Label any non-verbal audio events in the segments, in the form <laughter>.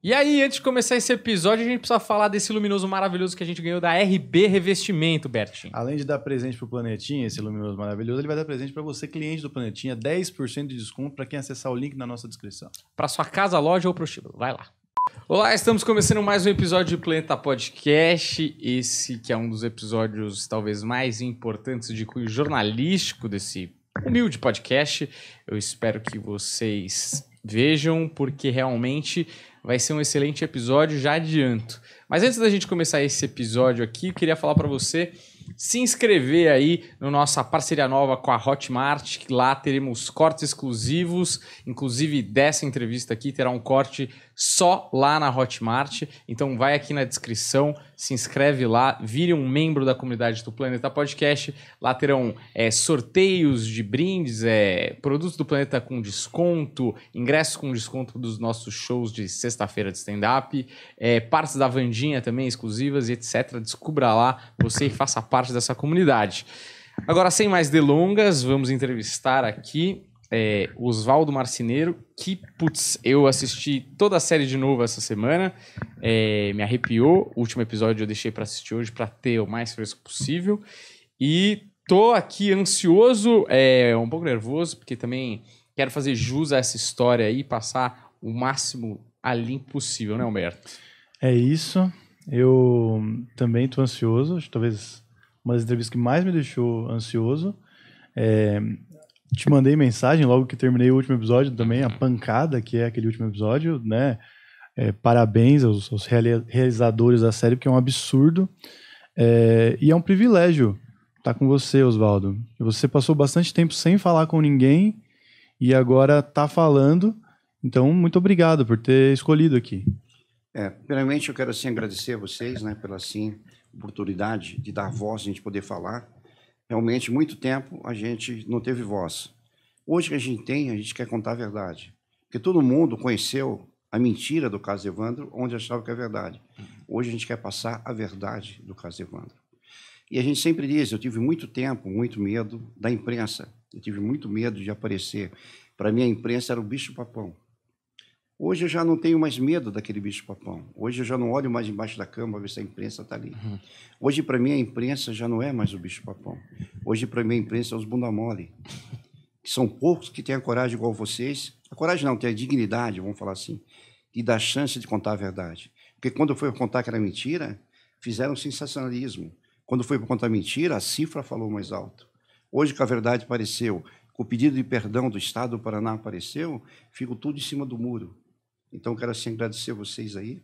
E aí, antes de começar esse episódio, a gente precisa falar desse luminoso maravilhoso que a gente ganhou da RB Revestimento, Bertinho. Além de dar presente pro Planetinha, esse luminoso maravilhoso, ele vai dar presente para você, cliente do Planetinha, 10% de desconto para quem acessar o link na nossa descrição. Para sua casa, loja ou pro Chile. Vai lá. Olá, estamos começando mais um episódio do Planeta Podcast. Esse que é um dos episódios talvez mais importantes de cunho jornalístico desse humilde podcast. Eu espero que vocês vejam, porque realmente Vai ser um excelente episódio, já adianto. Mas antes da gente começar esse episódio aqui, eu queria falar para você se inscrever aí na no nossa parceria nova com a Hotmart, que lá teremos cortes exclusivos, inclusive dessa entrevista aqui terá um corte só lá na Hotmart. Então vai aqui na descrição, se inscreve lá, vire um membro da comunidade do Planeta Podcast. Lá terão é, sorteios de brindes, é, produtos do Planeta com desconto, ingressos com desconto dos nossos shows de sexta-feira de stand-up, é, partes da Vandinha também exclusivas e etc. Descubra lá, você e faça parte dessa comunidade. Agora, sem mais delongas, vamos entrevistar aqui é, Oswaldo Marceneiro, que, putz, eu assisti toda a série de novo essa semana, é, me arrepiou. O último episódio eu deixei para assistir hoje para ter o mais fresco possível. E tô aqui ansioso, é, um pouco nervoso, porque também quero fazer jus a essa história aí e passar o máximo ali possível, né, Humberto? É isso. Eu também estou ansioso, acho talvez uma das entrevistas que mais me deixou ansioso. É, te mandei mensagem logo que terminei o último episódio também, a pancada que é aquele último episódio, né? É, parabéns aos, aos, realizadores da série, porque é um absurdo. É, e é um privilégio estar tá com você, Oswaldo. Você passou bastante tempo sem falar com ninguém e agora está falando. Então, muito obrigado por ter escolhido aqui. É, primeiramente, eu quero assim, agradecer a vocês né, pela assim, oportunidade de dar voz, a gente poder falar realmente muito tempo a gente não teve voz. Hoje que a gente tem, a gente quer contar a verdade. Porque todo mundo conheceu a mentira do caso Evandro, onde achava que é verdade. Uhum. Hoje a gente quer passar a verdade do caso Evandro. E a gente sempre diz, eu tive muito tempo, muito medo da imprensa. Eu tive muito medo de aparecer. Para mim, a imprensa era o bicho-papão. Hoje eu já não tenho mais medo daquele bicho-papão. Hoje eu já não olho mais embaixo da cama para ver se a imprensa está ali. Uhum. Hoje, para mim, a imprensa já não é mais o bicho-papão. Hoje, para mim, a imprensa é os bunda mole. <laughs> Que são poucos que têm a coragem igual vocês. A coragem não, tem a dignidade, vamos falar assim, e da chance de contar a verdade. Porque quando foi contar que era mentira, fizeram sensacionalismo. Quando foi para contar mentira, a cifra falou mais alto. Hoje que a verdade apareceu, com o pedido de perdão do Estado do Paraná apareceu, fico tudo em cima do muro. Então, quero assim agradecer vocês aí.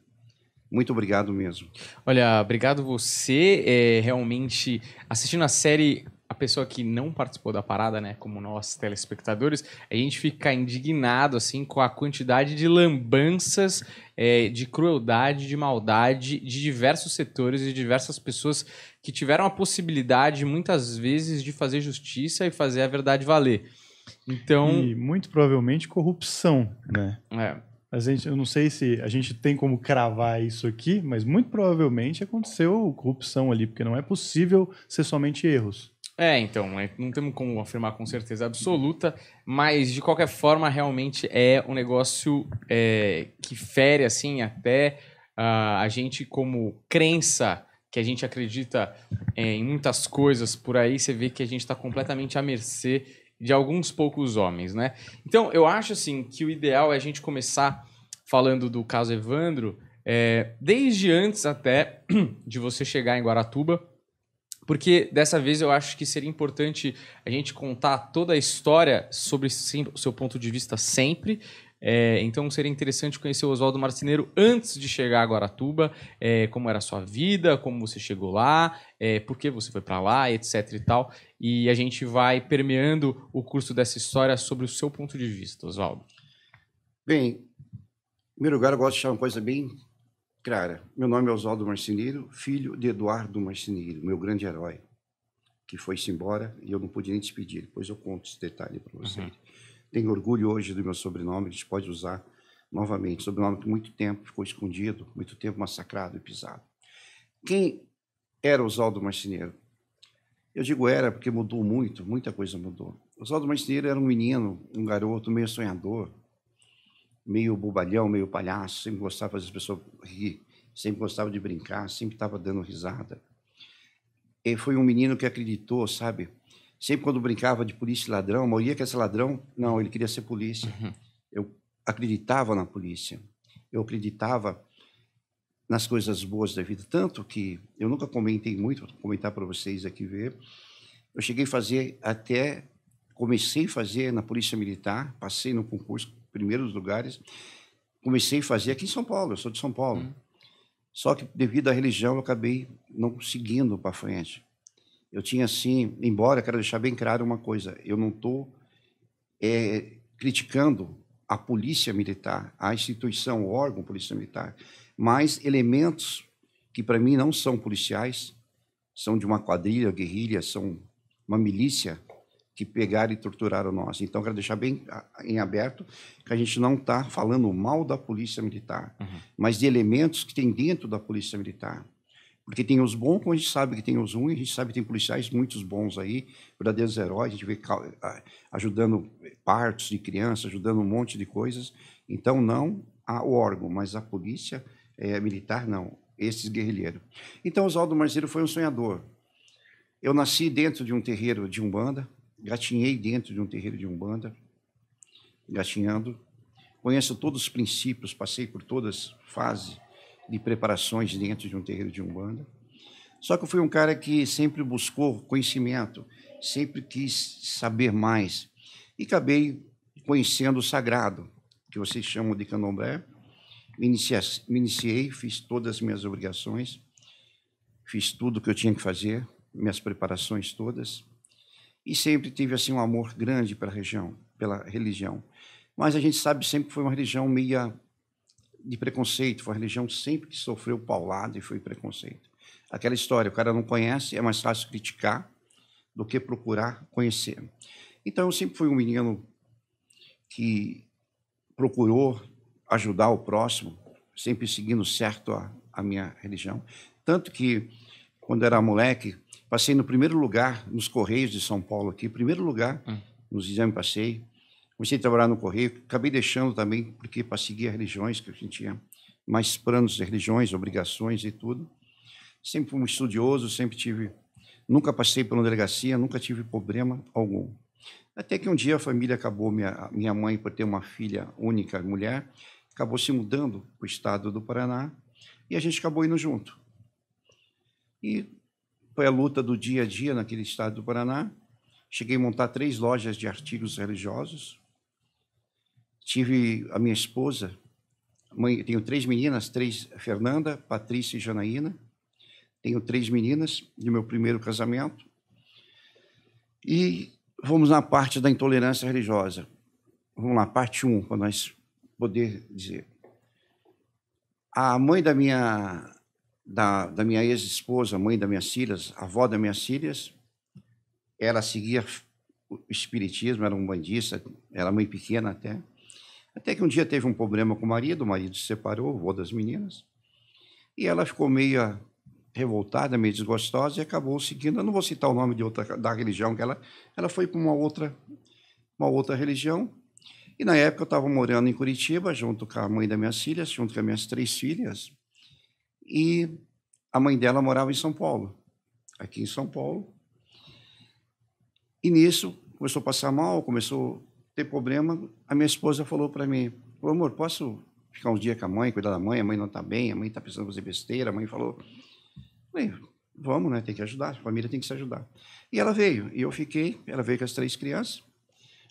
Muito obrigado mesmo. Olha, obrigado você. É, realmente, assistindo a série, a pessoa que não participou da parada, né, como nós, telespectadores, a gente fica indignado, assim, com a quantidade de lambanças, é, de crueldade, de maldade de diversos setores e diversas pessoas que tiveram a possibilidade, muitas vezes, de fazer justiça e fazer a verdade valer. Então... E muito provavelmente corrupção, né? É. A gente, eu não sei se a gente tem como cravar isso aqui, mas muito provavelmente aconteceu corrupção ali, porque não é possível ser somente erros. É, então, é, não temos como afirmar com certeza absoluta, mas de qualquer forma, realmente é um negócio é, que fere, assim, até uh, a gente como crença, que a gente acredita é, em muitas coisas por aí, você vê que a gente está completamente à mercê de alguns poucos homens, né? Então, eu acho assim que o ideal é a gente começar falando do caso Evandro, é, desde antes até <clears throat> de você chegar em Guaratuba, porque dessa vez eu acho que seria importante a gente contar toda a história sobre o seu ponto de vista sempre, é, então seria interessante conhecer o Oswaldo Marceneiro antes de chegar a Guaratuba, é, como era a sua vida, como você chegou lá, é, por que você foi para lá, etc e tal. E a gente vai permeando o curso dessa história sobre o seu ponto de vista, Oswaldo. Bem, em primeiro lugar, eu gosto de deixar uma coisa bem clara. Meu nome é Oswaldo Marceneiro, filho de Eduardo Marceneiro, meu grande herói, que foi-se embora e eu não pude nem despedir. Depois eu conto esse detalhe para você. Uhum. Tenho orgulho hoje do meu sobrenome, a gente pode usar novamente. Sobrenome que muito tempo ficou escondido, muito tempo massacrado e pisado. Quem era Oswaldo Marcineiro? Eu digo era porque mudou muito, muita coisa mudou. Oswaldo Marcineiro era um menino, um garoto meio sonhador, meio bobalhão, meio palhaço, sempre gostava de fazer as pessoas rir, sempre gostava de brincar, sempre estava dando risada. E foi um menino que acreditou, sabe? sempre quando brincava de polícia e ladrão, a maioria quer é ser ladrão, não, ele queria ser polícia. Uhum. Eu acreditava na polícia, eu acreditava nas coisas boas da vida, tanto que eu nunca comentei muito, vou comentar para vocês aqui ver. Eu cheguei a fazer até, comecei a fazer na Polícia Militar, passei no concurso, primeiros lugares, comecei a fazer aqui em São Paulo, eu sou de São Paulo. Uhum. Só que devido à religião eu acabei não seguindo para frente eu tinha assim, embora quero deixar bem claro uma coisa, eu não estou é, criticando a polícia militar, a instituição, o órgão polícia militar, mas elementos que para mim não são policiais, são de uma quadrilha, guerrilha, são uma milícia que pegaram e torturaram nós. Então, quero deixar bem em aberto que a gente não está falando mal da polícia militar, uhum. mas de elementos que tem dentro da polícia militar. Porque tem os bons, como a gente sabe que tem os ruins, a gente sabe que tem policiais muitos bons aí, verdadeiros heróis, a gente vê ajudando partos de crianças, ajudando um monte de coisas. Então, não o órgão, mas a polícia é, militar, não, esses guerrilheiros. Então, Oswaldo Marzeiro foi um sonhador. Eu nasci dentro de um terreiro de Umbanda, gatinhei dentro de um terreiro de Umbanda, gatinhando. Conheço todos os princípios, passei por todas as fases de preparações dentro de um terreiro de umbanda. Só que eu fui um cara que sempre buscou conhecimento, sempre quis saber mais e acabei conhecendo o sagrado, que vocês chamam de candomblé. Me iniciei, me iniciei fiz todas as minhas obrigações, fiz tudo o que eu tinha que fazer, minhas preparações todas, e sempre tive assim um amor grande pela região, pela religião. Mas a gente sabe sempre que foi uma religião meia de preconceito. Foi a religião sempre que sofreu paulada e foi preconceito. Aquela história, o cara não conhece, é mais fácil criticar do que procurar conhecer. Então, eu sempre fui um menino que procurou ajudar o próximo, sempre seguindo certo a, a minha religião. Tanto que, quando era moleque, passei no primeiro lugar nos Correios de São Paulo aqui, primeiro lugar hum. nos exames passei, Comecei a trabalhar no Correio, acabei deixando também, porque para seguir as religiões, que a gente tinha mais planos de religiões, obrigações e tudo. Sempre fui um estudioso, sempre tive. Nunca passei pela delegacia, nunca tive problema algum. Até que um dia a família acabou, minha, minha mãe, por ter uma filha única, mulher, acabou se mudando para o estado do Paraná e a gente acabou indo junto. E foi a luta do dia a dia naquele estado do Paraná. Cheguei a montar três lojas de artigos religiosos, Tive a minha esposa, mãe, tenho três meninas, três Fernanda, Patrícia e Janaína. Tenho três meninas de meu primeiro casamento. E vamos na parte da intolerância religiosa. Vamos lá, parte 1, um, para nós poder dizer. A mãe da minha da, da minha ex-esposa, mãe das minhas filhas, avó das minhas filhas, ela seguia o espiritismo, era um bandista, era mãe pequena até. Até que um dia teve um problema com o marido, o marido se separou, o das meninas, e ela ficou meio revoltada, meio desgostosa, e acabou seguindo, eu não vou citar o nome de outra, da religião que ela, ela foi para uma outra, uma outra religião, e na época eu estava morando em Curitiba, junto com a mãe das minhas filhas, junto com as minhas três filhas, e a mãe dela morava em São Paulo, aqui em São Paulo, e nisso começou a passar mal, começou ter problema. A minha esposa falou para mim: Ô, amor, posso ficar uns dias com a mãe, cuidar da mãe? A mãe não está bem, a mãe está precisando fazer besteira. A mãe falou: vamos, né? Tem que ajudar, a família tem que se ajudar. E ela veio, e eu fiquei. Ela veio com as três crianças.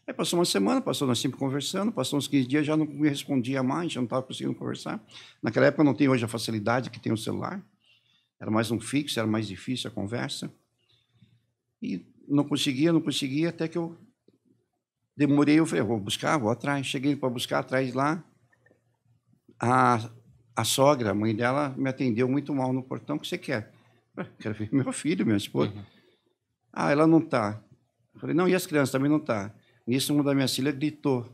Aí passou uma semana, passou nós sempre conversando, passou uns 15 dias, já não me respondia mais, já não estava conseguindo conversar. Naquela época não tem hoje a facilidade que tem o celular. Era mais um fixo, era mais difícil a conversa. E não conseguia, não conseguia, até que eu Demorei, eu falei, vou buscar, vou atrás. Cheguei para buscar, atrás lá. A, a sogra, a mãe dela, me atendeu muito mal no portão. O que você quer? Eu ah, quero ver meu filho, minha esposa. Uhum. Ah, ela não está. Falei, não, e as crianças também não estão. Tá. Nisso, uma da minha filha gritou.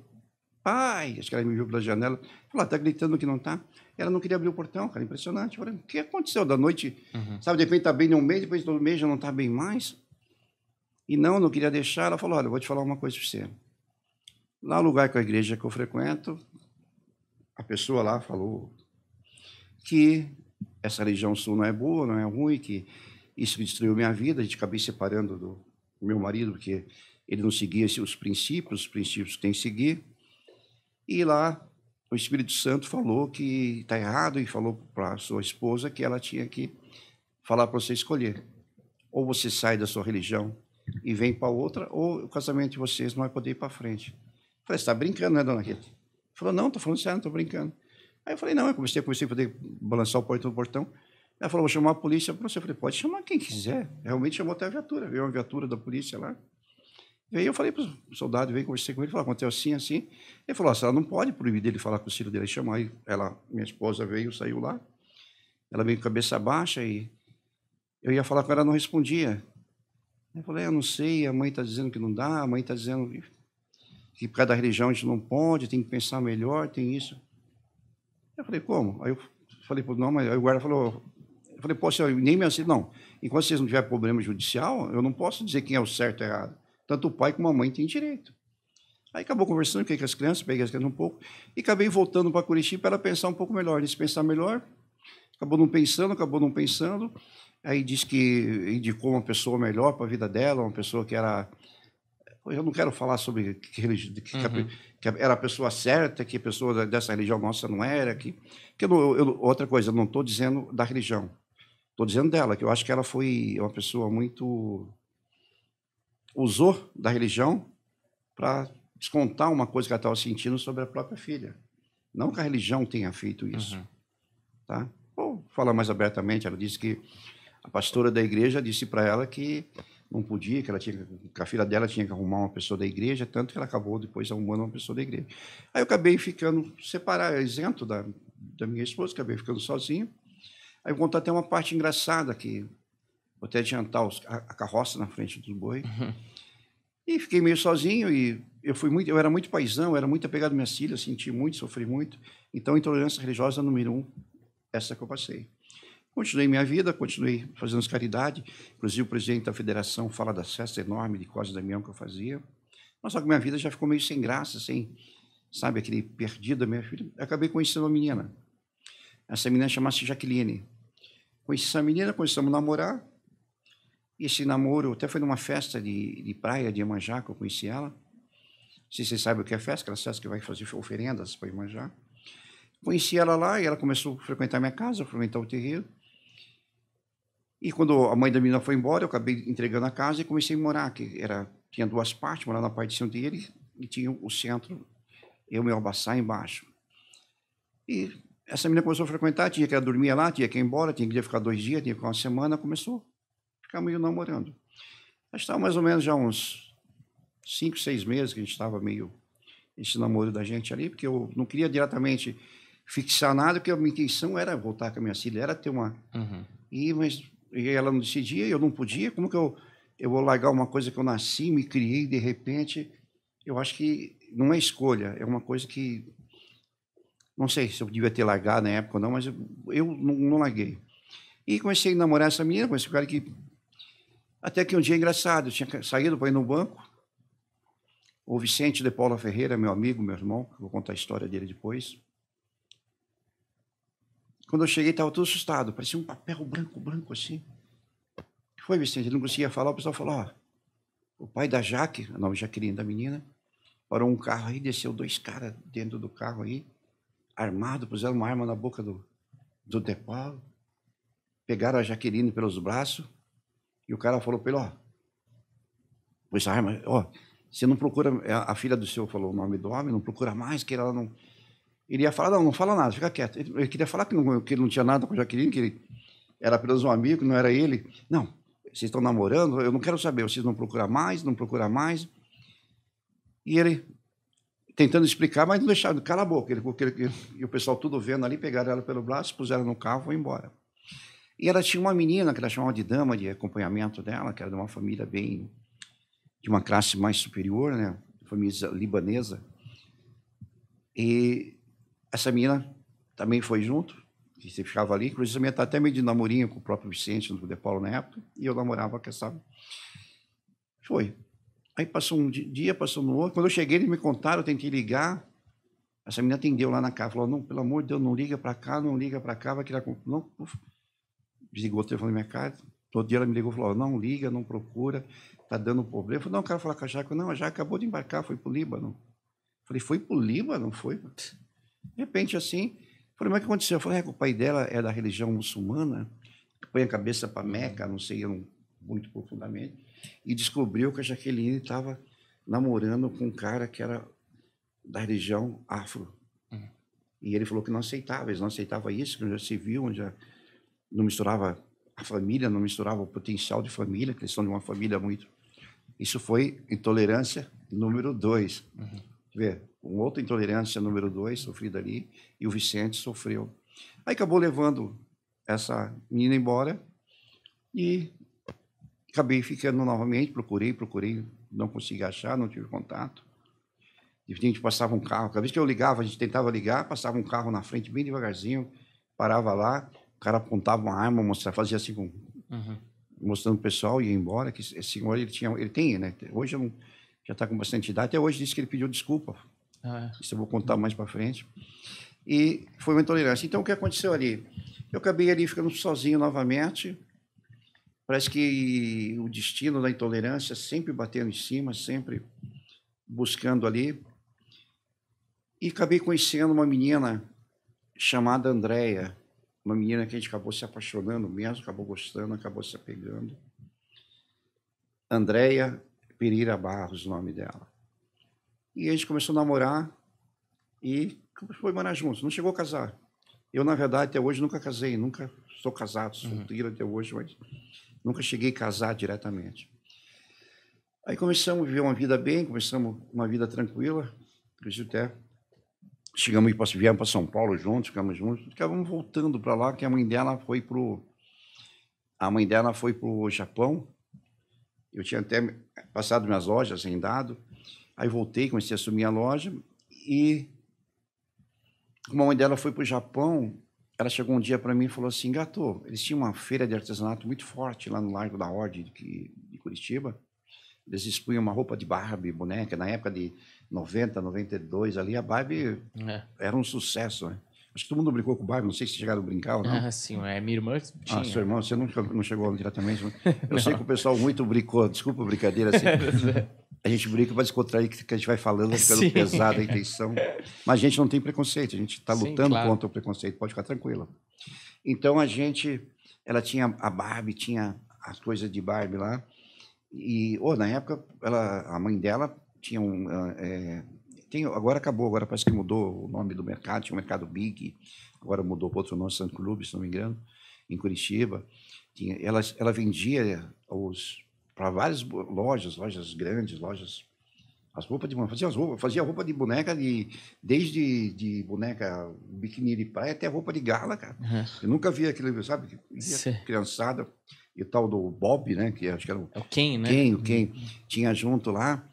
Pai, acho que ela me viu pela janela. Falou, está ah, gritando que não está. Ela não queria abrir o portão, cara, impressionante. Eu falei, o que aconteceu da noite? Uhum. Sabe, de repente está bem um mês, depois do mês já não está bem mais. E não, não queria deixar. Ela falou, olha, eu vou te falar uma coisa para você. Lá no lugar com a igreja que eu frequento, a pessoa lá falou que essa religião sul não é boa, não é ruim, que isso destruiu minha vida, a gente acabei separando do meu marido, porque ele não seguia os princípios, os princípios que tem que seguir. E lá o Espírito Santo falou que está errado e falou para sua esposa que ela tinha que falar para você escolher. Ou você sai da sua religião e vem para outra, ou o casamento de vocês não vai poder ir para frente. Falei, você está brincando, né, dona Rita? Falou, não, estou falando sério, não estou brincando. Aí eu falei, não, eu comecei, comecei a poder balançar o portão do portão. Ela falou, vou chamar a polícia para você. Eu falei, pode chamar quem quiser. Realmente chamou até a viatura, veio uma viatura da polícia lá. aí eu falei para o soldado, veio, conversei com ele, falou, ah, aconteceu assim, assim. Ele falou, assim, ela não pode proibir dele falar com o filho dele, chamar. Aí ela, minha esposa veio, saiu lá. Ela veio com cabeça baixa e eu ia falar com ela, não respondia. Eu falei, ah, eu não sei, a mãe está dizendo que não dá, a mãe está dizendo que por causa da religião a gente não pode, tem que pensar melhor, tem isso. Eu falei, como? Aí eu falei, não, mas aí o guarda falou, eu falei, posso, nem me assim, não, enquanto vocês não tiver problema judicial, eu não posso dizer quem é o certo e errado. Tanto o pai como a mãe têm direito. Aí acabou conversando, fiquei com as crianças, peguei as crianças um pouco, e acabei voltando para Curitiba para pensar um pouco melhor. Disse, pensar melhor, acabou não pensando, acabou não pensando. Aí disse que indicou uma pessoa melhor para a vida dela, uma pessoa que era eu não quero falar sobre que, uhum. que, era a pessoa certa, que a pessoa dessa religião nossa não era. Que, que eu, eu, outra coisa, eu não estou dizendo da religião. Estou dizendo dela, que eu acho que ela foi uma pessoa muito. usou da religião para descontar uma coisa que ela estava sentindo sobre a própria filha. Não que a religião tenha feito isso. Uhum. Tá? Ou falar mais abertamente, ela disse que a pastora da igreja disse para ela que não podia, que ela tinha, que a filha dela tinha que arrumar uma pessoa da igreja, tanto que ela acabou depois arrumando uma pessoa da igreja. Aí eu acabei ficando separado, isento da, da minha esposa, acabei ficando sozinho. Aí vou contar até uma parte engraçada que vou até adiantar os, a, a, carroça na frente do boi. Uhum. E fiquei meio sozinho e eu fui muito, eu era muito paisão, era muito apegado à minha filha, senti muito, sofri muito. Então, intolerância religiosa número um, essa que eu passei. Continuei minha vida, continuei fazendo caridade. Inclusive, o presidente da federação fala da cesta enorme de Quase Damião que eu fazia. Mas só que minha vida já ficou meio sem graça, sem, sabe, aquele perdido da minha vida. acabei conhecendo uma menina. Essa menina chamava-se Jaqueline. Conheci essa menina, começamos a namorar. E esse namoro, até foi numa festa de, de praia de Iemanjá que eu conheci ela. Se vocês sabem o que é festa, aquela festa que vai fazer oferendas para Iemanjá. Conheci ela lá e ela começou a frequentar minha casa, frequentar o terreiro. E quando a mãe da menina foi embora, eu acabei entregando a casa e comecei a morar, que era, tinha duas partes, morava na parte de cima dele e tinha o centro, eu me albaçar embaixo. E essa menina começou a frequentar, tinha que ela dormia lá, tinha que ir embora, tinha que ficar dois dias, tinha que ficar uma semana, começou a ficar meio namorando. gente estava mais ou menos já uns cinco, seis meses que a gente estava meio esse namoro da gente ali, porque eu não queria diretamente fixar nada, porque a minha intenção era voltar com a minha filha, era ter uma... Uhum. E, mas e ela não decidia, eu não podia. Como que eu, eu vou largar uma coisa que eu nasci, me criei de repente? Eu acho que não é escolha, é uma coisa que. Não sei se eu devia ter largado na época ou não, mas eu, eu não, não larguei. E comecei a namorar essa menina, com esse cara que. Até que um dia, é engraçado, eu tinha saído para ir no banco. O Vicente de Paula Ferreira, meu amigo, meu irmão, vou contar a história dele depois. Quando eu cheguei, estava todo assustado. Parecia um papel branco, branco assim. que foi, Vicente? Ele não conseguia falar. O pessoal falou: ó, ah, o pai da Jaque, a nova Jaqueline da menina, parou um carro aí, desceu dois caras dentro do carro aí, armado, puseram uma arma na boca do, do Depal, pegaram a Jaqueline pelos braços e o cara falou para ele: ó, pois a arma, ó, você não procura, a, a filha do senhor falou o nome do homem, não procura mais, que ela não ele ia falar, não, não fala nada, fica quieto. Ele, queria falar que, não, que ele não tinha nada com o Jaqueline, que ele era apenas um amigo, não era ele. Não, vocês estão namorando, eu não quero saber, vocês não procuram mais, não procuram mais. E ele tentando explicar, mas não deixaram, cala a boca. Ele, ele, e o pessoal tudo vendo ali, pegaram ela pelo braço, puseram no carro e foram embora. E ela tinha uma menina que ela chamava de dama de acompanhamento dela, que era de uma família bem de uma classe mais superior, né? Família libanesa. E essa menina também foi junto, que você ficava ali, inclusive minha estava tá até meio de namorinho com o próprio Vicente no De Paulo na época, e eu namorava quer saber? Foi. Aí passou um dia, passou um outro. Quando eu cheguei, eles me contaram, eu tentei ligar. Essa menina atendeu lá na casa, falou: não, pelo amor de Deus, não liga para cá, não liga para cá, vai criar. Não, puf. desligou o telefone da minha casa. Todo dia ela me ligou e falou: não liga, não procura, tá dando problema. Eu falei: não, eu quero falar com a Jaca. Não, a Jaca acabou de embarcar, foi para o Líbano. Eu falei: foi para o Líbano? Foi? De repente, assim, falei, mas o que aconteceu? Eu falei, é que o pai dela é da religião muçulmana, põe a cabeça para Meca, não sei eu, muito profundamente, e descobriu que a Jaqueline estava namorando com um cara que era da religião afro. Uhum. E ele falou que não aceitava, eles não aceitavam isso, que não já se viu, já não misturava a família, não misturava o potencial de família, que eles são de uma família muito. Isso foi intolerância número dois. Uhum. Vê, outra intolerância número dois sofrida ali, e o Vicente sofreu. Aí acabou levando essa menina embora e acabei ficando novamente, procurei, procurei, não consegui achar, não tive contato. De repente passava um carro, cada vez que eu ligava, a gente tentava ligar, passava um carro na frente bem devagarzinho, parava lá, o cara apontava uma arma, mostrava, fazia assim com, uhum. mostrando o pessoal e ia embora. Que esse senhor ele tinha, ele tem, né? Hoje eu não já está com bastante idade. Até hoje disse que ele pediu desculpa. Ah, é. Isso eu vou contar mais para frente. E foi uma intolerância. Então, o que aconteceu ali? Eu acabei ali ficando sozinho novamente. Parece que o destino da intolerância sempre batendo em cima, sempre buscando ali. E acabei conhecendo uma menina chamada Andréia, uma menina que a gente acabou se apaixonando mesmo, acabou gostando, acabou se apegando. Andréia, Pereira Barros, o nome dela. E a gente começou a namorar e foi morar juntos. Não chegou a casar. Eu, na verdade, até hoje nunca casei, nunca sou casado, uhum. solteiro uhum. até hoje, mas nunca cheguei a casar diretamente. Aí começamos a viver uma vida bem, começamos uma vida tranquila, inclusive até chegamos e viemos para São Paulo juntos, ficamos juntos, acabamos voltando para lá, que a mãe dela foi pro a mãe dela foi pro Japão eu tinha até passado minhas lojas, dado Aí voltei, comecei a assumir a loja. E uma a mãe dela foi para o Japão, ela chegou um dia para mim e falou assim: Gato, eles tinham uma feira de artesanato muito forte lá no Largo da Ordem de, de Curitiba. Eles expunham uma roupa de Barbie, boneca. Na época de 90, 92, ali, a Barbie é. era um sucesso, né? Acho que todo mundo brincou com o Barbie, não sei se chegaram a brincar ou não. Ah, sim, é. Minha irmã tinha. Ah, seu irmão, você nunca não chegou diretamente. <laughs> Eu sei que o pessoal muito brincou, desculpa a brincadeira. Assim, <laughs> é, é. a gente brinca para descontrair que a gente vai falando pelo sim. pesado, a intenção. Mas a gente não tem preconceito, a gente está lutando claro. contra o preconceito, pode ficar tranquila. Então a gente, ela tinha a Barbie, tinha as coisas de Barbie lá. E, oh, na época, ela, a mãe dela tinha um. É, tem, agora acabou, agora parece que mudou o nome do mercado, tinha o Mercado Big, agora mudou para outro nome, Santo Clube, se não me engano, em Curitiba. Tinha, ela, ela vendia os para várias lojas, lojas grandes, lojas as roupas de fazia as roupas, fazia roupa de boneca de desde de boneca biquíni de praia até roupa de gala, cara. Uhum. Eu nunca vi aquele, sabe, criançada e tal do Bob, né, que acho que era o, é o Ken, né? Ken, o uhum. Ken uhum. tinha junto lá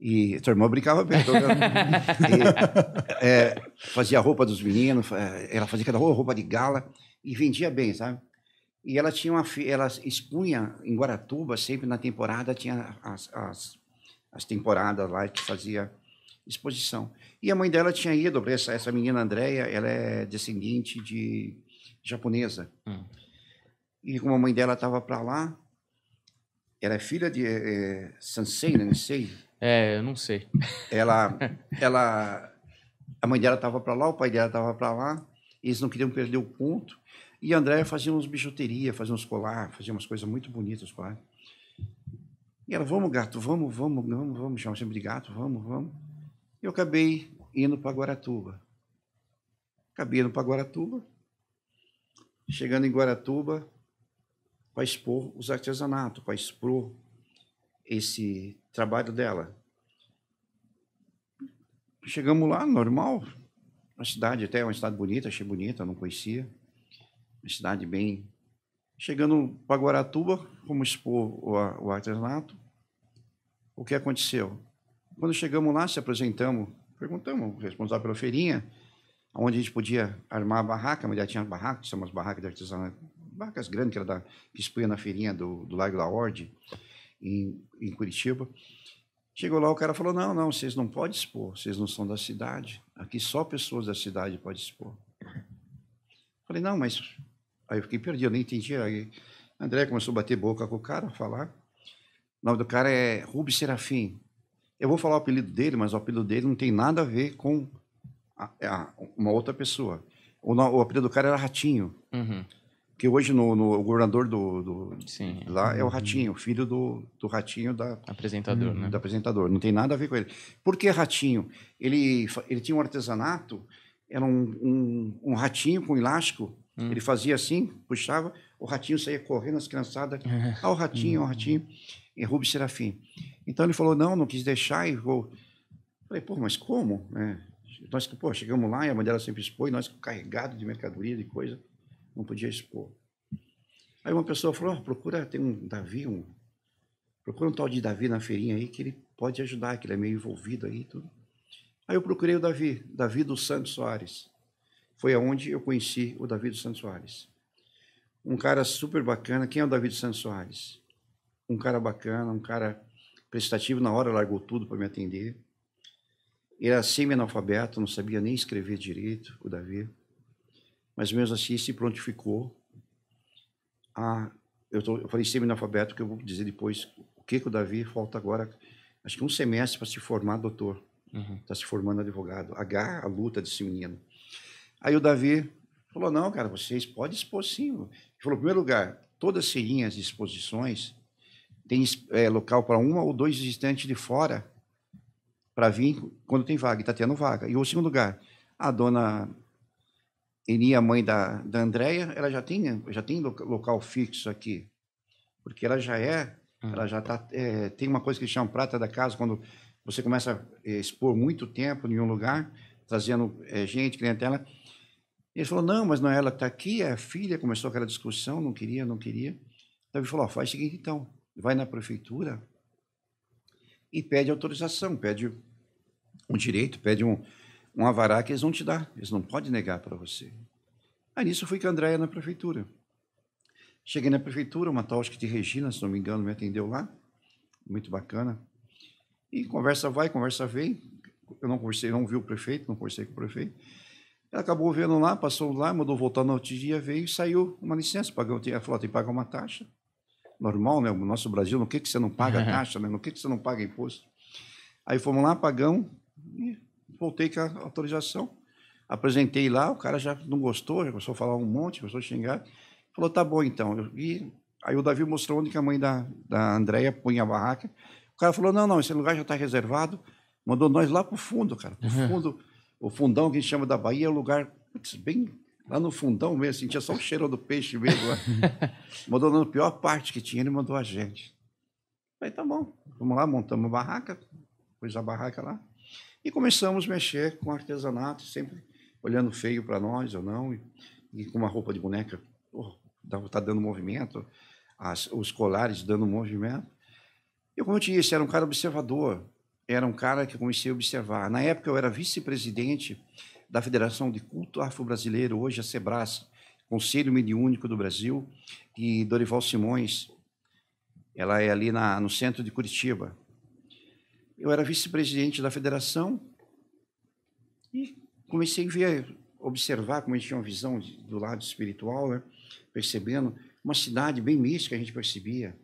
e tua irmã brincava bem, tocando. <laughs> e, é, fazia roupa dos meninos, é, ela fazia cada roupa, de gala e vendia bem, sabe? E ela tinha uma, ela expunha em Guaratuba sempre na temporada tinha as, as, as temporadas lá que fazia exposição. E a mãe dela tinha ido para essa, essa menina Andréia, ela é descendente de japonesa. Hum. E como a mãe dela estava para lá, ela é filha de é, Sansei, né? não sei é, eu não sei. Ela, <laughs> ela, a mãe dela estava para lá, o pai dela estava para lá, eles não queriam perder o ponto. E a Andréia fazia uns bijuterias, fazia uns colar, fazia umas coisas muito bonitas colar. E ela, vamos, gato, vamos, vamos, vamos, vamos, chama sempre de gato, vamos, vamos. E eu acabei indo para Guaratuba. Acabei indo para Guaratuba. Chegando em Guaratuba, para expor os artesanatos, para expor esse trabalho dela. Chegamos lá, normal, a cidade até, é uma cidade bonita, achei bonita, não conhecia. Uma cidade bem. Chegando para Guaratuba, como expor o, o artesanato, o que aconteceu? Quando chegamos lá, se apresentamos, perguntamos o responsável pela feirinha, onde a gente podia armar a barraca, mas já tinha barracas, são umas barracas de artesanato, barracas grandes, que era da, que expunha na feirinha do, do Lago da Orde em, em Curitiba. Chegou lá, o cara falou: não, não, vocês não podem expor, vocês não são da cidade. Aqui só pessoas da cidade podem expor. Falei, não, mas. Aí eu fiquei perdido, eu nem entendi. Aí André começou a bater boca com o cara, falar. O nome do cara é Rubi Serafim. Eu vou falar o apelido dele, mas o apelido dele não tem nada a ver com a, a, uma outra pessoa. O, o, apelido do cara era Ratinho. Uhum que hoje no, no o governador do, do Sim, é. lá é o uhum. Ratinho, filho do, do Ratinho da apresentador, hum, né? Da apresentador, não tem nada a ver com ele. Por que Ratinho? Ele ele tinha um artesanato, era um, um, um ratinho com elástico, hum. ele fazia assim, puxava, o ratinho saía correndo as criançadas, ah, <laughs> o ratinho, hum. o ratinho, uhum. e Rubens Serafim. Então ele falou não, não quis deixar e vou. Falei, pô, mas como? É. Nós que, pô, chegamos lá e a mulher sempre expôs, nós carregados de mercadoria, de coisa não podia expor. Aí uma pessoa falou: oh, procura, tem um Davi, um, procura um tal de Davi na feirinha aí que ele pode ajudar, que ele é meio envolvido aí e tudo. Aí eu procurei o Davi, Davi dos Santos Soares. Foi aonde eu conheci o Davi dos Santos Soares. Um cara super bacana. Quem é o Davi dos Santos Soares? Um cara bacana, um cara prestativo, na hora largou tudo para me atender. Era semi-analfabeto, não sabia nem escrever direito, o Davi mas mesmo assim se prontificou a. Eu, tô, eu falei semi-analfabeto, que eu vou dizer depois o que, que o Davi falta agora, acho que um semestre para se formar doutor. Está uhum. Tá se formando advogado. Agarra a luta desse menino. Aí o Davi falou: não, cara, vocês podem expor sim. Ele falou: em primeiro lugar, todas as serinhas de exposições tem é, local para uma ou dois visitantes de fora para vir quando tem vaga, está tendo vaga. E o segundo lugar, a dona Eni, a mãe da, da Andrea, ela já tem, já tem local fixo aqui, porque ela já é, ah. ela já tá, é, tem uma coisa que chama prata da casa, quando você começa a é, expor muito tempo em um lugar, trazendo é, gente, clientela. Ele falou, não, mas não é ela que está aqui, é a filha. Começou aquela discussão, não queria, não queria. Então ele falou, oh, faz o seguinte então, vai na prefeitura e pede autorização, pede um direito, pede um, um avará que eles vão te dar, eles não podem negar para você. Aí nisso eu fui com a Andréia na prefeitura. Cheguei na prefeitura, uma tal de Regina, se não me engano, me atendeu lá, muito bacana. E conversa vai, conversa vem. Eu não conversei, não vi o prefeito, não conversei com o prefeito. Ela acabou vendo lá, passou lá, mandou voltar no outro dia, veio e saiu uma licença. Pagou, ela falou, tem que pagar uma taxa. Normal, né? O nosso Brasil, no que, que você não paga <laughs> taxa, né? No que, que você não paga imposto? Aí fomos lá, pagamos e voltei com a autorização, apresentei lá, o cara já não gostou, já começou a falar um monte, começou a xingar. Falou, tá bom então. E aí o Davi mostrou onde que a mãe da, da Andréia punha a barraca. O cara falou, não, não, esse lugar já está reservado. Mandou nós lá para o fundo, cara. Pro uhum. fundo, o fundão que a gente chama da Bahia é o um lugar putz, bem lá no fundão mesmo, sentia só o cheiro do peixe mesmo. <laughs> mandou na pior parte que tinha, ele mandou a gente. Falei, tá bom, vamos lá, montamos a barraca, pus a barraca lá. E começamos a mexer com artesanato, sempre olhando feio para nós ou não, e, e, com uma roupa de boneca, oh, dando movimento, as, os colares dando movimento. Eu, como eu te disse, era um cara observador, era um cara que eu comecei a observar. Na época, eu era vice-presidente da Federação de Culto Afro-Brasileiro, hoje a SEBRAS, Conselho Mediúnico do Brasil, e Dorival Simões, ela é ali na, no centro de Curitiba eu era vice-presidente da federação e comecei a ver, observar como a gente tinha uma visão do lado espiritual, né? percebendo uma cidade bem mística, a gente percebia.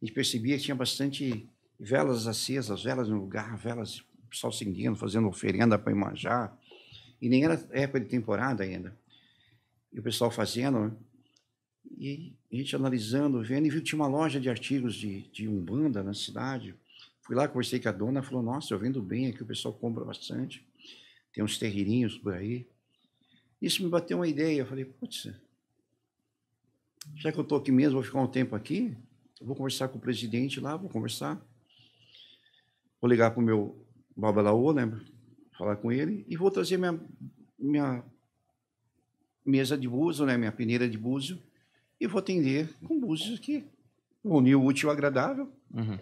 A gente percebia que tinha bastante velas acesas, velas no lugar, velas pessoal seguindo, fazendo oferenda para imanjar. E nem era época de temporada ainda. E o pessoal fazendo, né? e a gente analisando, vendo, e viu que tinha uma loja de artigos de, de Umbanda na cidade, Fui lá, conversei com a dona, falou, nossa, eu vendo bem aqui, o pessoal compra bastante, tem uns terreirinhos por aí. Isso me bateu uma ideia, eu falei, putz, já que eu estou aqui mesmo, vou ficar um tempo aqui, vou conversar com o presidente lá, vou conversar, vou ligar para o meu babalaô, lembra? Né, falar com ele, e vou trazer minha, minha mesa de búzio, né, minha peneira de búzio, e vou atender com búzios aqui, Vou unir o útil ao agradável. Uhum.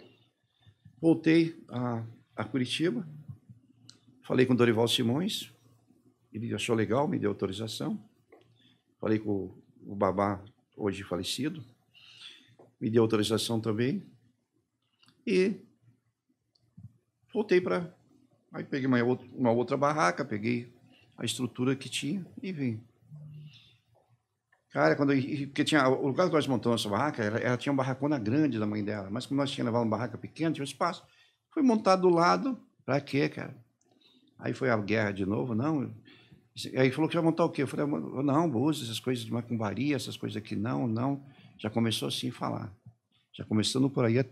Voltei a, a Curitiba, falei com Dorival Simões, ele achou legal, me deu autorização. Falei com o babá, hoje falecido, me deu autorização também. E voltei para. Aí peguei uma outra, uma outra barraca, peguei a estrutura que tinha e vim. Cara, quando eu, porque tinha, o lugar que nós montamos essa barraca, ela, ela, tinha uma barracona grande da mãe dela, mas como nós tínhamos levado uma barraca pequena, tinha um espaço. Foi montado do lado, para quê, cara? Aí foi a guerra de novo, não. Aí falou que ia montar o quê? Eu falei, não, Búzios, essas coisas de macumbaria, essas coisas aqui, não, não. Já começou assim a falar. Já começando por aí,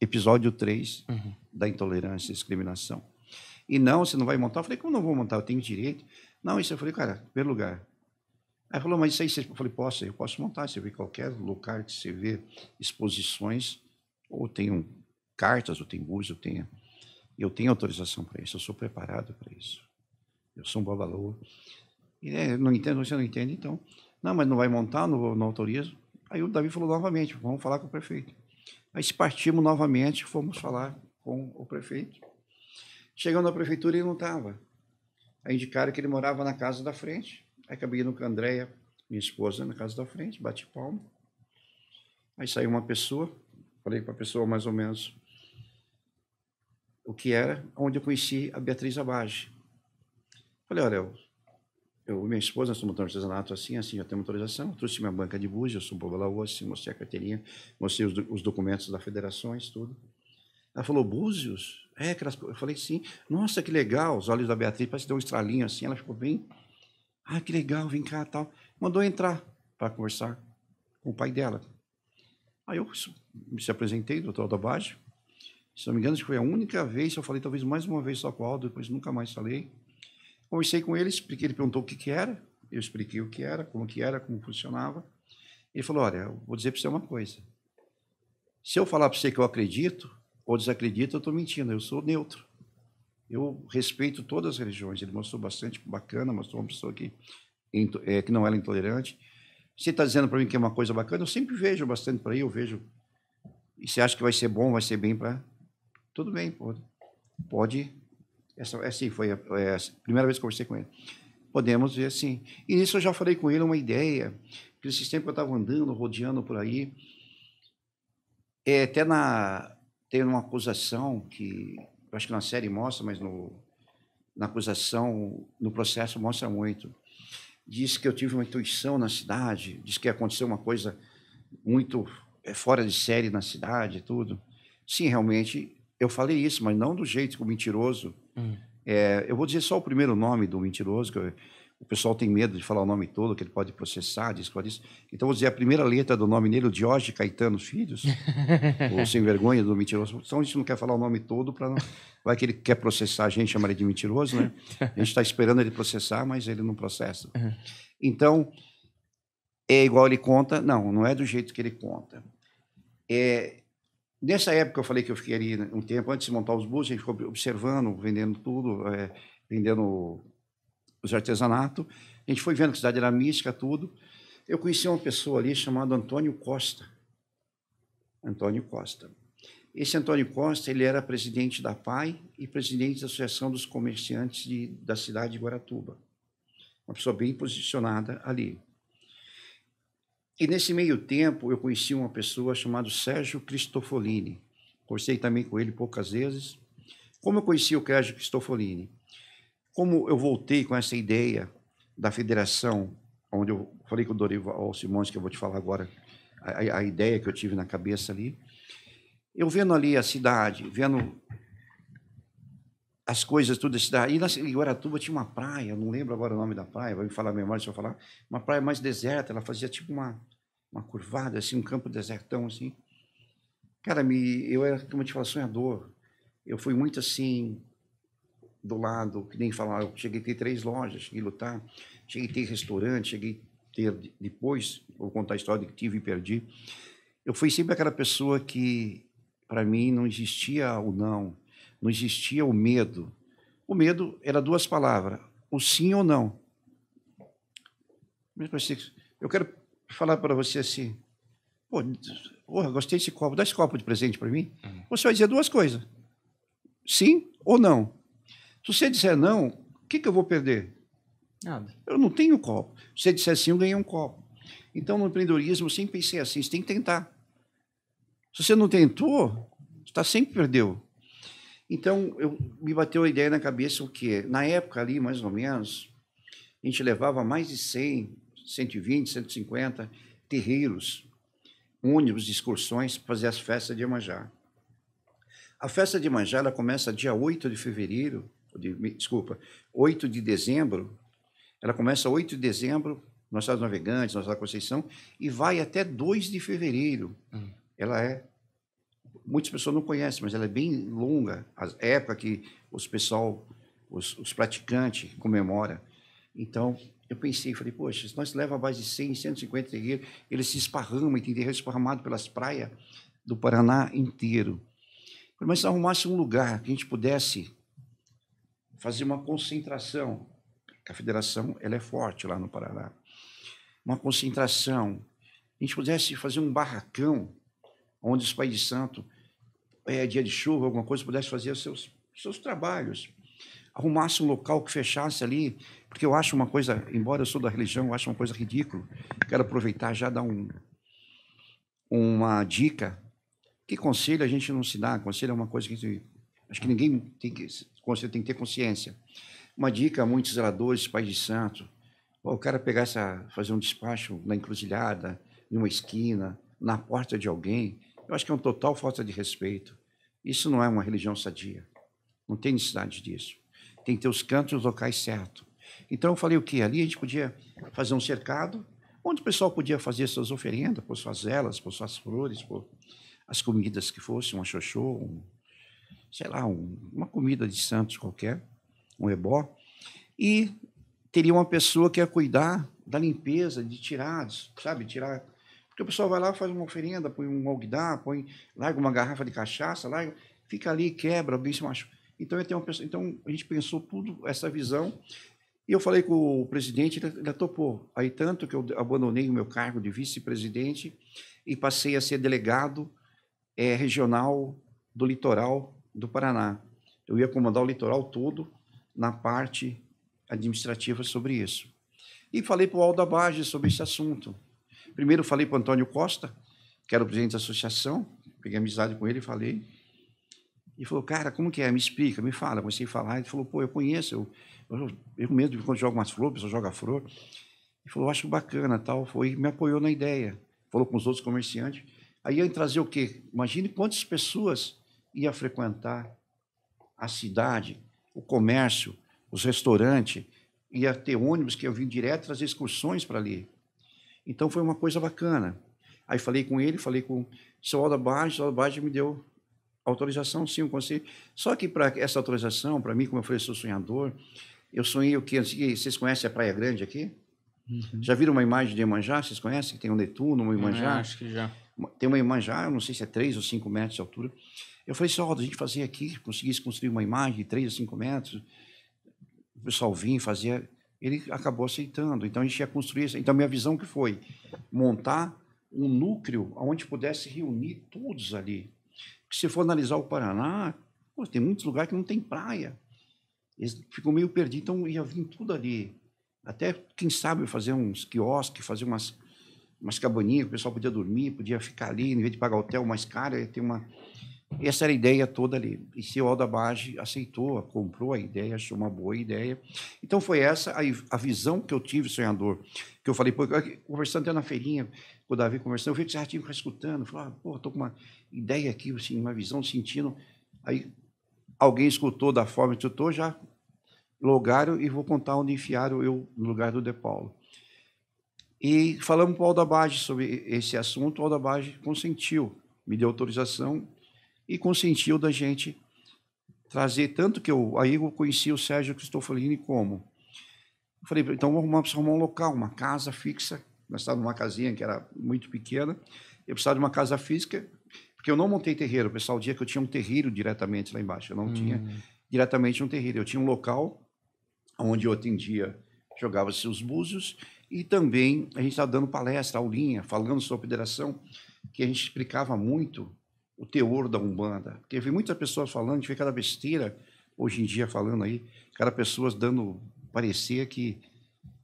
episódio 3 uhum. da intolerância e discriminação. E não, você não vai montar? Eu falei, como não vou montar? Eu tenho direito. Não, isso eu falei, cara, primeiro lugar, Aí falou, mas isso aí você... Eu falei, posso, eu posso montar. Você vê qualquer lugar que você vê exposições, ou tem cartas, ou tem museu, tem... Eu tenho autorização para isso, eu sou preparado para isso. Eu sou um babalô. E né, não entendo, você não entende, então. Não, mas não vai montar, não, não autorizo. Aí o Davi falou novamente, vamos falar com o prefeito. Aí partimos novamente, fomos falar com o prefeito. Chegando na prefeitura, ele não estava. Aí indicaram que ele morava na casa da frente. Aí acabei indo com a Andréia, minha esposa, na casa da frente, bate palma. Aí saiu uma pessoa, falei para a pessoa mais ou menos o que era, onde eu conheci a Beatriz Abage. Falei, olha, eu, eu e minha esposa, nós somos um artesanato assim, assim, já temos autorização, eu trouxe minha banca de búzios, eu sou Babalaú, assim, mostrei a carteirinha, mostrei os, os documentos da federações, tudo. Ela falou, búzios? É, aquelas... eu falei, sim. Nossa, que legal, os olhos da Beatriz, parece que deu um estralinho assim, ela ficou bem ah, que legal, vem cá tal. Mandou entrar para conversar com o pai dela. Aí eu me apresentei, doutor Aldo Baggio. Se não me engano, foi a única vez, eu falei talvez mais uma vez só com o Aldo, depois nunca mais falei. Conversei com ele, expliquei, ele perguntou o que, que era, eu expliquei o que era, como que era, como funcionava. Ele falou, olha, vou dizer para você uma coisa. Se eu falar para você que eu acredito ou desacredito, eu estou mentindo, eu sou neutro. Eu respeito todas as religiões. Ele mostrou bastante bacana, mostrou uma pessoa que, é, que não era intolerante. Você está dizendo para mim que é uma coisa bacana, eu sempre vejo bastante para aí, eu vejo. E você acha que vai ser bom, vai ser bem para. Tudo bem, pode. Pode. Essa, é assim, foi a, é a primeira vez que conversei com ele. Podemos ver assim. E nisso eu já falei com ele uma ideia, que nesse tempo que eu estava andando, rodeando por aí, é, até na, teve uma acusação que eu acho que na série mostra, mas no, na acusação, no processo mostra muito. Diz que eu tive uma intuição na cidade, diz que aconteceu uma coisa muito é, fora de série na cidade e tudo. Sim, realmente, eu falei isso, mas não do jeito que o mentiroso. Hum. É, eu vou dizer só o primeiro nome do mentiroso, que eu, o pessoal tem medo de falar o nome todo, que ele pode processar, diz pode isso. Então, vou dizer a primeira letra do nome dele, o Jorge Caetano Filhos, <laughs> o sem vergonha do mentiroso. Então, a gente não quer falar o nome todo, para não... vai que ele quer processar a gente, chamar ele de mentiroso, né? A gente está esperando ele processar, mas ele não processa. Uhum. Então, é igual ele conta? Não, não é do jeito que ele conta. É, nessa época, eu falei que eu fiquei ali né, um tempo antes de montar os bus, a gente ficou observando, vendendo tudo, é, vendendo os artesanatos. A gente foi vendo que a cidade era mística, tudo. Eu conheci uma pessoa ali chamada Antônio Costa. Antônio Costa. Esse Antônio Costa, ele era presidente da PAI e presidente da Associação dos Comerciantes de, da cidade de Guaratuba. Uma pessoa bem posicionada ali. E nesse meio tempo, eu conheci uma pessoa chamada Sérgio Cristofolini. Conversei também com ele poucas vezes. Como eu conheci o Sérgio Cristofolini? Como eu voltei com essa ideia da federação, onde eu falei com o Dorival Simões, que eu vou te falar agora, a, a ideia que eu tive na cabeça ali, eu vendo ali a cidade, vendo as coisas tudo da cidade. E na em Guaratuba tinha uma praia, não lembro agora o nome da praia, vai me falar a memória se eu falar. Uma praia mais deserta, ela fazia tipo uma, uma curvada, assim, um campo desertão, assim. Cara, me, eu era, como eu te falo, sonhador. Eu fui muito assim, do lado, que nem falar, eu cheguei a ter três lojas, cheguei a lutar, cheguei a ter restaurante, cheguei a ter depois, vou contar a história que tive e perdi. Eu fui sempre aquela pessoa que, para mim, não existia o não, não existia o medo. O medo era duas palavras, o sim ou não. Eu quero falar para você assim, pô, oh, gostei desse copo, dá esse copo de presente para mim. Uhum. Você vai dizer duas coisas, sim ou não. Se você disser não, o que, que eu vou perder? Nada. Eu não tenho copo. Se você disser sim, eu ganhei um copo. Então, no empreendedorismo, eu sempre pensei assim: você tem que tentar. Se você não tentou, você tá, sempre perdeu. Então, eu, me bateu a ideia na cabeça o quê? Na época ali, mais ou menos, a gente levava mais de 100, 120, 150 terreiros, ônibus de excursões para fazer as festas de Iemanjá. A festa de Iemanjá ela começa dia 8 de fevereiro desculpa, 8 de dezembro, ela começa 8 de dezembro, nós Senhora Navegantes, Nossa Senhora Conceição, e vai até 2 de fevereiro. Hum. Ela é, muitas pessoas não conhecem, mas ela é bem longa, a época que os pessoal, os, os praticantes comemora. Então, eu pensei, falei, poxa, se nós leva base de 100, 150 terreiros, eles se esparramam, e tem terreiro esparramado pelas praias do Paraná inteiro. Mas se arrumasse um lugar que a gente pudesse fazer uma concentração. A federação ela é forte lá no Paraná. Uma concentração. A gente pudesse fazer um barracão onde os Pais de Santo, é, dia de chuva, alguma coisa, pudesse fazer os seus, seus trabalhos. Arrumasse um local que fechasse ali, porque eu acho uma coisa, embora eu sou da religião, eu acho uma coisa ridícula. Quero aproveitar já dar um, uma dica. Que conselho a gente não se dá? Conselho é uma coisa que gente, acho que ninguém tem que você tem que ter consciência. Uma dica a muitos zeladores, pais de santo, o cara pegar essa, fazer um despacho na encruzilhada, em uma esquina, na porta de alguém, eu acho que é uma total falta de respeito. Isso não é uma religião sadia. Não tem necessidade disso. Tem que ter os cantos e os locais certos. Então eu falei o que ali a gente podia fazer um cercado, onde o pessoal podia fazer suas oferendas, por suas velas, por suas flores, por as comidas que fossem um xoxô, um sei lá, um, uma comida de Santos qualquer, um ebó, e teria uma pessoa que ia cuidar da limpeza, de tirar, sabe, tirar. Porque o pessoal vai lá, faz uma oferenda, põe um algodão põe, larga uma garrafa de cachaça, larga, fica ali, quebra, o bicho machuca. Então, eu tenho uma pessoa, então a gente pensou tudo, essa visão, e eu falei com o presidente, ele, ele topou. Aí, tanto que eu abandonei o meu cargo de vice-presidente e passei a ser delegado é, regional do litoral do Paraná. Eu ia comandar o litoral todo na parte administrativa sobre isso. E falei para o Alda Bages sobre esse assunto. Primeiro falei para o Antônio Costa, que era o presidente da associação, peguei amizade com ele e falei. E falou, cara, como que é? Me explica, me fala. Comecei a falar. Ele falou, pô, eu conheço, eu, eu, eu com medo de quando joga umas flores, a pessoa joga flor. Ele falou, acho bacana tal. Foi, me apoiou na ideia. Falou com os outros comerciantes. Aí eu ia trazer o quê? Imagine quantas pessoas ia frequentar a cidade, o comércio, os restaurantes, ia ter ônibus que eu vim direto às excursões para ali. Então foi uma coisa bacana. Aí falei com ele, falei com o seu Alda Baixo, o Alda Baixo me deu autorização, sim, eu consigo. Só que para essa autorização, para mim, como eu falei, sou sonhador, eu sonhei o que vocês conhecem a Praia Grande aqui? Uhum. Já viram uma imagem de Iemanjá? Vocês conhecem? Tem um Netuno, um Iemanjá? É, acho que já. Tem uma imagem ah, eu não sei se é 3 ou 5 metros de altura. Eu falei, só, a gente fazia aqui, conseguisse construir uma imagem de 3 ou 5 metros, o pessoal vinha fazia. Ele acabou aceitando. Então a gente ia construir. Então, minha visão que foi montar um núcleo onde pudesse reunir todos ali. Porque se for analisar o Paraná, pô, tem muitos lugares que não tem praia. Eles ficam meio perdidos, então ia vir tudo ali. Até, quem sabe, fazer uns quiosques, fazer umas umas cabaninhas, o pessoal podia dormir, podia ficar ali, em vez de pagar hotel mais caro, ia ter uma... Essa era a ideia toda ali. E se o Alda Bage aceitou, comprou a ideia, achou uma boa ideia. Então foi essa a, a visão que eu tive, sonhador, que eu falei, pô, conversando até na feirinha, com o Davi conversando, eu vi que esse artigo escutando, falava, ah, pô, estou com uma ideia aqui, assim, uma visão, sentindo. Aí alguém escutou da forma que eu estou, já logaram e vou contar onde enfiaram eu no lugar do De Paulo. E falamos com o Aldabage sobre esse assunto, o Aldabage consentiu, me deu autorização e consentiu da gente trazer, tanto que eu, aí eu conheci o Sérgio Cristofolini como. Eu falei, então vamos arrumar, arrumar um local, uma casa fixa, nós estávamos numa casinha que era muito pequena, eu precisava de uma casa física, porque eu não montei terreiro, pessoal, dizia dia que eu tinha um terreiro diretamente lá embaixo, eu não hum. tinha diretamente um terreiro, eu tinha um local onde eu atendia, jogava-se os búzios, e também a gente estava dando palestra, aulinha, falando sobre a federação, que a gente explicava muito o teor da Umbanda. Teve muitas pessoas falando, a gente vê cada besteira hoje em dia falando aí, cada pessoa dando parecer que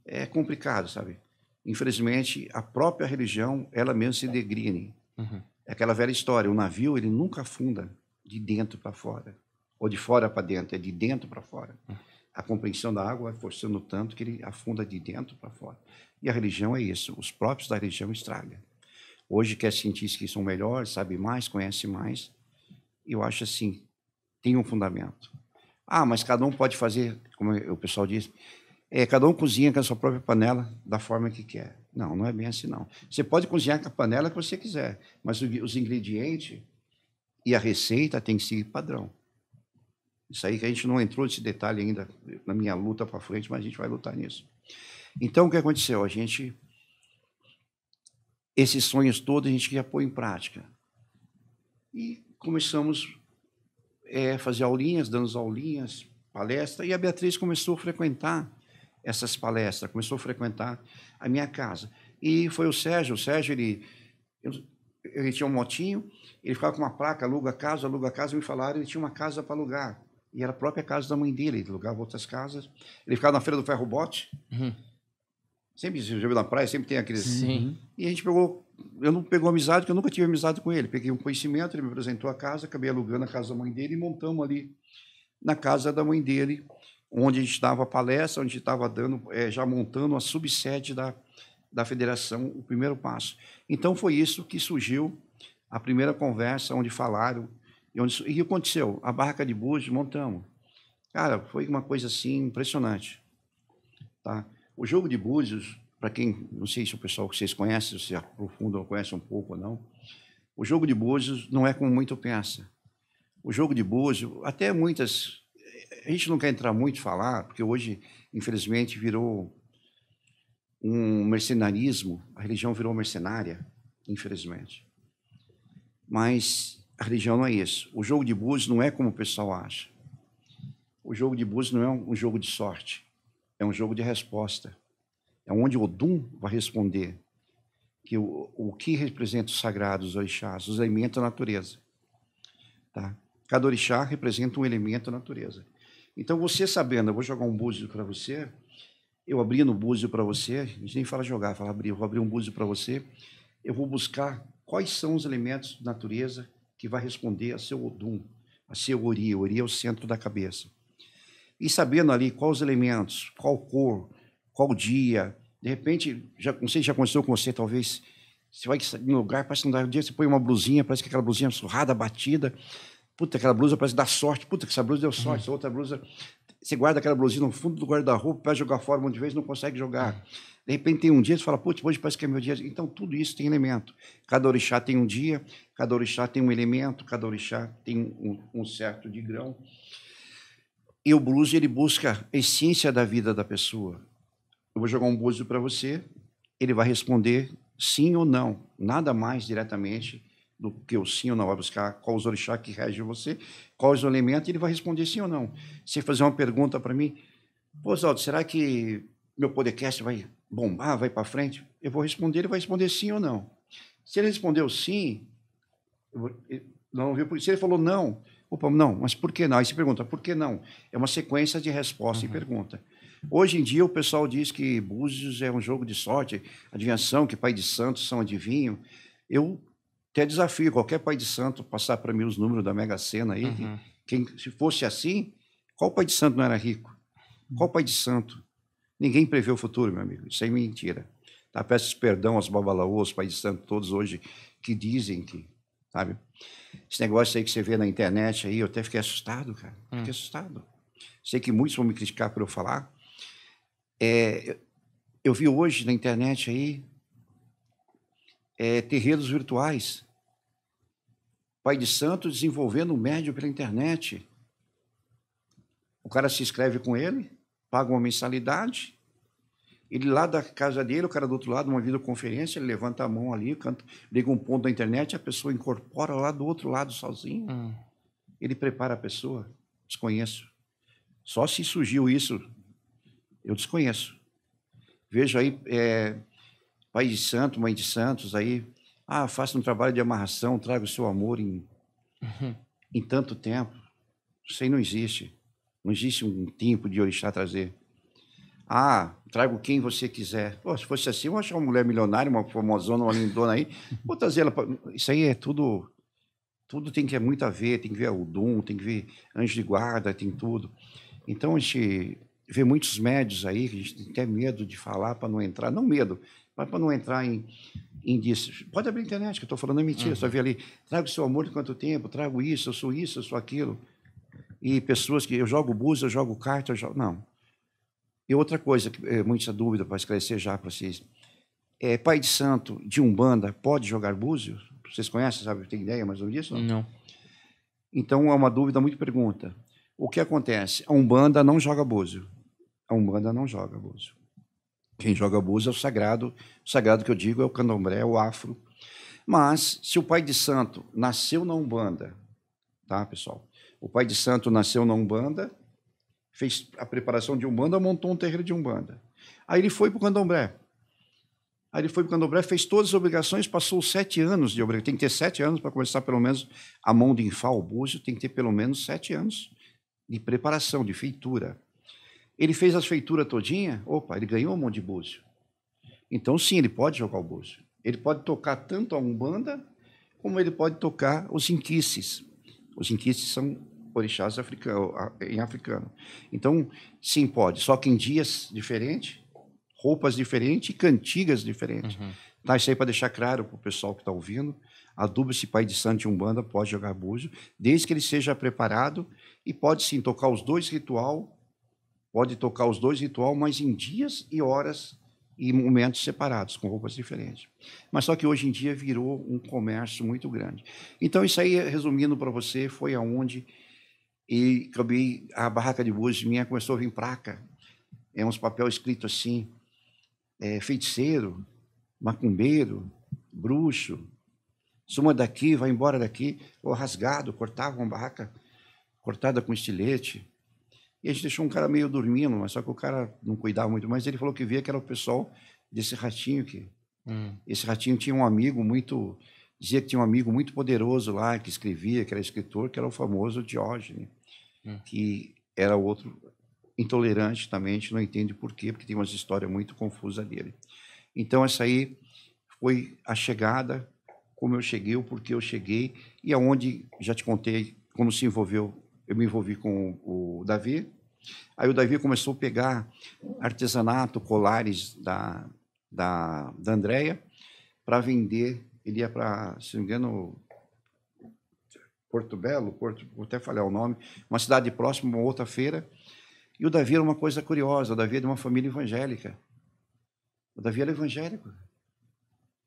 é complicado, sabe? Infelizmente, a própria religião, ela mesmo se degrine. Uhum. É aquela velha história, o navio, ele nunca afunda de dentro para fora, ou de fora para dentro, é de dentro para fora. Uhum a compreensão da água vai forçando tanto que ele afunda de dentro para fora. E a religião é isso, os próprios da religião estragam. Hoje quer cientistas que são melhores, sabe mais, conhece mais. Eu acho assim, tem um fundamento. Ah, mas cada um pode fazer, como o pessoal diz, é, cada um cozinha com a sua própria panela da forma que quer. Não, não é bem assim, não. Você pode cozinhar com a panela que você quiser, mas os ingredientes e a receita tem que seguir padrão. Isso aí que a gente não entrou nesse detalhe ainda na minha luta para frente, mas a gente vai lutar nisso. Então, o que aconteceu? A gente. Esses sonhos todos a gente queria pôr em prática. E começamos a é, fazer aulinhas, dando aulinhas, palestra, e a Beatriz começou a frequentar essas palestras, começou a frequentar a minha casa. E foi o Sérgio, o Sérgio, ele, ele tinha um motinho, ele ficava com uma placa, aluga casa, aluga casa, me falaram, ele tinha uma casa para alugar. E era a própria casa da mãe dele, ele alugava outras casas. Ele ficava na feira do ferro bote. Uhum. Sempre se na praia, sempre tem aqueles. Sim. Uhum. E a gente pegou. Eu não pegou amizade, porque eu nunca tive amizade com ele. Peguei um conhecimento, ele me apresentou a casa, acabei alugando a casa da mãe dele e montamos ali na casa da mãe dele, onde a gente dava palestra, onde a gente estava dando, é, já montando a subsede da, da federação, o primeiro passo. Então foi isso que surgiu a primeira conversa onde falaram e, o que aconteceu? A barraca de búzios montamos. Cara, foi uma coisa assim impressionante. Tá? O jogo de búzios, para quem, não sei se o pessoal que vocês conhecem, se aprofundam, conhece um pouco ou não, o jogo de búzios não é como muito pensa. O jogo de búzios, até muitas, a gente não quer entrar muito falar, porque hoje, infelizmente, virou um mercenarismo, a religião virou mercenária, infelizmente. Mas a religião não é isso. O jogo de búzios não é como o pessoal acha. O jogo de búzios não é um jogo de sorte. É um jogo de resposta. É onde o Odum vai responder que o, o que representa os sagrados os orixás, os elementos da natureza. Tá? Cada orixá representa um elemento da natureza. Então, você sabendo, eu vou jogar um búzio para você, eu abri no búzio para você, a gente nem fala jogar, fala abrir, eu vou abrir um búzio para você, eu vou buscar quais são os elementos da natureza que vai responder a seu Odum, a seu Ori. Ori é o centro da cabeça. E sabendo ali quais os elementos, qual cor, qual dia. De repente, já, não sei se já aconteceu com você, talvez. Você vai em um lugar, parece que não dá dia, você põe uma blusinha, parece que aquela blusinha surrada, batida. Puta, aquela blusa parece dar sorte. Puta, que essa blusa deu sorte. Uhum. Essa outra blusa você guarda aquela blusinha no fundo do guarda-roupa para jogar fora um monte de vez não consegue jogar. É. De repente tem um dia, você fala, putz, hoje parece que é meu dia. Então tudo isso tem elemento. Cada orixá tem um dia, cada orixá tem um elemento, cada orixá tem um, um certo de grão. E o blues, ele busca a essência da vida da pessoa. Eu vou jogar um búzio para você, ele vai responder sim ou não, nada mais diretamente do que o sim ou não, vai buscar qual os orixás que rege você, quais os elementos, e ele vai responder sim ou não. Se fazer uma pergunta para mim, pô, Zaldo, será que meu podcast vai bombar, vai para frente? Eu vou responder, ele vai responder sim ou não. Se ele respondeu sim, vou, não, se ele falou não, opa, não, mas por que não? Aí você pergunta, por que não? É uma sequência de resposta uhum. e pergunta. Hoje em dia o pessoal diz que Búzios é um jogo de sorte, adivinhação, que pai de santos são adivinho. Eu até desafio qualquer pai de santo passar para mim os números da Mega Sena aí. Uhum. Quem, se fosse assim, qual pai de santo não era rico? Qual pai de santo? Ninguém prevê o futuro, meu amigo. Isso é mentira. Tá? Peço perdão aos babalaôs, pais de santo, todos hoje que dizem que, sabe? Esse negócio aí que você vê na internet aí, eu até fiquei assustado, cara. Hum. Fiquei hum. assustado. Sei que muitos vão me criticar por eu falar. É, eu vi hoje na internet aí é, terreiros virtuais. Pai de Santo desenvolvendo um médio pela internet. O cara se inscreve com ele, paga uma mensalidade. Ele lá da casa dele, o cara do outro lado, uma videoconferência, ele levanta a mão ali, canta, liga um ponto da internet, a pessoa incorpora lá do outro lado sozinho. Hum. Ele prepara a pessoa. Desconheço. Só se surgiu isso, eu desconheço. Vejo aí é, pai de santo, mãe de santos, aí, ah, faça um trabalho de amarração, traga o seu amor em, uhum. em tanto tempo. Isso aí não existe. Não existe um tempo de orixá trazer. Ah, trago quem você quiser. Pô, se fosse assim, eu acho uma mulher milionária, uma famosona, uma lindona aí, vou trazer ela. Pra... Isso aí é tudo. Tudo tem que ter é muito a ver, tem que ver o dom, tem que ver anjo de guarda, tem tudo. Então a gente vê muitos médios aí que a gente tem até medo de falar para não entrar. Não medo, para não entrar em indícios. Pode abrir a internet, que eu estou falando é mentira. Uhum. só vê ali, trago seu amor de quanto tempo, trago isso, eu sou isso, eu sou aquilo. E pessoas que eu jogo bus, eu jogo carta, eu jogo... Não. E outra coisa, que é muita dúvida para esclarecer já para vocês. É, pai de santo de Umbanda pode jogar búzio? Vocês conhecem, sabe? Tem ideia mais ou menos disso? Não? não. Então, é uma dúvida muito pergunta. O que acontece? A Umbanda não joga búzio. A Umbanda não joga búzio. Quem joga búzio é o sagrado. O sagrado que eu digo é o candomblé, é o afro. Mas, se o pai de santo nasceu na Umbanda, tá, pessoal? O pai de santo nasceu na Umbanda, fez a preparação de Umbanda, montou um terreiro de Umbanda. Aí ele foi para o candomblé. Aí ele foi para o candomblé, fez todas as obrigações, passou sete anos de obrigação. Tem que ter sete anos para começar pelo menos a mão de infal, o búzio, tem que ter pelo menos sete anos de preparação, de feitura. Ele fez as feituras todinha, opa, ele ganhou um monte de búzio. Então, sim, ele pode jogar o búzio. Ele pode tocar tanto a Umbanda, como ele pode tocar os inquices. Os inquices são orixás africano, em africano. Então, sim, pode, só que em dias diferentes, roupas diferentes e cantigas diferentes. Uhum. Tá, isso aí é para deixar claro para o pessoal que está ouvindo, a dúvida pai de santo de Umbanda pode jogar búzio, desde que ele seja preparado e pode sim tocar os dois ritual Pode tocar os dois ritual, mas em dias e horas e momentos separados, com roupas diferentes. Mas só que hoje em dia virou um comércio muito grande. Então, isso aí, resumindo para você, foi aonde e acabei, a barraca de búzios minha começou a vir praca. É uns papel escrito assim, é, feiticeiro, macumbeiro, bruxo, suma daqui, vai embora daqui, ou rasgado, cortava uma barraca cortada com estilete. E a gente deixou um cara meio dormindo, mas só que o cara não cuidava muito mas Ele falou que via que era o pessoal desse ratinho que. Hum. Esse ratinho tinha um amigo muito. Dizia que tinha um amigo muito poderoso lá, que escrevia, que era escritor, que era o famoso Diógenes, hum. que era outro intolerante também, a gente não entende por quê, porque tem uma história muito confusa dele. Então, essa aí foi a chegada, como eu cheguei, o porquê eu cheguei, e aonde já te contei como se envolveu eu me envolvi com o Davi. Aí o Davi começou a pegar artesanato, colares da, da, da Andrea para vender. Ele ia para, se não me engano, Porto Belo, Porto, vou até falhar o nome, uma cidade próxima, uma outra feira. E o Davi era uma coisa curiosa, o Davi é de uma família evangélica. O Davi era evangélico.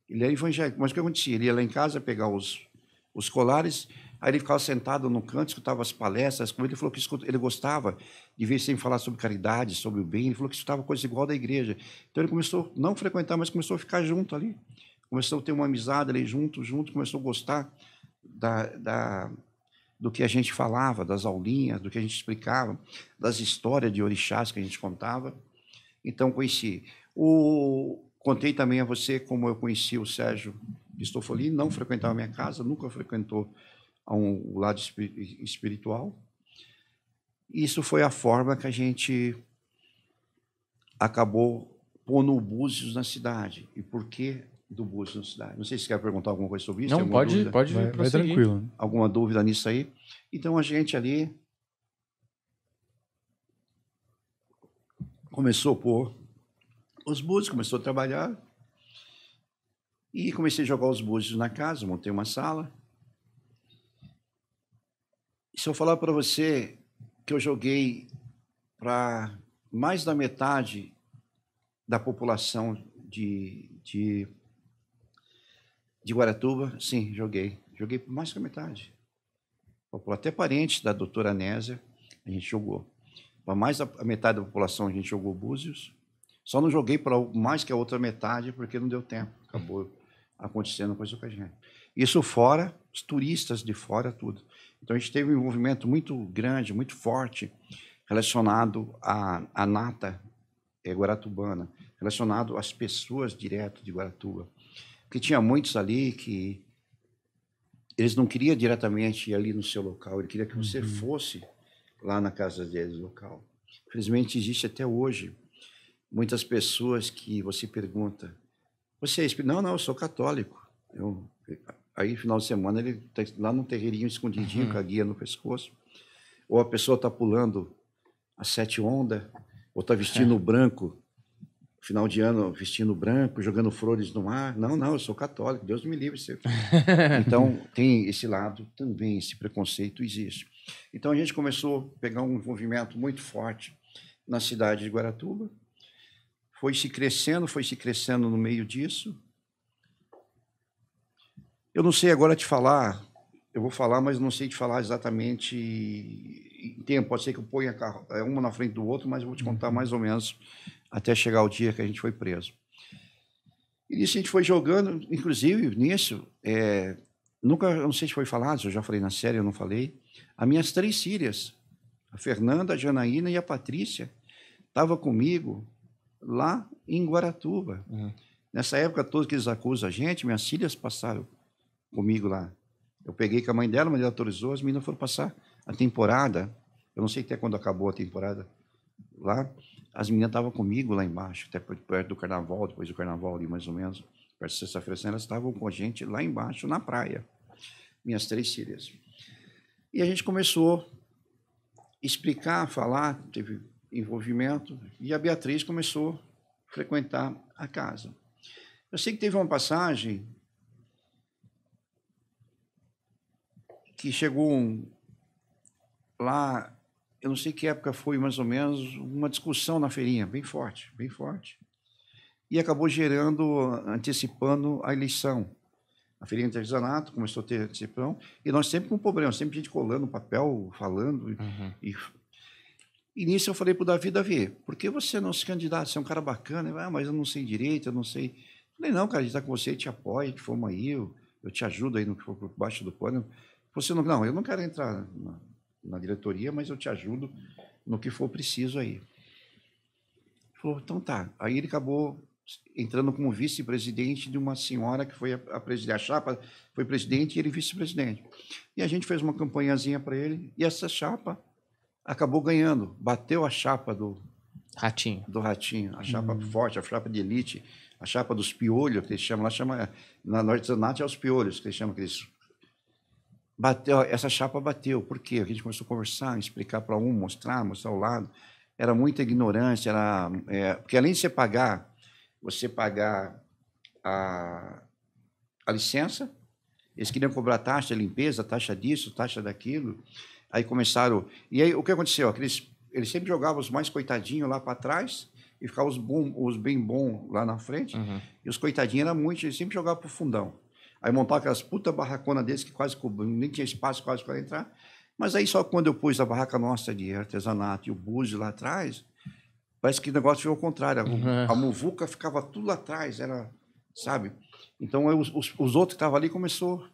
Ele era é evangélico. Mas o que acontecia? Ele ia lá em casa pegar os, os colares, Aí ele ficava sentado no canto, escutava as palestras como ele. falou que ele gostava de ver sempre falar sobre caridade, sobre o bem. Ele falou que escutava coisas igual da igreja. Então ele começou não frequentar, mas começou a ficar junto ali. Começou a ter uma amizade ali junto, junto. Começou a gostar da, da, do que a gente falava, das aulinhas, do que a gente explicava, das histórias de orixás que a gente contava. Então conheci. O, contei também a você como eu conheci o Sérgio Cristofoli, não frequentava a minha casa, nunca frequentou a um lado espiritual. Isso foi a forma que a gente acabou pondo o Búzios na cidade. E por que do Búzios na cidade? Não sei se você quer perguntar alguma coisa sobre isso. Não, pode, pode vai, vai tranquilo. Alguma dúvida nisso aí? Então, a gente ali começou por os búzios, começou a trabalhar. E comecei a jogar os búzios na casa, montei uma sala se eu falar para você que eu joguei para mais da metade da população de, de, de Guaratuba, sim, joguei. Joguei por mais a metade. Até parente da doutora Nésia, a gente jogou. Para mais da metade da população, a gente jogou Búzios. Só não joguei para mais que a outra metade, porque não deu tempo. Acabou acontecendo coisa com a gente. Isso fora, os turistas de fora, tudo. Então a gente teve um envolvimento muito grande, muito forte, relacionado à, à nata é, guaratubana, relacionado às pessoas direto de Guaratuba. Porque tinha muitos ali que eles não queriam diretamente ir ali no seu local, ele queria que você uhum. fosse lá na casa deles local. Felizmente existe até hoje muitas pessoas que você pergunta, você é espírita? Não, não, eu sou católico. Eu Aí, final de semana, ele está lá num terreirinho escondidinho, uhum. com a guia no pescoço. Ou a pessoa está pulando a sete onda, ou está vestindo é. <laughs> branco, final de ano, vestindo branco, jogando flores no mar. Não, não, eu sou católico, Deus me livre. Você... <laughs> então, tem esse lado também, esse preconceito existe. Então, a gente começou a pegar um movimento muito forte na cidade de Guaratuba. Foi se crescendo, foi se crescendo no meio disso. Eu não sei agora te falar, eu vou falar, mas não sei te falar exatamente em tempo. Pode ser que eu ponha é, uma na frente do outro, mas eu vou te contar uhum. mais ou menos até chegar o dia que a gente foi preso. E nisso a gente foi jogando, inclusive nisso, é, nunca, eu não sei se foi falado, se eu já falei na série, eu não falei, as minhas três filhas, a Fernanda, a Janaína e a Patrícia, estavam comigo lá em Guaratuba. Uhum. Nessa época, todos que eles acusam a gente, minhas filhas passaram comigo lá. Eu peguei com a mãe dela, mas ela autorizou, as meninas foram passar a temporada. Eu não sei até quando acabou a temporada lá. As meninas estavam comigo lá embaixo, até perto do carnaval, depois do carnaval ali mais ou menos, perto de sexta-feira, elas estavam com a gente lá embaixo na praia. Minhas três filhas. E a gente começou a explicar, falar, teve envolvimento, e a Beatriz começou a frequentar a casa. Eu sei que teve uma passagem que chegou um, lá, eu não sei que época foi, mais ou menos, uma discussão na feirinha, bem forte, bem forte. E acabou gerando, antecipando a eleição. A feirinha de artesanato começou a ter antecipação, e nós sempre com problema, sempre gente colando papel, falando. Uhum. E, e nisso eu falei para o Davi, Davi, por que você não se candidata? Você é um cara bacana, ah, mas eu não sei direito, eu não sei. Eu falei, não, cara, a gente está com você, te apoia, te forma aí, eu, eu te ajudo aí no que for por baixo do pano. Você não, não, eu não quero entrar na, na diretoria, mas eu te ajudo no que for preciso aí. Ele falou, então tá. Aí ele acabou entrando como vice-presidente de uma senhora que foi a, a presidente, a chapa foi presidente e ele vice-presidente. E a gente fez uma campanhazinha para ele e essa chapa acabou ganhando, bateu a chapa do Ratinho. Do Ratinho, a chapa hum. forte, a chapa de elite, a chapa dos piolhos, que eles chamam lá, chama, na Norte do é os piolhos, que eles chamam aqueles Bateu, essa chapa bateu. Por quê? A gente começou a conversar, explicar para um, mostrar, mostrar ao lado. Era muita ignorância, era, é, porque além de você pagar, você pagar a, a licença, eles queriam cobrar taxa, limpeza, taxa disso, taxa daquilo. Aí começaram. E aí o que aconteceu? Aqueles, eles sempre jogavam os mais coitadinhos lá para trás e ficavam os, boom os bem bons lá na frente. Uhum. E os coitadinhos eram muitos, eles sempre jogavam para o fundão. Aí montar aquelas puta barracona desses que quase nem tinha espaço quase para entrar. Mas aí só quando eu pus a barraca nossa de artesanato e o búzio lá atrás, parece que o negócio foi ao contrário. A, uhum. a muvuca ficava tudo lá atrás, era, sabe? Então eu, os, os outros que estavam ali começou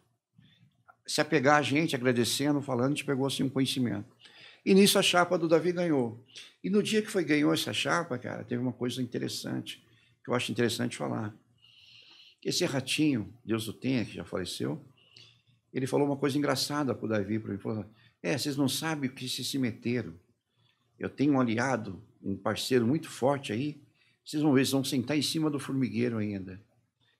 se apegar a gente, agradecendo, falando, a gente pegou assim um conhecimento. E nisso a chapa do Davi ganhou. E no dia que foi ganhou essa chapa, cara, teve uma coisa interessante, que eu acho interessante falar. Esse ratinho, Deus o tenha, que já faleceu, ele falou uma coisa engraçada para o Davi, para mim, falou, assim, é, vocês não sabem o que vocês se meteram. Eu tenho um aliado, um parceiro muito forte aí, vocês vão ver, eles vão sentar em cima do formigueiro ainda.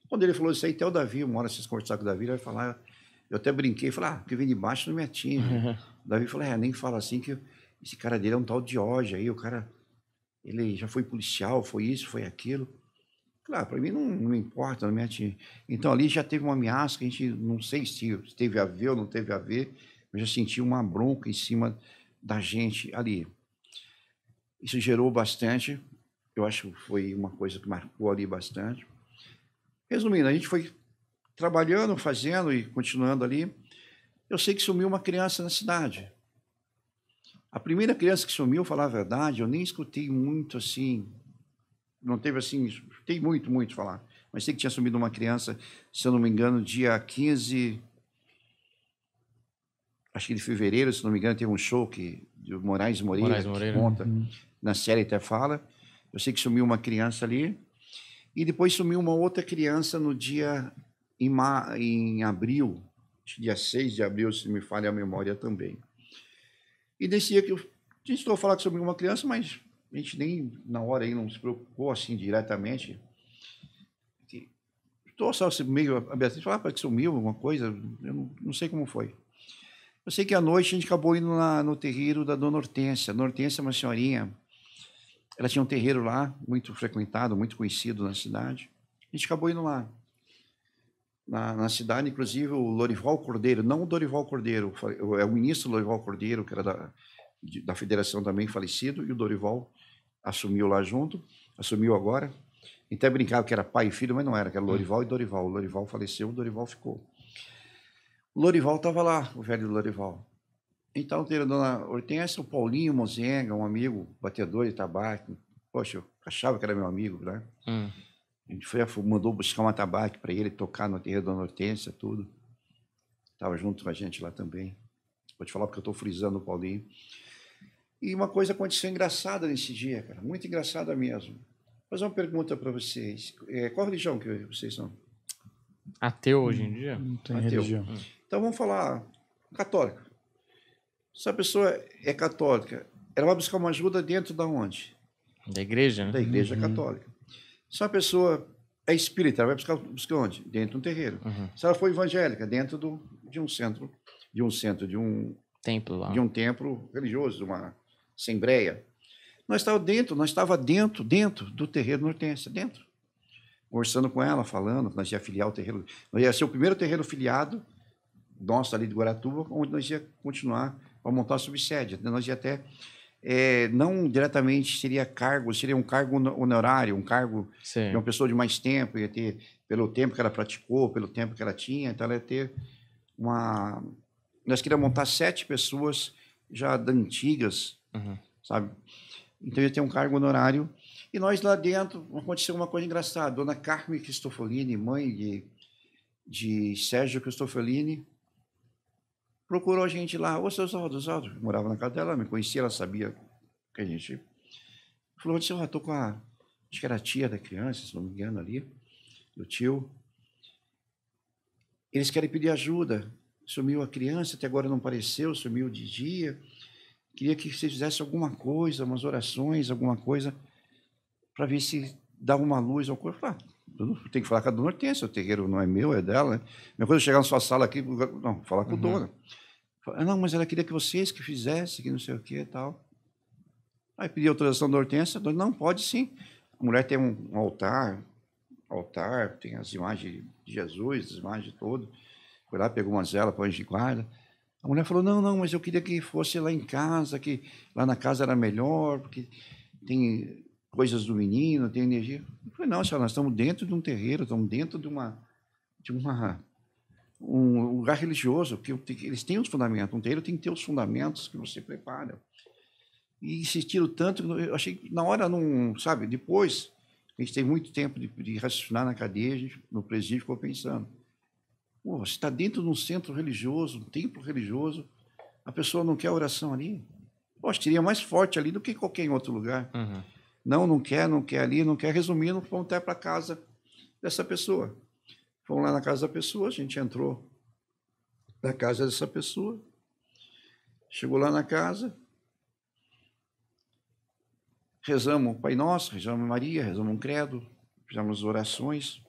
Quando ele falou isso aí, até o Davi, uma hora vocês conversaram com o Davi, ele vai falar, eu até brinquei, falei, ah, porque vem de baixo não me atinge. O <laughs> Davi falou, é, nem fala assim que esse cara dele é um tal de hoje aí, o cara, ele já foi policial, foi isso, foi aquilo. Claro, ah, para mim não, não importa, não me atinge. Então ali já teve uma ameaça que a gente não sei se teve a ver ou não teve a ver, mas já senti uma bronca em cima da gente ali. Isso gerou bastante, eu acho que foi uma coisa que marcou ali bastante. Resumindo, a gente foi trabalhando, fazendo e continuando ali. Eu sei que sumiu uma criança na cidade. A primeira criança que sumiu, falar a verdade, eu nem escutei muito assim, não teve assim tem muito, muito falar. Mas sei que tinha sumido uma criança, se eu não me engano, dia 15. Acho que de fevereiro, se não me engano, teve um show que, de Moraes Moreira, Moraes Moreira. conta. Uhum. Na série até fala. Eu sei que sumiu uma criança ali. E depois sumiu uma outra criança no dia. Em, ma, em abril, dia 6 de abril, se me falha a memória também. E nesse que eu estou a falar sobre uma criança, mas a gente nem na hora aí não se preocupou assim diretamente. Estou assim, só meio a Beatriz falou, ah, para que sumiu alguma coisa, eu não, não, sei como foi. Eu sei que à noite a gente acabou indo na, no terreiro da Dona Hortência. A Dona Hortência é uma senhorinha, ela tinha um terreiro lá, muito frequentado, muito conhecido na cidade. A gente acabou indo lá. Na, na, cidade, inclusive o Lorival Cordeiro, não o Dorival Cordeiro, é o ministro Lorival Cordeiro, que era da, da federação também falecido, e o Dorival assumiu lá junto, assumiu agora. Até brincava que era pai e filho, mas não era, que era hum. Lorival e Dorival. O Lorival faleceu, o Dorival ficou. O Lorival estava lá, o velho Lorival. Então, tem a dona Hortência, é o Paulinho Mozenga, um amigo, batedor de tabaco. Poxa, eu achava que era meu amigo, né? Hum. A gente foi, mandou buscar uma tabaco para ele tocar no terreiro da dona Hortência, tudo. Estava junto com a gente lá também. Vou te falar porque eu estou frisando o Paulinho. E uma coisa aconteceu engraçada nesse dia, cara, muito engraçada mesmo. Vou fazer uma pergunta para vocês. É, qual religião que vocês são? Ateu hum, hoje em dia? Não tem Ateu. religião. Hum. Então vamos falar católica. Se a pessoa é católica, ela vai buscar uma ajuda dentro da onde? Da igreja, né? Da igreja uhum. católica. Se a pessoa é espírita, ela vai buscar, buscar onde? Dentro de um terreiro. Uhum. Se ela for evangélica, dentro do, de um centro, de um centro, de um templo, lá. de um templo religioso, uma Assembleia, nós estávamos dentro, nós estava dentro, dentro do terreiro nortense, dentro. Conversando com ela, falando, nós ia filiar o terreiro, nós ia ser o primeiro terreiro filiado nosso ali de Guaratuba, onde nós ia continuar para montar a subsede. Nós ia até, é, não diretamente seria cargo, seria um cargo honorário, um cargo Sim. de uma pessoa de mais tempo, ia ter, pelo tempo que ela praticou, pelo tempo que ela tinha, então ela ia ter uma... Nós queríamos montar sete pessoas já antigas, Uhum. Sabe? Então eu tenho um cargo honorário. E nós lá dentro aconteceu uma coisa engraçada. Dona Carmen Cristofolini, mãe de, de Sérgio Cristofolini, procurou a gente lá. Ô, seu Oswaldo, Oswaldo, morava na casa dela, me conhecia, ela sabia que a gente. Falou, disse, ó, oh, tô com a. Acho que era a tia da criança, se não me engano, ali, do tio. Eles querem pedir ajuda. Sumiu a criança, até agora não apareceu, sumiu de dia. Queria que você fizesse alguma coisa, umas orações, alguma coisa, para ver se dá uma luz ao corpo. Ah, tem que falar com a dona Hortência, o terreiro não é meu, é dela. Né? Minha coisa é chegar na sua sala aqui, não, falar com uhum. Dona. dono. Não, mas ela queria que vocês que fizessem, que não sei o que e tal. Aí pedi autorização da Hortência, a dona, não, pode sim. A mulher tem um altar, altar, tem as imagens de Jesus, as imagens todas. Foi lá, pegou uma zela para o anjo de guarda. A mulher falou: não, não, mas eu queria que fosse lá em casa, que lá na casa era melhor, porque tem coisas do menino, tem energia. Eu falei: não, senhora, nós estamos dentro de um terreiro, estamos dentro de uma. De uma um lugar religioso, que eles têm os fundamentos, um terreiro tem que ter os fundamentos que você prepara. E insistiram tanto, eu achei que na hora não, sabe, depois, a gente tem muito tempo de, de raciocinar na cadeia, gente, no presídio ficou pensando. Pô, você está dentro de um centro religioso, um templo religioso, a pessoa não quer oração ali. Poxa, teria mais forte ali do que qualquer outro lugar. Uhum. Não, não quer, não quer ali, não quer. Resumindo, vamos até para casa dessa pessoa. Fomos lá na casa da pessoa, a gente entrou na casa dessa pessoa. Chegou lá na casa, rezamos o Pai Nosso, rezamos Maria, rezamos um credo, fizemos orações.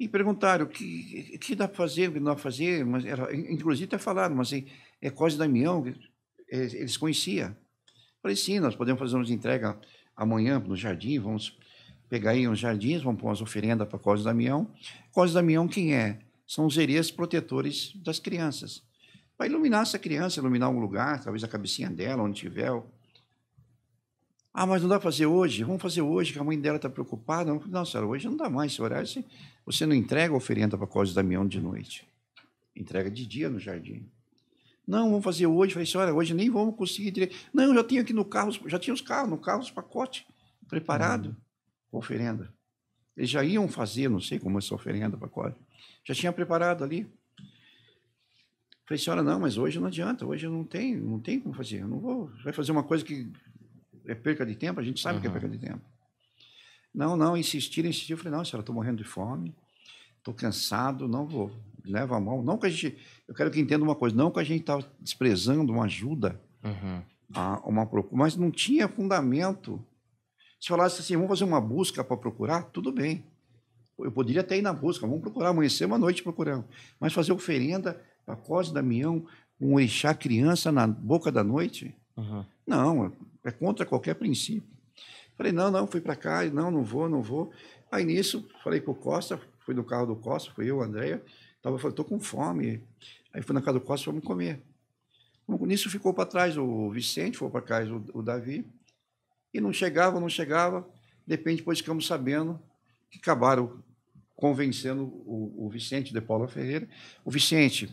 E perguntaram o que, que dá para fazer, o que não dá para fazer. Mas era, inclusive até falaram, mas assim, é quase Damião, eles conheciam. Falei, sim, nós podemos fazer uma entrega amanhã no jardim, vamos pegar aí uns jardins, vamos pôr umas oferendas para Cosme Damião. Cosme Damião quem é? São os herês protetores das crianças. Para iluminar essa criança, iluminar um lugar, talvez a cabecinha dela, onde tiver, ah, mas não dá para fazer hoje? Vamos fazer hoje, que a mãe dela está preocupada. não, senhora, hoje não dá mais. senhora. horário você, não entrega a oferenda para a Cosme Damião de noite. Entrega de dia no jardim. Não, vamos fazer hoje. Falei, senhora, hoje nem vamos conseguir direito. Não, já tinha aqui no carro, já tinha os carros, no carro, os pacotes preparado uhum. oferenda. Eles já iam fazer, não sei como é essa oferenda, para Cosa. Já tinha preparado ali. Falei, senhora, não, mas hoje não adianta, hoje não tem, não tem como fazer. Eu não vou. Vai fazer uma coisa que é perca de tempo, a gente sabe uhum. que é perca de tempo. Não, não, insistir, insistir. Eu falei, não, senhora, estou morrendo de fome, estou cansado, não vou. Leva a mão. Não que a gente. Eu quero que entenda uma coisa, não que a gente estava tá desprezando uma ajuda, uhum. a uma procura, mas não tinha fundamento. Se falasse assim, vamos fazer uma busca para procurar, tudo bem. Eu poderia até ir na busca, vamos procurar, amanhecer uma noite procurando. Mas fazer oferenda para Cosme Damião, um orixá criança na boca da noite? Uhum. Não, é contra qualquer princípio. Falei, não, não, fui para cá, não, não vou, não vou. Aí nisso, falei com o Costa, fui no carro do Costa, fui eu, Andréia, tava falando, tô com fome. Aí fui na casa do Costa, me comer. Nisso ficou para trás o Vicente, foi para trás o, o, Davi, e não chegava, não chegava. Depende, depois ficamos sabendo que acabaram convencendo o, o Vicente de Paula Ferreira. O Vicente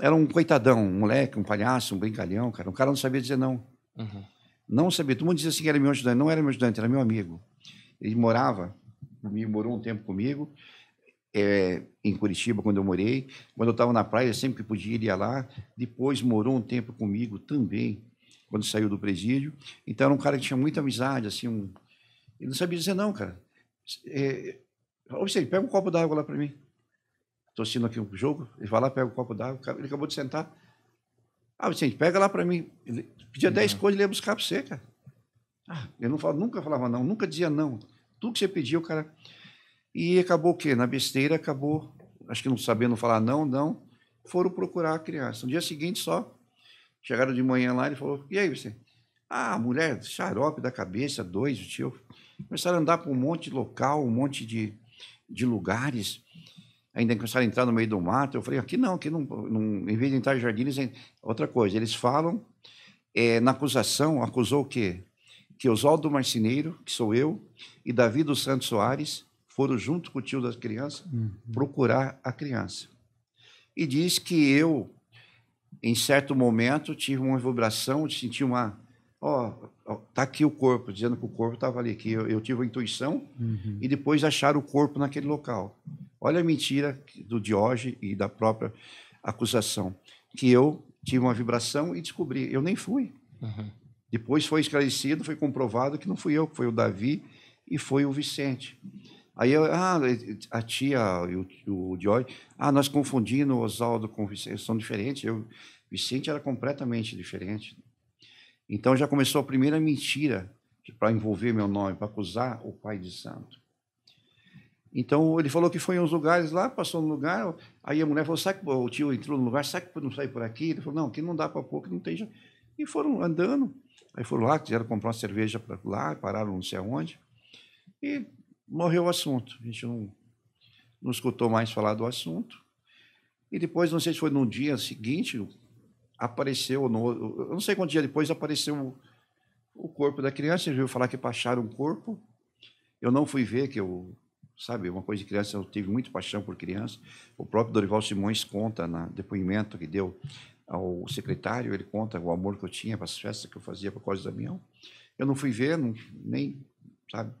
era um coitadão, um moleque, um palhaço, um brincalhão, cara. Um cara não sabia dizer não. Uhum. Não sabia. Todo mundo dizia assim que era meu ajudante. Não era meu ajudante, era meu amigo. Ele morava comigo, morou um tempo comigo, é, em Curitiba, quando eu morei. Quando eu estava na praia, sempre que podia, ele ia lá. Depois morou um tempo comigo também, quando saiu do presídio. Então era um cara que tinha muita amizade, assim. Um... Ele não sabia dizer não, cara. É... Ou seja, pega um copo d'água lá para mim. Estou assistindo aqui um jogo, ele vai lá, pega um copo d'água. Ele acabou de sentar ah, Vicente, pega lá para mim. Ele pedia 10 uhum. coisas, ele ia buscar para você, cara. Ah, eu não falava, nunca falava não, nunca dizia não. Tudo que você pedia, o cara. E acabou o quê? Na besteira, acabou, acho que não sabendo falar não, não, foram procurar a criança. No dia seguinte só, chegaram de manhã lá, ele falou: E aí, Vicente? Ah, mulher, xarope da cabeça, dois, o tio. Começaram a andar por um monte de local, um monte de, de lugares ainda começaram a entrar no meio do mato. Eu falei, aqui não, aqui não, não em vez de entrar em jardins, outra coisa. Eles falam, é, na acusação, acusou o quê? Que Oswaldo Marceneiro, que sou eu, e Davi dos Santos Soares foram junto com o tio das crianças uhum. procurar a criança. E diz que eu, em certo momento, tive uma vibração, senti uma... Ó, oh, tá aqui o corpo, dizendo que o corpo estava ali, que eu, eu tive a intuição, uhum. e depois acharam o corpo naquele local. Olha a mentira do Dioge e da própria acusação, que eu tive uma vibração e descobri, eu nem fui. Uhum. Depois foi esclarecido, foi comprovado que não fui eu, que foi o Davi e foi o Vicente. Aí eu, ah, a tia e o, o ah, nós confundimos o Oswaldo com o Vicente, são diferentes. Eu, Vicente era completamente diferente. Então já começou a primeira mentira para envolver meu nome, para acusar o pai de santo. Então ele falou que foi em uns lugares lá, passou no lugar, aí a mulher falou: que o tio entrou no lugar, sabe que não sair por aqui. Ele falou: não, aqui não dá para pouco, não tem. jeito." E foram andando. Aí foram lá, quiseram comprar uma cerveja para lá, pararam não sei aonde. E morreu o assunto. A gente não, não escutou mais falar do assunto. E depois, não sei se foi no dia seguinte, apareceu, no, eu não sei quanto dia depois, apareceu o, o corpo da criança. gente veio falar que baixaram o corpo. Eu não fui ver que eu sabe? Uma coisa de criança, eu tive muita paixão por criança. O próprio Dorival Simões conta no depoimento que deu ao secretário, ele conta o amor que eu tinha para as festas que eu fazia para Cosme Damião. Eu não fui ver, não, nem, sabe?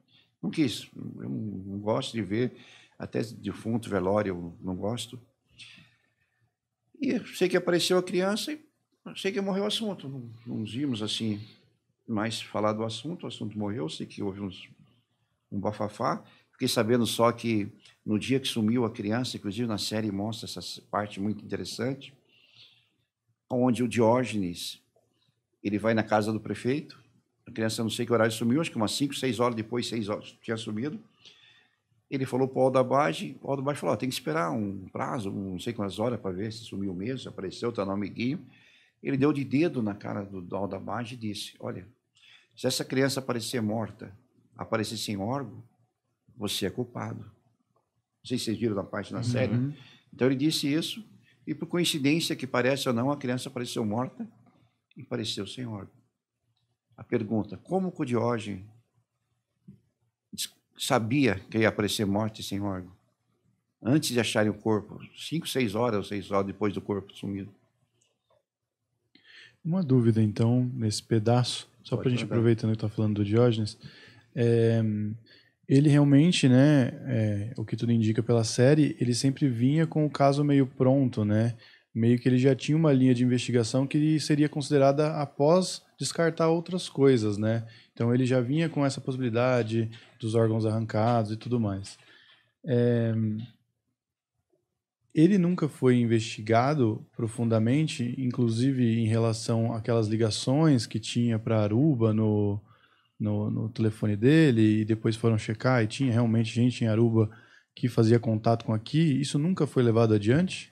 Não quis. Eu não gosto de ver, até defunto, velório, eu não gosto. E sei que apareceu a criança e sei que morreu o assunto. Não, não vimos assim mais falar do assunto, o assunto morreu, sei que houve uns, um bafafá. Fiquei sabendo só que no dia que sumiu a criança, inclusive na série mostra essa parte muito interessante, onde o Diógenes ele vai na casa do prefeito, a criança não sei que horário sumiu, acho que umas 5, 6 horas depois, 6 horas tinha sumido. Ele falou para o Aldabage, o Aldabage falou, tem que esperar um prazo, não sei quantas horas para ver se sumiu mesmo, se apareceu, está no amiguinho. Ele deu de dedo na cara do, do Aldabage e disse, olha, se essa criança aparecer morta, aparecer sem órgão, você é culpado. Não sei se vocês viram na parte na uhum. série. Então ele disse isso, e por coincidência que parece ou não, a criança apareceu morta e apareceu sem órgão. A pergunta, como o Diógenes sabia que ia aparecer morte sem órgão? Antes de acharem o corpo, cinco, seis horas ou seis horas depois do corpo sumido. Uma dúvida, então, nesse pedaço, só para a gente aproveitando que está falando do Diógenes, é, ele realmente, né, é, o que tudo indica pela série, ele sempre vinha com o caso meio pronto, né? Meio que ele já tinha uma linha de investigação que seria considerada após descartar outras coisas, né? Então ele já vinha com essa possibilidade dos órgãos arrancados e tudo mais. É, ele nunca foi investigado profundamente, inclusive em relação àquelas ligações que tinha para Aruba no, no, no, telefone dele e depois foram checar e tinha realmente gente em Aruba que fazia contato com aqui. Isso nunca foi levado adiante?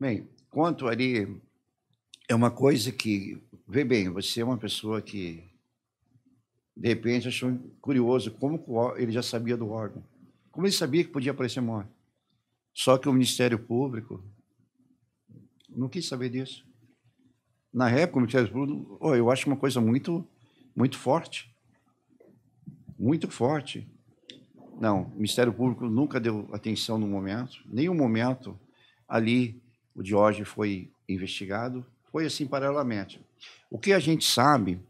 Bem, quanto ali é uma coisa que vê bem, você é uma pessoa que de repente achou curioso como ele já sabia do órgão, como ele sabia que podia aparecer morte. Só que o Ministério Público não quis saber disso. Na época, o Ministério Público, oh, eu acho uma coisa muito, muito forte muito forte. Não, o Ministério Público nunca deu atenção no momento, nenhum momento ali o Diógenes foi investigado, foi assim paralelamente. O que a gente sabe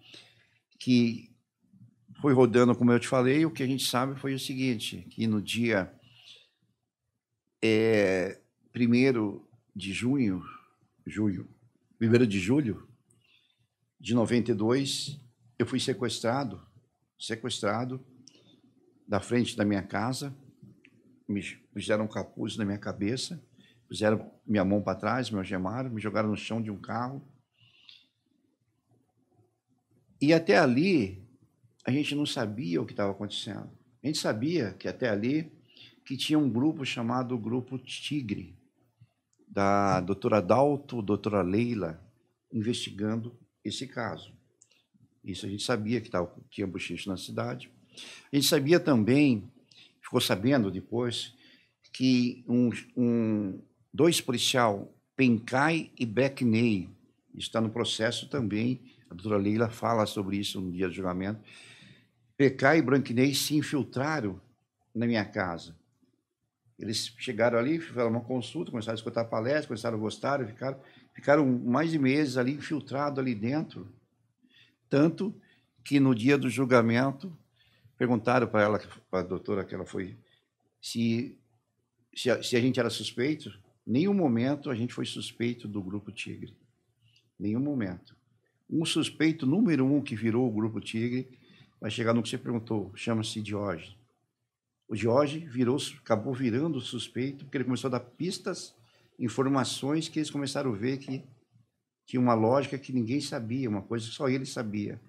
que foi rodando, como eu te falei, o que a gente sabe foi o seguinte, que no dia é, 1 de junho, julho, 1 de julho de 92, eu fui sequestrado sequestrado da frente da minha casa, me fizeram um capuz na minha cabeça, fizeram minha mão para trás, me algemaram, me jogaram no chão de um carro. E até ali, a gente não sabia o que estava acontecendo. A gente sabia que até ali que tinha um grupo chamado Grupo Tigre, da doutora Dalto, doutora Leila, investigando esse caso. Isso a gente sabia que, tava, tinha bochicho na cidade. A gente sabia também, ficou sabendo depois, que um, um dois policial, Pencai e Beckney, está no processo também, a doutora Leila fala sobre isso no dia do julgamento, Pencai e Branquinei se infiltraram na minha casa. Eles chegaram ali, fizeram uma consulta, começaram a escutar a palestra, começaram a gostar, ficaram, ficaram mais de meses ali infiltrados ali dentro tanto que no dia do julgamento, perguntaram para ela, para a doutora que ela foi, se, se a, se a gente era suspeito. Nenhum momento a gente foi suspeito do Grupo Tigre. Nenhum momento. Um suspeito número um que virou o Grupo Tigre vai chegar no que você perguntou, chama-se Jorge. O Jorge virou, acabou virando suspeito porque ele começou a dar pistas, informações que eles começaram a ver que tinha uma lógica que ninguém sabia, uma coisa que só ele sabia.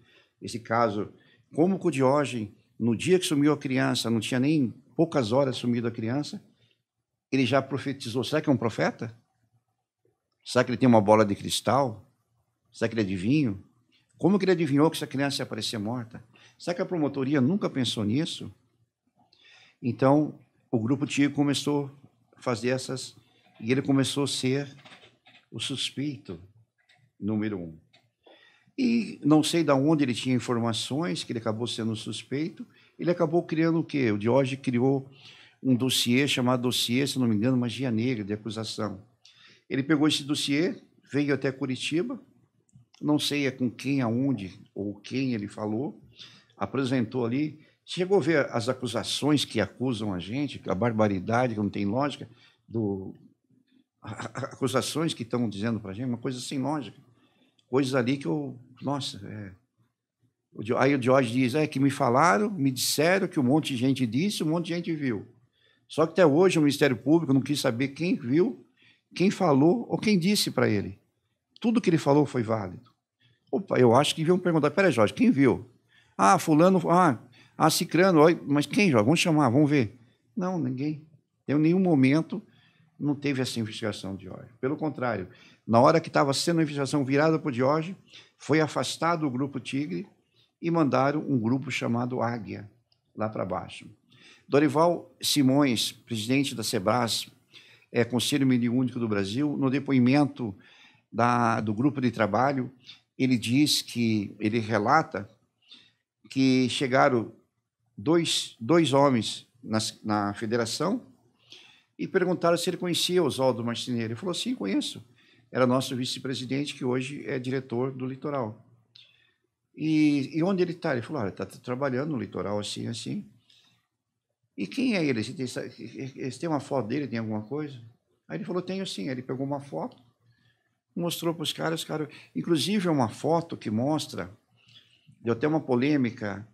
Esse caso, como com o Diogen, no dia que sumiu a criança, não tinha nem poucas horas sumido a criança, ele já profetizou. Será que é um profeta? Será que ele tem uma bola de cristal? Será que ele é Como que ele adivinhou que essa criança ia aparecer morta? Será que a promotoria nunca pensou nisso? Então, o grupo Tio começou a fazer essas. E ele começou a ser o suspeito número um. E não sei de onde ele tinha informações, que ele acabou sendo suspeito. Ele acabou criando o quê? O Diógenes criou um dossiê chamado dossiê, se não me engano, magia negra de acusação. Ele pegou esse dossiê, veio até Curitiba, não sei é com quem, aonde ou quem ele falou, apresentou ali, chegou a ver as acusações que acusam a gente, a barbaridade que não tem lógica, do <laughs> acusações que estão dizendo para a gente, uma coisa sem lógica coisas ali que eu. Nossa, é. Aí o George diz: é que me falaram, me disseram que um monte de gente disse, um monte de gente viu. Só que até hoje o Ministério Público não quis saber quem viu, quem falou ou quem disse para ele. Tudo que ele falou foi válido. Opa, eu acho que deviam perguntar: peraí, Jorge, quem viu? Ah, Fulano, ah, ah Cicrano, mas quem, Jorge? Vamos chamar, vamos ver. Não, ninguém. Em nenhum momento não teve essa investigação de Jorge. Pelo contrário, na hora que estava sendo a investigação virada para o Jorge, foi afastado o grupo Tigre e mandaram um grupo chamado Águia lá para baixo. Dorival Simões, presidente da Sebras, é, Conselho Mediúnico do Brasil, no depoimento da, do grupo de trabalho, ele diz que, ele relata que chegaram dois, dois homens na, na federação, e perguntaram se ele conhecia Oswaldo Martineiro. Ele falou: sim, conheço. Era nosso vice-presidente, que hoje é diretor do litoral. E, e onde ele está? Ele falou: olha, está trabalhando no litoral assim, assim. E quem é ele? Você tem, uma foto dele? Tem alguma coisa? Aí ele falou: tenho sim. ele pegou uma foto, mostrou para os caras, os caras. Inclusive, é uma foto que mostra. Deu até uma polêmica,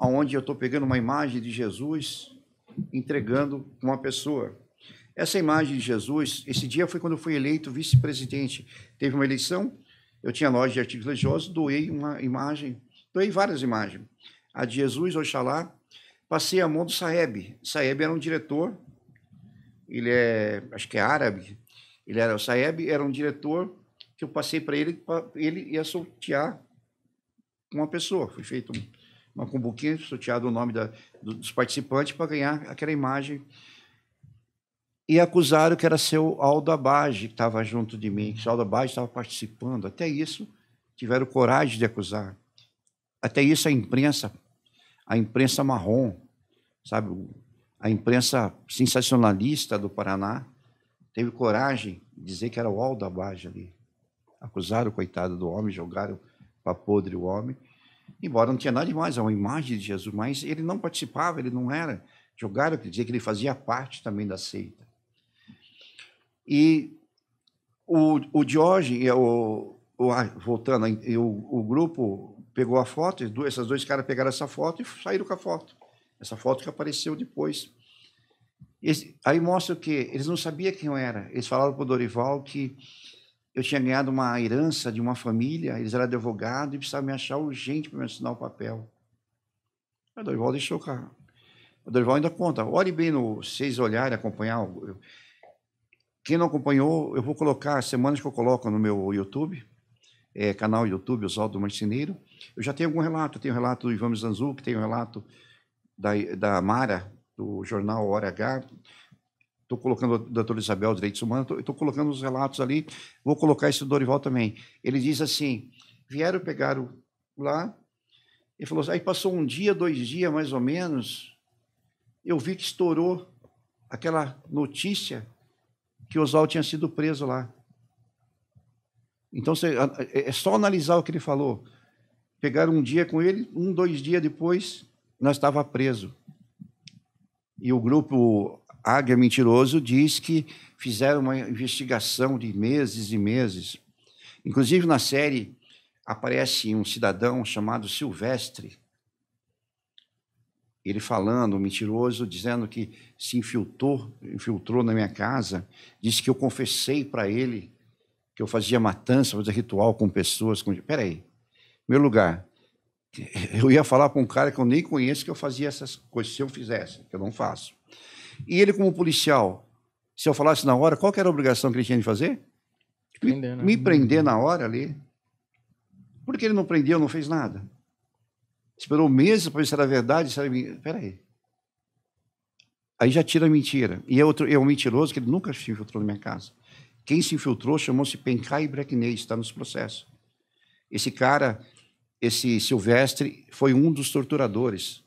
onde eu estou pegando uma imagem de Jesus entregando uma pessoa. Essa imagem de Jesus, esse dia foi quando eu fui eleito vice-presidente. Teve uma eleição, eu tinha loja de artigos religiosos, doei uma imagem, doei várias imagens. A de Jesus, Oxalá, passei a mão do Saeb. Saeb era um diretor, ele é, acho que é árabe, ele era o Saeb, era um diretor que eu passei para ele, ele ia sortear uma pessoa. Foi feito uma cumbuquinha, sorteado o nome da, dos participantes para ganhar aquela imagem e acusaram que era seu Aldo Abage que estava junto de mim, que o Aldo Abage estava participando. Até isso tiveram coragem de acusar. Até isso a imprensa, a imprensa marrom, sabe, a imprensa sensacionalista do Paraná teve coragem de dizer que era o Aldo Abage ali. Acusaram o coitado do homem, jogaram para podre o homem. Embora não tinha nada demais, é uma imagem de Jesus, mas ele não participava, ele não era. Jogaram que dizia que ele fazia parte também da seita. E o, o o, o, voltando, o, o grupo pegou a foto, essas dois caras pegaram essa foto e saíram com a foto. Essa foto que apareceu depois. Esse, aí mostra o quê? Eles não sabiam quem eu era. Eles falaram para o Dorival que eu tinha ganhado uma herança de uma família, eles eram advogados e precisavam me achar urgente para me assinar o papel. O Dorival deixou o carro. O Dorival ainda conta. Olhe bem no Seis Olhar, acompanhar. Eu, quem não acompanhou, eu vou colocar semanas que eu coloco no meu YouTube, é, canal YouTube Oswaldo Marceneiro. Eu já tenho algum relato, eu tenho relato do Ivan tem o relato da, da Mara, do jornal Hora H. Estou colocando o doutor Isabel, Direitos Humanos, estou colocando os relatos ali. Vou colocar esse do Dorival também. Ele diz assim: vieram, pegaram lá, ele falou assim, aí passou um dia, dois dias mais ou menos, eu vi que estourou aquela notícia que Oswald tinha sido preso lá. Então, é, é só analisar o que ele falou. Pegaram um dia com ele, um, dois dias depois, nós estava preso. E o grupo Águia Mentiroso diz que fizeram uma investigação de meses e meses. Inclusive, na série, aparece um cidadão chamado Silvestre, ele falando, mentiroso, dizendo que se infiltrou, infiltrou na minha casa, disse que eu confessei para ele que eu fazia matança, fazia ritual com pessoas. Com... Peraí, meu lugar, eu ia falar para um cara que eu nem conheço que eu fazia essas coisas, se eu fizesse, que eu não faço. E ele, como policial, se eu falasse na hora, qual era a obrigação que ele tinha de fazer? Né? Me prender uhum. na hora ali. Porque ele não prendeu, não fez nada. Esperou meses para ver se era verdade, se era Peraí. Aí já tira a mentira. E é, outro, é um mentiroso que ele nunca se infiltrou na minha casa. Quem se infiltrou chamou-se Pencai Breckney, está nos processos. Esse cara, esse Silvestre, foi um dos torturadores.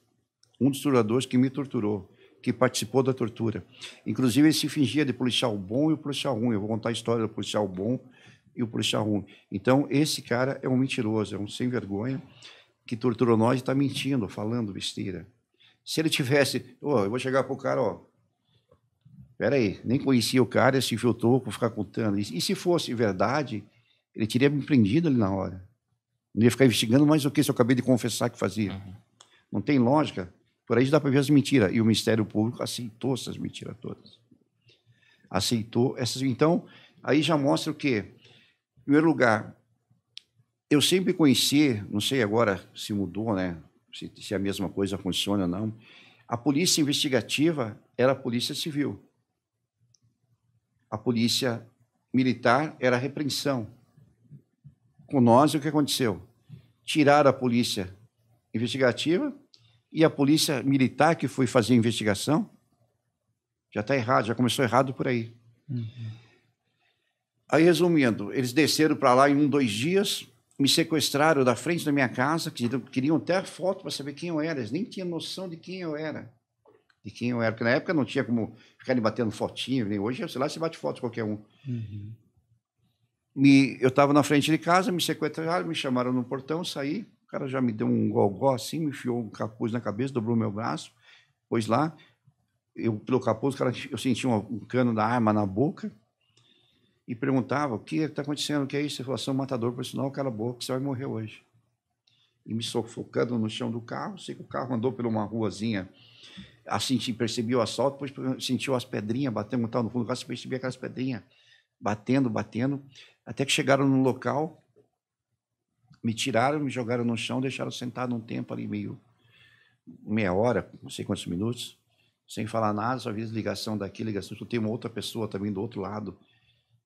Um dos torturadores que me torturou, que participou da tortura. Inclusive, ele se fingia de policial bom e o policial ruim. Eu vou contar a história do policial bom e o policial ruim. Então, esse cara é um mentiroso, é um sem vergonha que torturou nós está mentindo, falando besteira. Se ele tivesse, oh, eu vou chegar para o cara, ó, aí, nem conhecia o cara, se infiltrou para ficar contando. E, e se fosse verdade, ele teria me prendido ali na hora. Não ia ficar investigando mais o que se eu acabei de confessar que fazia. Uhum. Não tem lógica. Por aí dá para ver as mentiras. E o Ministério Público aceitou essas mentiras todas. Aceitou essas. Então, aí já mostra o quê? Em primeiro lugar, eu sempre conheci, não sei agora se mudou, né? Se, se a mesma coisa funciona ou não. A polícia investigativa era a polícia civil. A polícia militar era a repreensão. Com nós, o que aconteceu? Tiraram a polícia investigativa e a polícia militar que foi fazer a investigação. Já está errado, já começou errado por aí. Uhum. Aí, resumindo, eles desceram para lá em um, dois dias, me sequestraram da frente da minha casa, queriam até a foto para saber quem eu era, eles nem tinham noção de quem eu era. De quem eu era, porque na época não tinha como ficar batendo fotinho, nem hoje, sei lá, se bate foto qualquer um. Uhum. Me, eu estava na frente de casa, me sequestraram, me chamaram no portão, saí, o cara já me deu um golgó assim, me enfiou um capuz na cabeça, dobrou meu braço, pôs lá, eu pelo capuz, cara, eu senti um, um cano da arma na boca, e perguntava o que é está acontecendo, o que é isso? Ele falou, é um matador, por sinal, cala a boca, você vai morrer hoje. E me sofocando no chão do carro, sei que o carro andou por uma ruazinha, assim, percebi o assalto, depois sentiu as pedrinhas batendo tal no fundo do carro, percebi aquelas pedrinhas batendo, batendo, até que chegaram no local, me tiraram, me jogaram no chão, deixaram sentado um tempo ali, meio meia hora, não sei quantos minutos, sem falar nada, só vi ligação daqui, ligação, tem uma outra pessoa também do outro lado,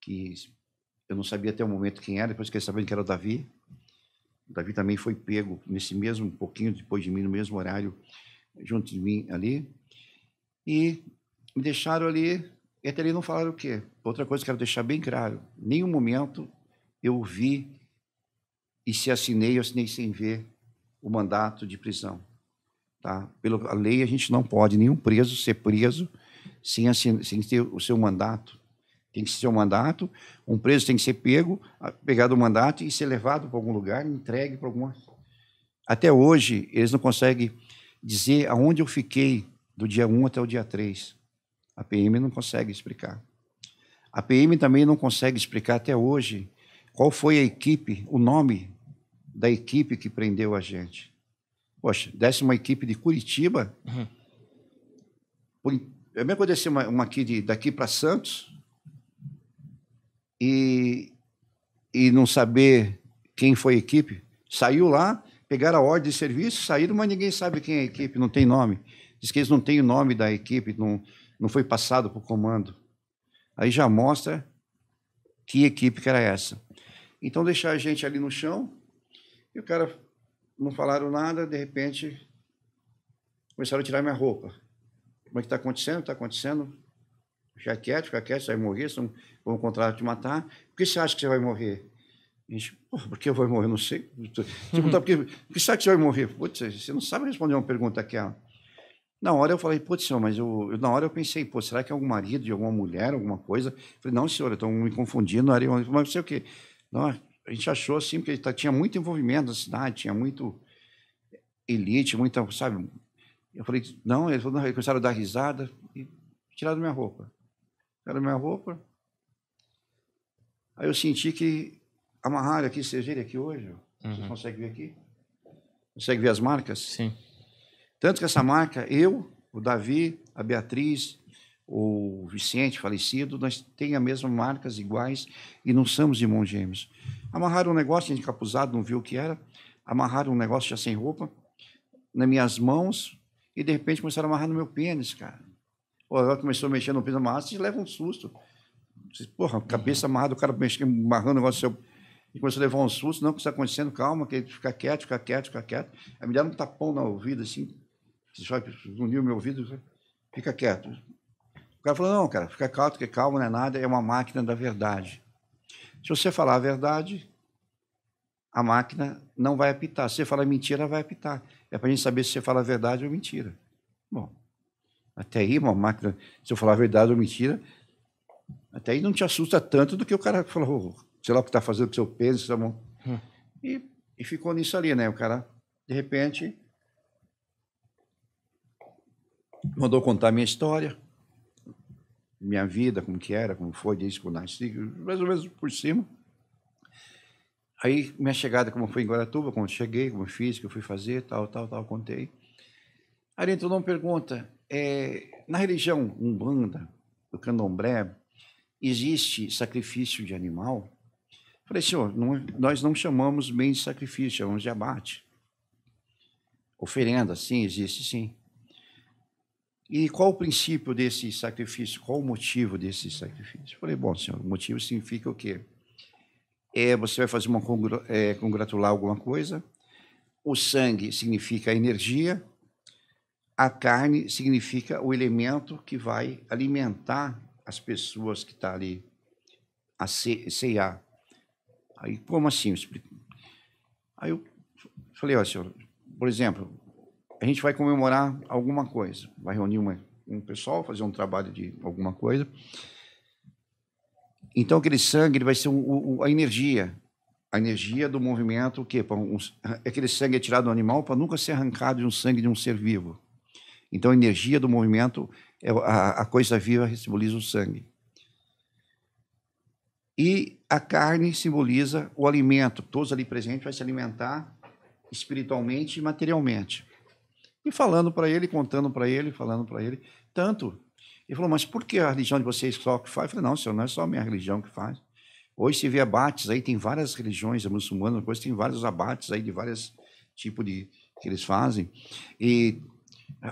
que eu não sabia até o momento quem era, depois fiquei sabendo que era o Davi. O Davi também foi pego nesse mesmo, um pouquinho depois de mim, no mesmo horário, junto de mim ali. E me deixaram ali, e até ali não falaram o quê. Outra coisa que quero deixar bem claro, nenhum momento eu vi e se assinei, eu assinei sem ver o mandato de prisão. Tá? Pela lei, a gente não pode nenhum preso ser preso sem, assinar, sem ter o seu mandato tem que ser um mandato, um preso tem que ser pego, pegado o mandato e ser levado para algum lugar, entregue para alguma. Até hoje, eles não conseguem dizer aonde eu fiquei do dia 1 até o dia 3. A PM não consegue explicar. A PM também não consegue explicar até hoje qual foi a equipe, o nome da equipe que prendeu a gente. Poxa, desce uma equipe de Curitiba. Uhum. Por, é eu me aconteceu uma, uma aqui de, daqui para Santos, e, e não saber quem foi a equipe. Saiu lá, pegaram a ordem de serviço, saíram, mas ninguém sabe quem é a equipe, não tem nome. Diz que eles não têm o nome da equipe, não, não foi passado para o comando. Aí já mostra que equipe que era essa. Então deixar a gente ali no chão, e o cara não falaram nada, de repente começaram a tirar minha roupa. Como é que está acontecendo? Está acontecendo? Fica quieto, fica quieto, você vai morrer, se não vão encontrar te matar. Por que você acha que você vai morrer? A gente, por que eu vou morrer? Não sei. Você <laughs> tipo, perguntar, tá, por que, por que você acha que você vai morrer? Putz, você não sabe responder uma pergunta aquela. Na hora eu falei, putz, senhor, mas eu, eu, na hora eu pensei, pô, será que é algum marido de alguma mulher, alguma coisa? Eu falei, não, senhor, estão me confundindo. Era eu, mas não sei o quê. Não, a gente achou assim, porque tá, tinha muito envolvimento na cidade, tinha muito elite, muita, sabe? Eu falei, não, eles, não, eles começaram a dar risada e tiraram minha roupa. Era minha roupa. Aí eu senti que amarraram aqui, vocês viram aqui hoje? Uhum. Vocês conseguem ver aqui? Consegue ver as marcas? Sim. Tanto que essa marca, eu, o Davi, a Beatriz, o Vicente, falecido, nós temos as mesmas marcas iguais e não somos irmãos gêmeos. Amarraram um negócio, tinha encapuzado, não viu o que era. Amarraram um negócio já sem roupa, nas minhas mãos, e de repente começaram a amarrar no meu pênis, cara. Ela começou a mexer no piso amarrado, vocês levam um susto. Vocês, porra, cabeça amarrada, o cara mexendo, amarrando o negócio seu. E começou a levar um susto, não, o que está acontecendo? Calma, que fica quieto, fica quieto, fica quieto. Aí me deram um tapão na ouvido, assim, só uniu meu ouvido, fica quieto. O cara falou, não, cara, fica quieto, que calma, não é nada, é uma máquina da verdade. Se você falar a verdade, a máquina não vai apitar. Se você falar mentira, vai apitar. É para a gente saber se você fala a verdade ou mentira. Bom, até aí, uma máquina, se eu falar a verdade ou mentira, até aí não te assusta tanto do que o cara falou, oh, sei lá o que está fazendo com seu peso, sua mão. Hum. E, e ficou nisso ali, né? O cara, de repente, mandou contar minha história, minha vida, como que era, como foi, desde que eu nasci, mais ou menos por cima. Aí, minha chegada, como foi em Guaratuba, quando cheguei, como fiz, o que eu fui fazer, tal, tal, tal, contei. Aí então entrou pergunta, é, na religião umbanda, do candomblé, existe sacrifício de animal? falei, senhor, não, é, nós não chamamos bem de sacrifício, chamamos de abate. Oferenda, sim, existe sim. E qual o princípio desse sacrifício? Qual o motivo desse sacrifício? falei, bom, senhor, o motivo significa o quê? É, você vai fazer uma é, congratular alguma coisa. O sangue significa energia, a carne significa o elemento que vai alimentar as pessoas que estão tá ali a cear. Aí, como assim? Aí eu falei, ó, senhor, por exemplo, a gente vai comemorar alguma coisa, vai reunir uma, um pessoal, fazer um trabalho de alguma coisa. Então, aquele sangue ele vai ser a energia, a energia do movimento, o quê? Um, é, aquele sangue é tirado do animal para nunca ser arrancado de um sangue de um ser vivo. Então, a energia do movimento, é a, a coisa viva simboliza o sangue. E a carne simboliza o alimento. Todos ali presentes vão se alimentar espiritualmente e materialmente. E falando para ele, contando para ele, falando para ele. Tanto, ele falou, mas por que a religião de vocês só que faz? Eu falei, não, senhor, não é só a minha religião que faz. Hoje se vê abates aí, tem várias religiões é muçulmano, depois tem vários abates aí de vários tipos de que eles fazem. E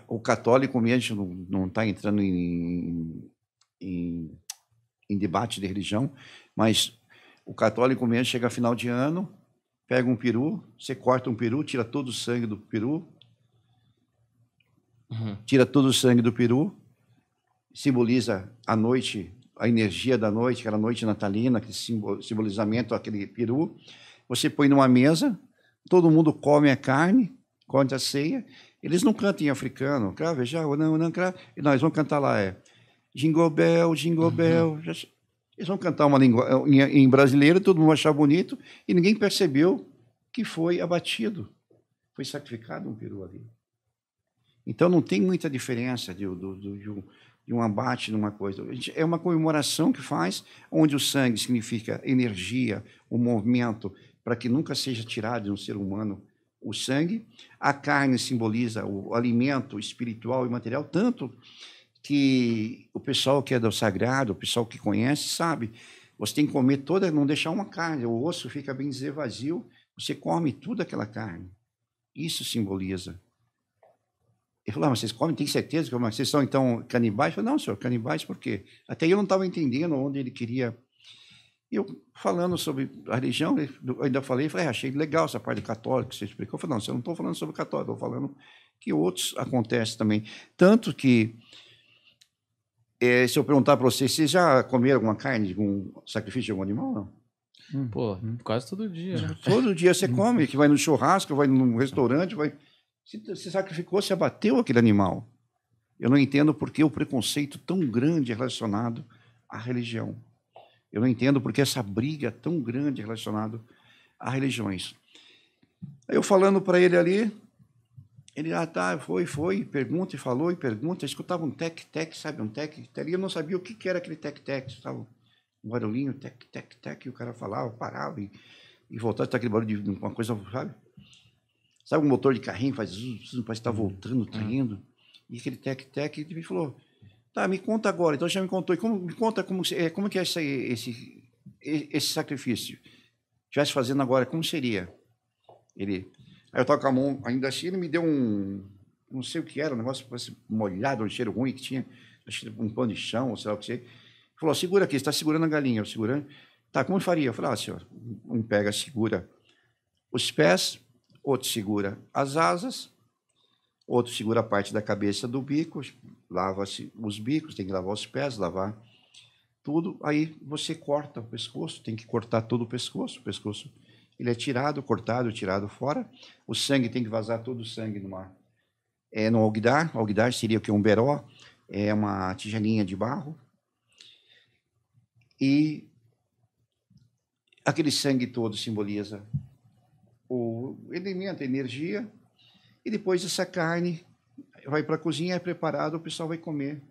o católico mesmo não está entrando em, em, em, debate de religião, mas o católico mesmo chega a final de ano, pega um peru, você corta um peru, tira todo o sangue do peru, uhum. tira todo o sangue do peru, simboliza a noite, a energia da noite, aquela noite natalina, que simbolizamento aquele peru. Você põe numa mesa, todo mundo come a carne, come a ceia, eles não cantam em africano, cravejar, não, não, crave. Não, eles vão cantar lá, é. Jingobel, Jingobel. Uhum. Eles vão cantar uma língua eh, em, em brasileiro, todo mundo achar bonito, e ninguém percebeu que foi abatido. Foi sacrificado um peru ali. Então não tem muita diferença de, de, de, um, de um abate numa coisa. É uma comemoração que faz, onde o sangue significa energia, o movimento, para que nunca seja tirado de um ser humano o sangue, a carne simboliza o alimento espiritual e material, tanto que o pessoal que é do sagrado, o pessoal que conhece, sabe, você tem que comer toda, não deixar uma carne, o osso fica bem dizer vazio, você come tudo aquela carne. Isso simboliza. Ele falou, ah, mas vocês comem, tem certeza que vocês são então canibais? Eu falei, não, senhor, canibais por quê? Até eu não estava entendendo onde ele queria e eu falando sobre a religião, eu ainda falei, falei, ah, achei legal essa parte católica que você explicou. Eu falei, não, você não estou falando sobre católico, estou falando que outros acontecem também. Tanto que, é, se eu perguntar para você, vocês já comeram alguma carne, algum sacrifício de algum animal não? Hum, Pô, quase todo dia. Hum. Todo dia você hum. come, que vai no churrasco, vai num restaurante, vai. Você sacrificou, você abateu aquele animal. Eu não entendo por que o preconceito tão grande é relacionado à religião. Eu não entendo porque essa briga tão grande relacionada a religiões. Eu falando para ele ali, ele, ah, tá, foi, foi, pergunta e falou e pergunta. Eu escutava um tec-tec, sabe, um tec-tec. Eu não sabia o que, que era aquele tec-tec. Estava um barulhinho, tec-tec-tec, e o cara falava, parava e, e voltava, tá aquele barulho de uma coisa, sabe? Sabe um motor de carrinho, faz, parece que está hum. voltando, hum. traindo. E aquele tec-tec, ele falou, Tá, me conta agora. Então já me contou. E como, me conta como, é, como que é esse, esse, esse sacrifício. Estivesse fazendo agora, como seria? Ele. Aí eu tava com a mão ainda assim, ele me deu um. Não sei o que era, um negócio molhado, um cheiro ruim que tinha. Um pano de chão, ou sei lá o que sei Ele falou: segura aqui, você está segurando a galinha. Eu segurando. Tá, como eu faria? Eu falei: ah, senhor, um pega, segura os pés, outro segura as asas, outro segura a parte da cabeça do bico, lava-se os bicos, tem que lavar os pés, lavar tudo. Aí você corta o pescoço, tem que cortar todo o pescoço. O pescoço ele é tirado, cortado, tirado fora. O sangue tem que vazar todo o sangue mar é, no alguidar. O alguidar seria o que? Um beró, é uma tigelinha de barro. E aquele sangue todo simboliza o elemento, a energia, e depois essa carne vai para a cozinha, é preparado, o pessoal vai comer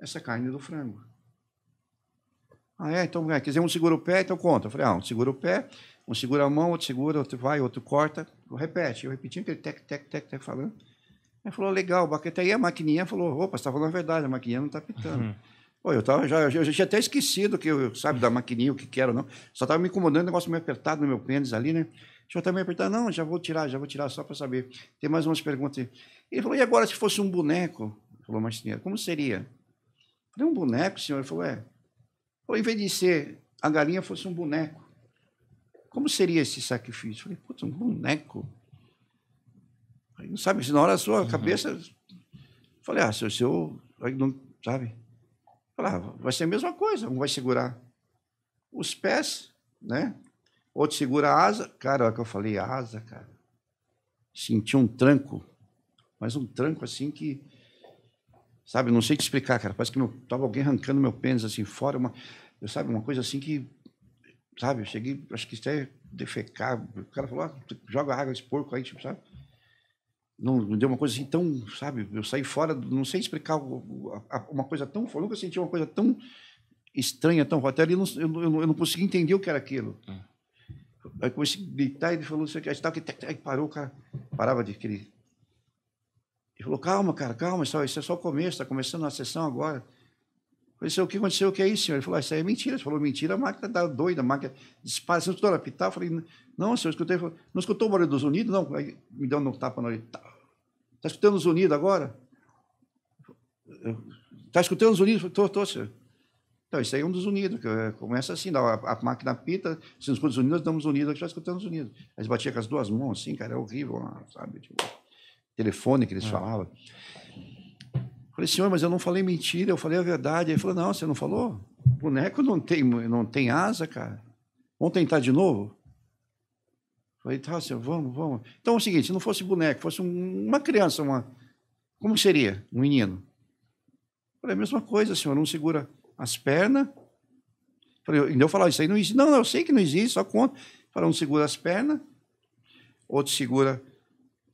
essa carne do frango. Ah, é? Então, é, quer dizer, um segura o pé, então conta. Eu falei, ah, um segura o pé, um segura a mão, outro segura, outro vai, outro corta. Eu repete, eu repetindo aquele tec, tec, tec, tec, falando. Ele falou, legal, bacana. aí a maquininha falou, opa, você está falando a verdade, a maquininha não está pitando. Uhum. Pô, eu, tava, já, eu já tinha até esquecido que eu, sabe, da maquininha, o que quero, não. Só estava me incomodando, o negócio meio apertado no meu pênis ali, né? Deixa eu também apertar. Não, já vou tirar, já vou tirar, só para saber. Tem mais umas perguntas aí. Ele falou, e agora se fosse um boneco? Ele falou, marceneiro, como seria? falei, é um boneco, senhor? Ele falou, é. Falou, em vez de ser a galinha, fosse um boneco. Como seria esse sacrifício? Eu falei, puta, um boneco. Aí não sabe, se na hora a sua uhum. cabeça. Eu falei, ah, senhor, seu. Aí não, sabe? Falava, ah, vai ser a mesma coisa, um vai segurar os pés, né? Outro segura a asa. Cara, olha que eu falei asa, cara. Senti um tranco mas um tranco assim que. Sabe, não sei te explicar, cara. Parece que meu, tava alguém arrancando meu pênis assim fora. Uma, eu sabe, uma coisa assim que. Sabe, eu cheguei, acho que até defecar. O cara falou, ah, joga água esse porco aí, tipo, sabe? Não, não deu uma coisa assim tão, sabe? Eu saí fora, não sei explicar uma coisa tão. Eu nunca senti uma coisa tão estranha, tão até ali eu não, eu, eu não consegui entender o que era aquilo. É. Aí comecei a gritar, ele falou, não sei o que aí parou, o cara parava de aquele ele falou, calma, cara, calma, isso é, é só o começo, está começando a sessão agora. Eu falei, o que aconteceu? O que é isso, senhor? Ele falou, ah, isso aí é mentira. Ele falou, mentira, a máquina está doida, a máquina dispara. Você não escutou ela pitar? Eu falei, não, senhor, eu escutei. Falou, não escutou o barulho dos Unidos? Não. Aí me deu um tapa na orelha. Está tá escutando os Unidos agora? Está escutando os Unidos? Estou, estou, senhor. Então, isso aí é um dos Unidos. Que, eh, começa assim, a, a, máquina pita, se não escuta os Unidos, nós damos Unidos, nós já escutamos os Unidos. Aí batia com as duas mãos, assim, cara, é horrível, sabe? Tipo telefone que eles é. falavam. falei, senhor, mas eu não falei mentira, eu falei a verdade. Ele falou, não, você não falou? O boneco não tem, não tem asa, cara. Vamos tentar de novo? falei, tá, senhor, vamos, vamos. Então é o seguinte, se não fosse boneco, fosse um, uma criança, uma, como seria um menino? falei, a mesma coisa, senhor, um segura as pernas. falei, ainda eu falava, isso aí não existe. Não, não, eu sei que não existe, só conta. Falei, um segura as pernas, outro segura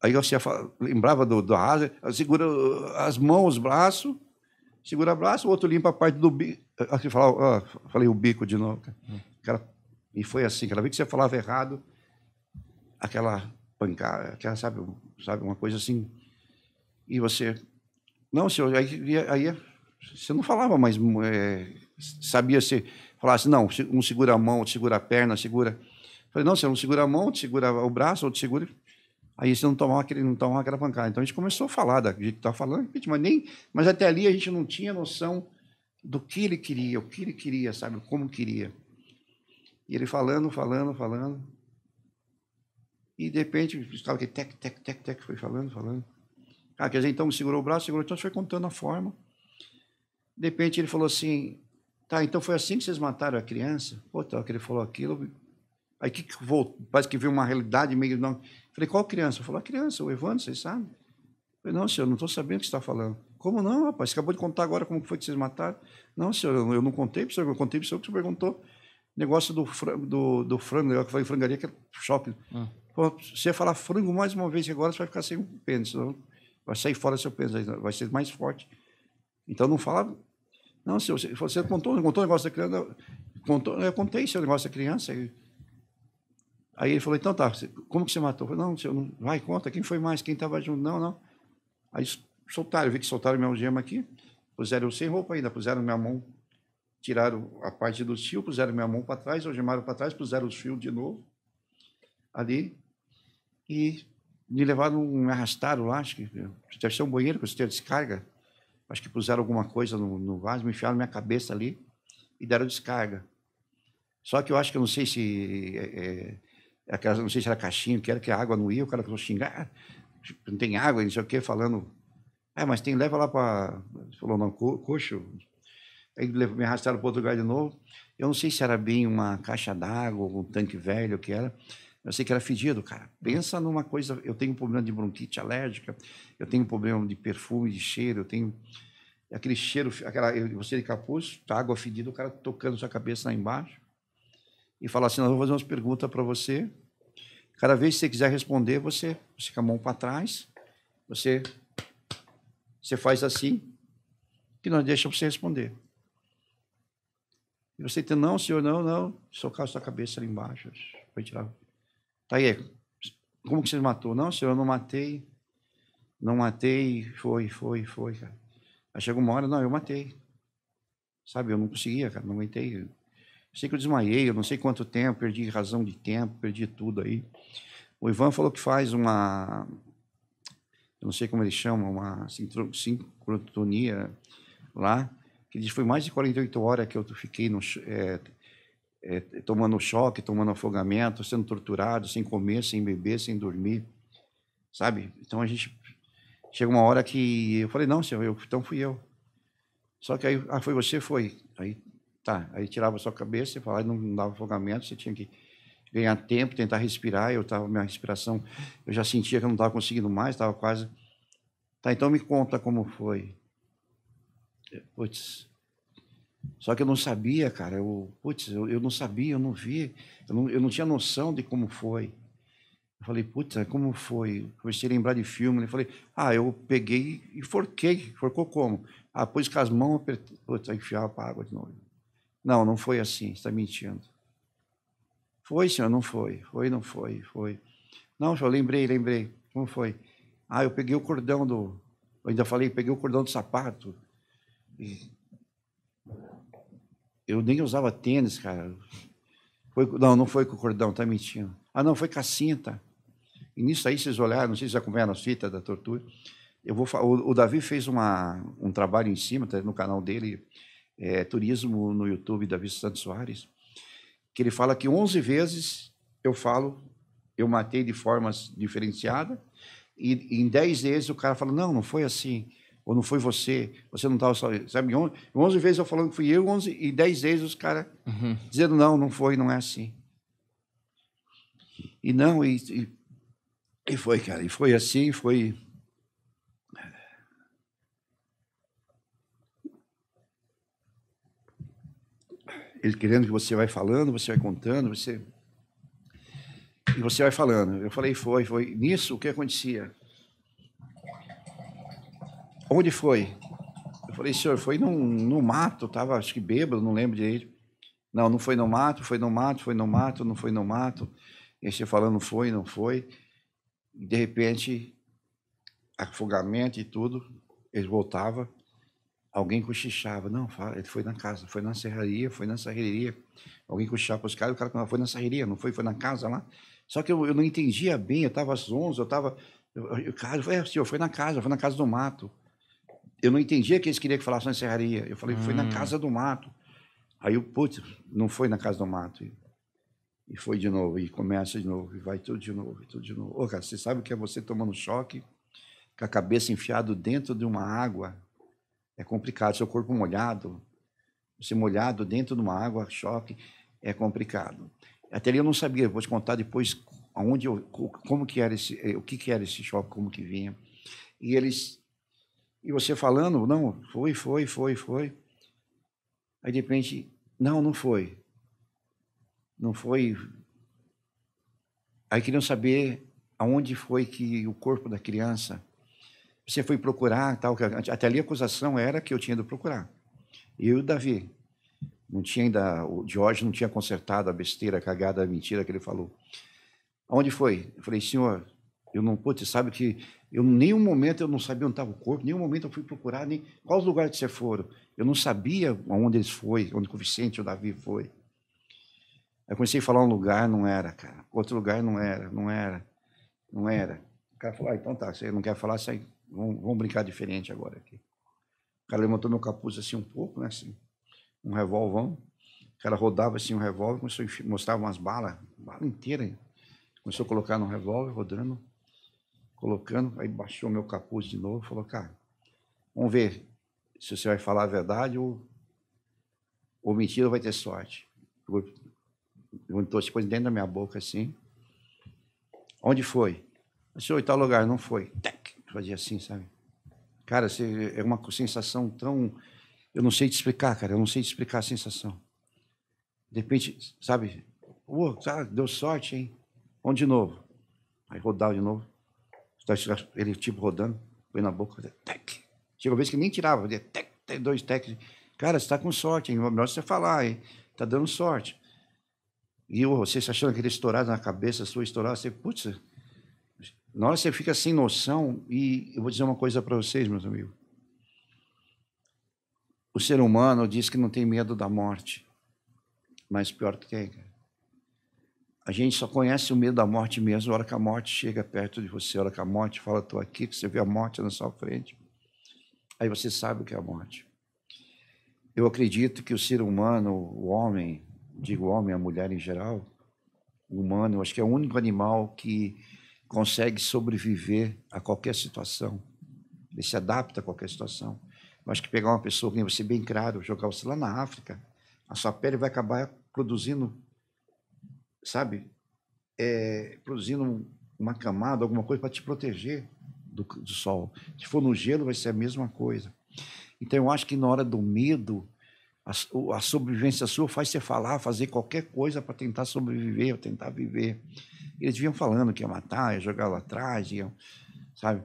Aí você lembrava do, do asa, segura as mãos, os braços, segura o braço, o outro limpa a parte do bico. Assim, falava, ah, falei o bico de novo. Hum. Cara. e foi assim, cada vez que você falava errado, aquela pancada, aquela, sabe, sabe, uma coisa assim. E você. Não, senhor, aí, aí você não falava mais. É, sabia se falasse, não, um segura a mão, outro segura a perna, segura. Falei, não, senhor, um segura a mão, outro segura o braço, outro segura. Aí se não tomar aquele, não tomar aquela pancada. Então a gente começou a falar da tá gente estava falando, mas nem, mas até ali a gente não tinha noção do que ele queria, o que ele queria, sabe, como queria. E ele falando, falando, falando. E de repente estava aquele tec, tec, tec, tec, foi falando, falando. Ah, quer dizer, então segurou o braço, segurou, então foi contando a forma. De repente ele falou assim: tá, então foi assim que vocês mataram a criança? Pô, então, que ele falou aquilo. Aí que, que voltou, parece que viu uma realidade meio. Não, Falei, qual criança? Falou, a criança, o Evandro, vocês sabem? Falei, não, senhor, não estou sabendo o que você está falando. Como não, rapaz? Você acabou de contar agora como foi que vocês mataram. Não, senhor, eu não contei para o senhor, eu contei para o senhor que você perguntou. Negócio do, frango, do, do frango, eu falei frangaria, que era shopping. Hum. Pô, você falar frango mais uma vez agora, você vai ficar sem um pênis. Vai sair fora seu pênis, vai ser mais forte. Então não fala. Não, senhor, você contou, contou o negócio da criança. Contou, eu contei seu negócio da criança. Aí ele falou, então tá, como que você matou? Eu falei, não, senhor, não, vai, conta, quem foi mais, quem estava junto? Não, não. Aí soltaram, eu vi que soltaram minha algema aqui, puseram sem roupa ainda, puseram minha mão, tiraram a parte do fio, puseram minha mão para trás, algemaram para trás, puseram os fios de novo ali e me levaram, me arrastaram lá, acho que deve ser um banheiro, que eu descarga, acho que puseram alguma coisa no, no vaso, me enfiaram minha cabeça ali e deram descarga. Só que eu acho que eu não sei se... É, é, aquelas, não sei se era caixinho, que era que a água não ia, o cara começou a xingar, ah, não tem água, não sei o quê, falando. Ah, mas tem, leva lá para. Falou, não, coxo. Aí me arrastaram para outro lugar de novo. Eu não sei se era bem uma caixa d'água, um tanque velho, o que era. Eu sei que era fedido, cara. Pensa numa coisa. Eu tenho um problema de bronquite alérgica, eu tenho um problema de perfume, de cheiro, eu tenho aquele cheiro, aquela, você de capuz, tá, água fedida, o cara tocando sua cabeça lá embaixo e falar assim: nós vamos fazer umas perguntas para você. Cada vez que você quiser responder, você, você a mão para trás, você, você faz assim, que nós deixamos você responder. E você tem, não, senhor, não, não, socar sua cabeça ali embaixo. vai tirar. Tá aí, como que você matou? Não, senhor, eu não matei. Não matei, foi, foi, foi, cara. Aí chegou uma hora, não, eu matei. Sabe, eu não conseguia, cara, não aguentei. Sei que eu desmaiei, eu não sei quanto tempo, perdi razão de tempo, perdi tudo aí. O Ivan falou que faz uma, eu não sei como ele chama, uma sincronia lá, que diz que foi mais de 48 horas que eu fiquei no, é, é, tomando choque, tomando afogamento, sendo torturado, sem comer, sem beber, sem dormir, sabe? Então a gente chega uma hora que eu falei não, senhor, eu, então fui eu. Só que aí, ah, foi você, foi. Aí Tá, aí tirava a sua cabeça e falava, não dava afogamento, você tinha que ganhar tempo, tentar respirar. Eu tava minha respiração, eu já sentia que eu não estava conseguindo mais, estava quase. Tá, então me conta como foi. Putz. Só que eu não sabia, cara. Eu, putz, eu, eu não sabia, eu não vi, eu não, eu não tinha noção de como foi. Eu falei, puta, é, como foi? Comecei a lembrar de filme. Eu né, falei, ah, eu peguei e forquei. Forcou como? Ah, pus com as mãos, apertei, putz, enfiava para água de novo. Não, não foi assim, está mentindo. Foi, senhor? Não foi. Foi, não foi. Foi. Não, senhor, lembrei, lembrei. Como foi? Ah, eu peguei o cordão do. Eu ainda falei, peguei o cordão do sapato. E... Eu nem usava tênis, cara. Foi... Não, não foi com o cordão, está mentindo. Ah, não, foi com a cinta. E nisso aí, vocês olharam, não sei se vocês acompanharam as fitas da tortura. Eu vou, o, o Davi fez uma, um trabalho em cima, tá no canal dele, é, Turismo no YouTube, Davi Santos Soares, que ele fala que 11 vezes eu falo, eu matei de formas diferenciadas, e em 10 vezes o cara fala, não, não foi assim, ou não foi você, você não estava só... Sabe, 11, 11 vezes eu falando que fui eu, 11, e 10 vezes os caras uhum. dizendo, não, não foi, não é assim. E não, e, e, e foi, cara, e foi assim, foi ele querendo que você vai falando, você vai contando, você e você vai falando. Eu falei, foi, foi. Nisso, o que acontecia? Onde foi? Eu falei, senhor, foi num, no mato, estava acho que bêbado, não lembro direito. Não, não foi no mato, foi no mato, foi no mato, não foi no mato. E você falando foi, não foi. de repente, afogamento e tudo, ele voltava alguém cochichava. Não, ele foi na casa, foi na serraria, foi na serraria. Alguém cochichava para os caras, o cara foi na serraria, não foi, foi na casa lá. Só que eu, eu não entendia bem, eu estava zonzo, eu estava. O cara falou, é, senhor, foi na casa, foi na casa do mato. Eu não entendia que eles queriam que falasse na serraria. Eu falei, hum. foi na hum. casa do mato. Aí o putz, não foi na casa do mato. E foi de novo, e começa de novo, e vai tudo de novo, e tudo de novo. Ô, cara, você sabe o que é você tomando choque, com a cabeça enfiada dentro de uma água é complicado. Seu corpo molhado, você molhado dentro de uma água, choque, é complicado. Até ali eu não sabia, vou te contar depois aonde eu, como que era esse, eh, o que que era esse choque, como que vinha. E eles e você falando, não, foi, foi, foi, foi. Aí de repente, não, não foi. Não foi. Aí queriam saber aonde foi que o corpo da criança você foi procurar, tal. Até ali a acusação era que eu tinha ido procurar. Eu e o Davi. Não tinha ainda, o Jorge não tinha consertado a besteira, a cagada, a mentira que ele falou. Aonde foi? Eu falei, senhor, eu não, pô, você sabe que eu, em nenhum momento eu não sabia onde estava o corpo, em nenhum momento eu fui procurar, nem quais lugares que você foram. Eu não sabia onde eles foi, onde o Vicente, o Davi foi. Aí comecei a falar um lugar, não era, cara. Outro lugar, não era, não era, não era. O cara falou, ah, então tá, você não quer falar, sai. Vamos, vamos brincar diferente agora aqui. O cara levantou meu capuz assim um pouco, né? Assim, um revolvão. O cara rodava assim um revólver, começou a mostrar umas balas, bala inteira. Começou a colocar no revólver, rodando, colocando. Aí baixou meu capuz de novo falou, cara, vamos ver se você vai falar a verdade ou, ou mentira vai ter sorte. Perguntou se pôs dentro da minha boca assim. Onde foi? o em oitavo lugar, não foi fazia assim, sabe? Cara, você, é uma sensação tão. Eu não sei te explicar, cara. Eu não sei te explicar a sensação. De repente, sabe? Oh, cara, deu sorte, hein? Onde de novo? Aí rodava de novo. Tá, ele tipo rodando, põe na boca, tec. Chegou vez que nem tirava, fazia tec, tec, dois tec. Cara, você está com sorte, hein? É melhor você falar, hein? Tá dando sorte. E oh, você achando que ele estourado na cabeça sua, estourado, você, putz, na hora você fica sem noção, e eu vou dizer uma coisa para vocês, meus amigos. O ser humano diz que não tem medo da morte, mas pior que é, A gente só conhece o medo da morte mesmo, a hora que a morte chega perto de você, a hora que a morte fala, estou aqui, que você vê a morte na sua frente. Aí você sabe o que é a morte. Eu acredito que o ser humano, o homem, digo homem, a mulher em geral, o humano, acho que é o único animal que consegue sobreviver a qualquer situação. Ele se adapta a qualquer situação. Mas que pegar uma pessoa, que você bem claro, jogar você lá na África, a sua pele vai acabar produzindo, sabe, é, produzindo uma camada, alguma coisa para te proteger do, do sol. Se for no gelo, vai ser a mesma coisa. Então, eu acho que na hora do medo, a, a sobrevivência sua faz você falar, fazer qualquer coisa para tentar sobreviver, ou tentar viver. Eles vinham falando que ia matar, ia jogar lá atrás, ia, sabe?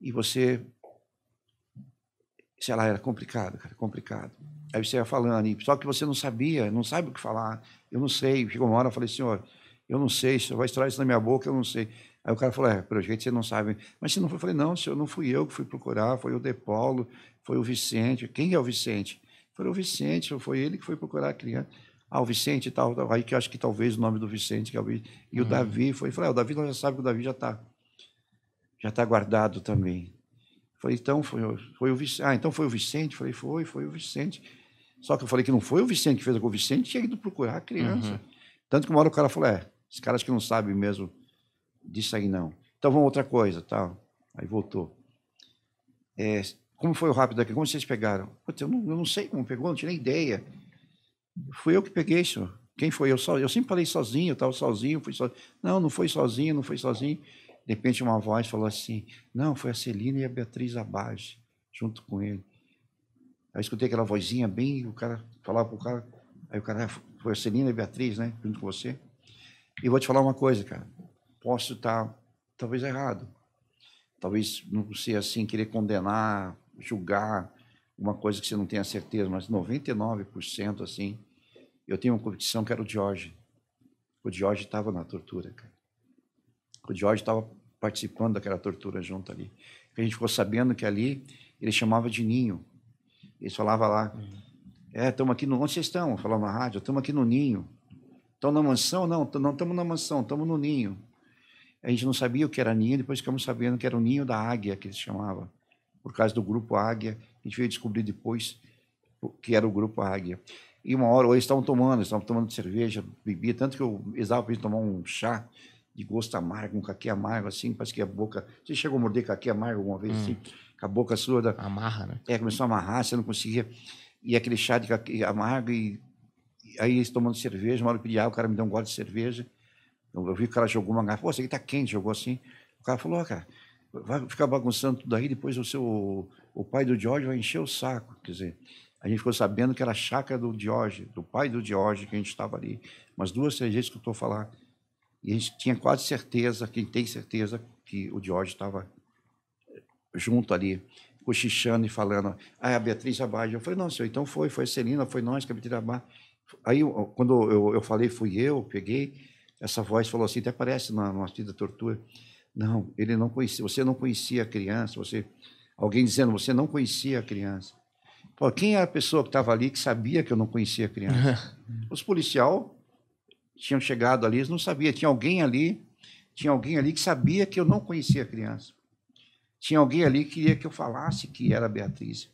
E você, sei lá, era complicado, cara, complicado. Aí você ia falando ali, só que você não sabia, não sabe o que falar, eu não sei. Chegou uma hora, eu falei, senhor, eu não sei, vai estourar isso na minha boca, eu não sei. Aí o cara falou, é, pelo jeito você não sabe. Mas se não foi, eu falei, não, senhor, não fui eu que fui procurar, foi o Depolo, foi o Vicente. Quem é o Vicente? Foi o Vicente, foi ele que foi procurar a criança. Ah, o Vicente e tal, tal, Aí que eu acho que talvez o nome do Vicente, que é o, e o hum. Davi foi. Falei, ah, o Davi nós já sabe que o Davi já está já tá guardado também. Falei, então foi, foi o Vicente. Ah, então foi o Vicente? Falei, foi, foi o Vicente. Só que eu falei que não foi o Vicente que fez, o Vicente tinha ido procurar a criança. Uhum. Tanto que uma hora o cara falou: é, cara caras que não sabem mesmo disso aí não. Então vamos outra coisa, tal. Tá? Aí voltou. É, como foi o rápido aqui? Como vocês pegaram? Putz, eu, não, eu não sei como pegou, não tinha nem ideia. Fui eu que peguei isso. Quem foi eu Eu sempre falei sozinho, eu estava sozinho, fui sozinho. Não, não foi sozinho, não foi sozinho. De repente uma voz falou assim: Não, foi a Celina e a Beatriz Abage, junto com ele. Aí escutei aquela vozinha bem, o cara falava para o cara. Aí o cara, ah, foi a Celina e a Beatriz, né? Junto com você. E vou te falar uma coisa, cara. Posso estar, tá talvez, errado. Talvez não seja assim, querer condenar, julgar uma coisa que você não tenha certeza, mas 99% assim eu tenho uma convicção que era o Jorge. O Jorge estava na tortura, cara. O Jorge estava participando daquela tortura junto ali. A gente ficou sabendo que ali ele chamava de ninho. Ele falava lá, uhum. é, estamos aqui no... Onde vocês estão? Falava na rádio, estamos aqui no ninho. Estão na mansão? Não, não estamos na mansão, estamos no ninho. A gente não sabia o que era ninho, depois ficamos sabendo que era o ninho da águia que eles chamavam. Por causa do grupo Águia, a gente veio descobrir depois que era o grupo Águia. E uma hora, ou eles estavam tomando, estavam tomando cerveja, bebia, tanto que eu exava para eles tomar um chá de gosto amargo, um caqui amargo, assim, parece que a boca. Você chegou a morder caqui amargo alguma vez, assim? hum. assim, com a boca sua. Amarra, né? É, começou a amarrar, você não conseguia. E aquele chá de caqui amargo, e, e aí eles tomando cerveja, uma hora eu pedi água, ah, o cara me deu um gole de cerveja. Eu, eu vi que o cara jogou uma garrafa, pô, isso aqui tá quente, jogou assim. O cara falou, ó, oh, cara, vai ficar bagunçando tudo aí, depois o seu. O pai do George vai encher o saco, quer dizer a gente ficou sabendo que era a chácara do Diógenes, do pai do Diógenes, que a gente estava ali. Umas duas, três vezes escutou falar. E a gente tinha quase certeza, quem tem certeza, que o Diógenes estava eh, junto ali, cochichando e falando. Ah, a Beatriz Abad. Eu falei, não, senhor, então foi, foi a Celina, foi nós que a Beatriz Abad. Aí, quando eu, eu falei, fui eu, peguei, essa voz falou assim, até parece na nossa da tortura. Não, ele não conhecia, você não conhecia a criança, você alguém dizendo, você não conhecia a criança. Pô, quem é a pessoa que estava ali que sabia que eu não conhecia a criança? Os policial tinham chegado ali, eles não sabiam. Tinha alguém ali, tinha alguém ali que sabia que eu não conhecia a criança. Tinha alguém ali que queria que eu falasse que era a Beatriz.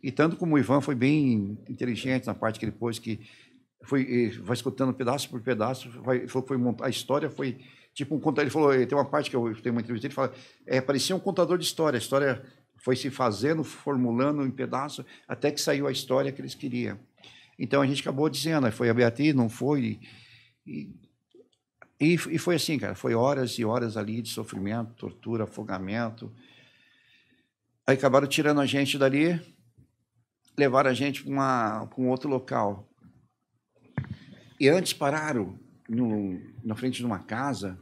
E tanto como o Ivan foi bem inteligente na parte que ele pôs, que foi, vai escutando pedaço por pedaço, vai, foi, foi, a história foi tipo um contador. Ele falou, tem uma parte que eu tenho uma entrevista, ele fala, é, parecia um contador de história, a história foi se fazendo, formulando em pedaço, até que saiu a história que eles queriam. Então a gente acabou dizendo, né, foi a Beatriz, não foi. E, e, e foi assim, cara, foi horas e horas ali de sofrimento, tortura, afogamento. Aí acabaram tirando a gente dali, levaram a gente para um outro local. E antes pararam no, na frente de uma casa,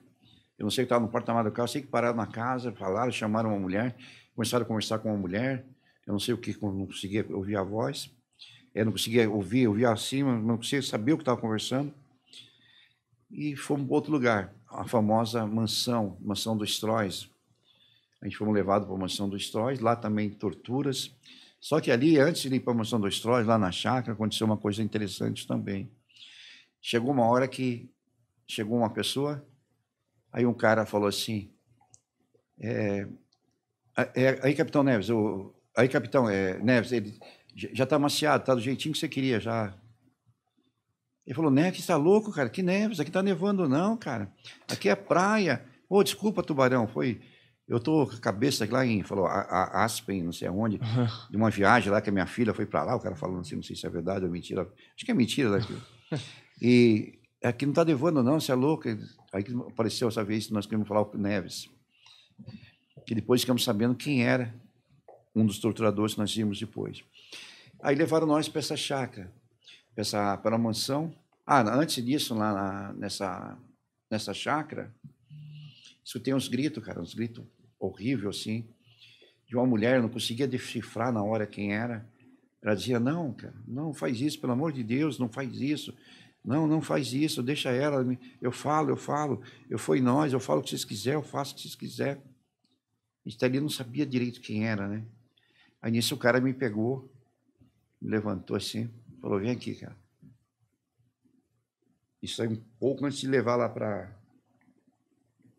eu não sei que estava no porta-malas do carro, sei que pararam na casa, falaram, chamaram uma mulher Começaram a conversar com uma mulher, eu não sei o que, não conseguia ouvir a voz, eu não conseguia ouvir, ouvir acima, não conseguia saber o que estava conversando. E fomos para outro lugar, a famosa mansão, mansão dos Trois. A gente foi levado para a mansão dos Trois, lá também torturas. Só que ali, antes de ir para a mansão dos Trois, lá na chácara, aconteceu uma coisa interessante também. Chegou uma hora que chegou uma pessoa, aí um cara falou assim: é, ah, é, aí, capitão Neves, o, aí, capitão é, Neves, ele já está maciado, está do jeitinho que você queria já. Ele falou, Neves, está louco, cara? Que Neves? Aqui está nevando não, cara. Aqui é praia. Ô, oh, desculpa, Tubarão, foi... Eu estou com a cabeça lá em, falou, a, a Aspen, não sei aonde, uhum. de uma viagem lá que a minha filha foi para lá, o cara falando assim, não sei se é verdade ou mentira. Acho que é mentira daquilo. Né? <laughs> e aqui não está nevando não, você é louco. Aí apareceu essa vez, nós queríamos falar o Neves que depois ficamos sabendo quem era um dos torturadores que nós vimos depois. Aí levaram nós para essa chácara, para, essa, para a mansão. Ah, antes disso, lá na, nessa, nessa chácara, escutei uns gritos, cara, uns gritos horríveis, assim, de uma mulher, eu não conseguia decifrar na hora quem era. Ela dizia, não, cara, não faz isso, pelo amor de Deus, não faz isso. Não, não faz isso, deixa ela. Eu falo, eu falo, eu fui nós, eu falo o que vocês quiserem, eu faço o que vocês quiserem gente ali não sabia direito quem era, né? Aí nisso o cara me pegou, me levantou assim, falou: vem aqui, cara. Isso aí um pouco antes de levar lá para.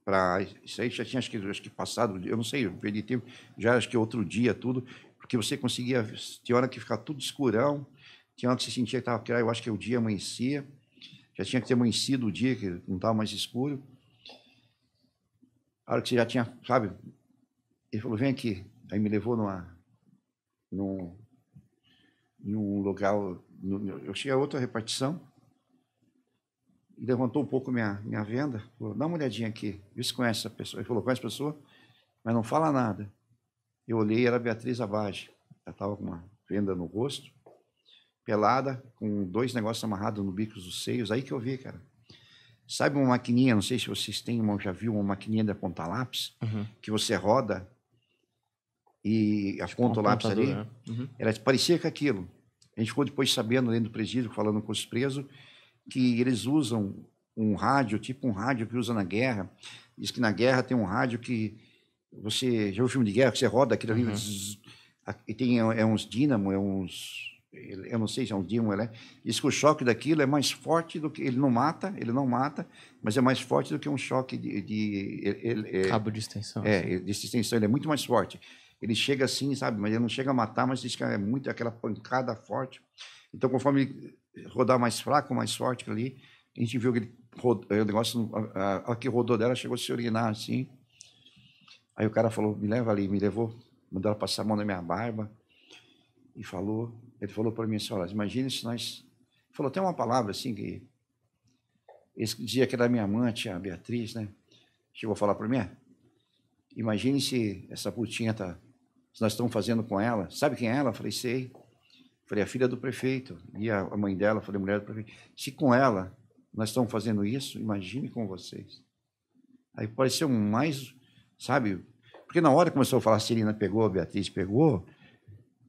Pra, isso aí já tinha acho que, acho que passado, eu não sei, eu perdi tempo, já acho que outro dia, tudo, porque você conseguia, tinha hora que ficava tudo escurão, tinha hora que você sentia que estava, eu acho que o dia amanhecia, já tinha que ter amanhecido o dia, que não estava mais escuro. A hora que você já tinha, sabe, ele falou, vem aqui. Aí me levou numa, num, num local. eu cheguei a outra repartição levantou um pouco minha, minha venda. Falou, dá uma olhadinha aqui. Viu se conhece essa pessoa? Ele falou, conhece a pessoa? Mas não fala nada. Eu olhei, era Beatriz Abade. Ela estava com uma venda no rosto, pelada, com dois negócios amarrados no bico dos seios. Aí que eu vi, cara. Sabe uma maquininha, não sei se vocês têm, uma, já viu uma maquininha de aponta lápis, uhum. que você roda e as controlápis ali, né? uhum. era, parecia que aquilo. A gente ficou depois sabendo, dentro do presídio, falando com os presos, que eles usam um rádio, tipo um rádio que usa na guerra. Diz que na guerra tem um rádio que você. Já viu filme de guerra que você roda aquilo ali? Uhum. E tem é, é uns dínamo, é uns. Eu não sei se é um dínamo, né? Diz que o choque daquilo é mais forte do que. Ele não mata, ele não mata, mas é mais forte do que um choque de. de, de ele, é Cabo de extensão. É, assim. de extensão, ele é muito mais forte ele chega assim, sabe? Mas ele não chega a matar, mas diz que é muito é aquela pancada forte. Então, conforme ele rodar mais fraco, mais forte ali, a gente viu que ele é, o negócio, a, a, que rodou dela chegou a se urinar assim. Aí o cara falou: me leva ali, me levou, mandou ela passar a mão na minha barba e falou. Ele falou para mim assim: olha, imagina se nós. falou até uma palavra assim que. Esse dia que era minha amante, a Beatriz, né? Chegou a falar para mim: é, imagine se essa putinha tá nós estamos fazendo com ela. Sabe quem é ela? Eu falei, sei. Eu falei, a filha do prefeito. E a mãe dela, falei, mulher do prefeito. Se com ela nós estamos fazendo isso, imagine com vocês. Aí pareceu mais, sabe? Porque na hora que começou a falar, a Celina pegou, a Beatriz pegou,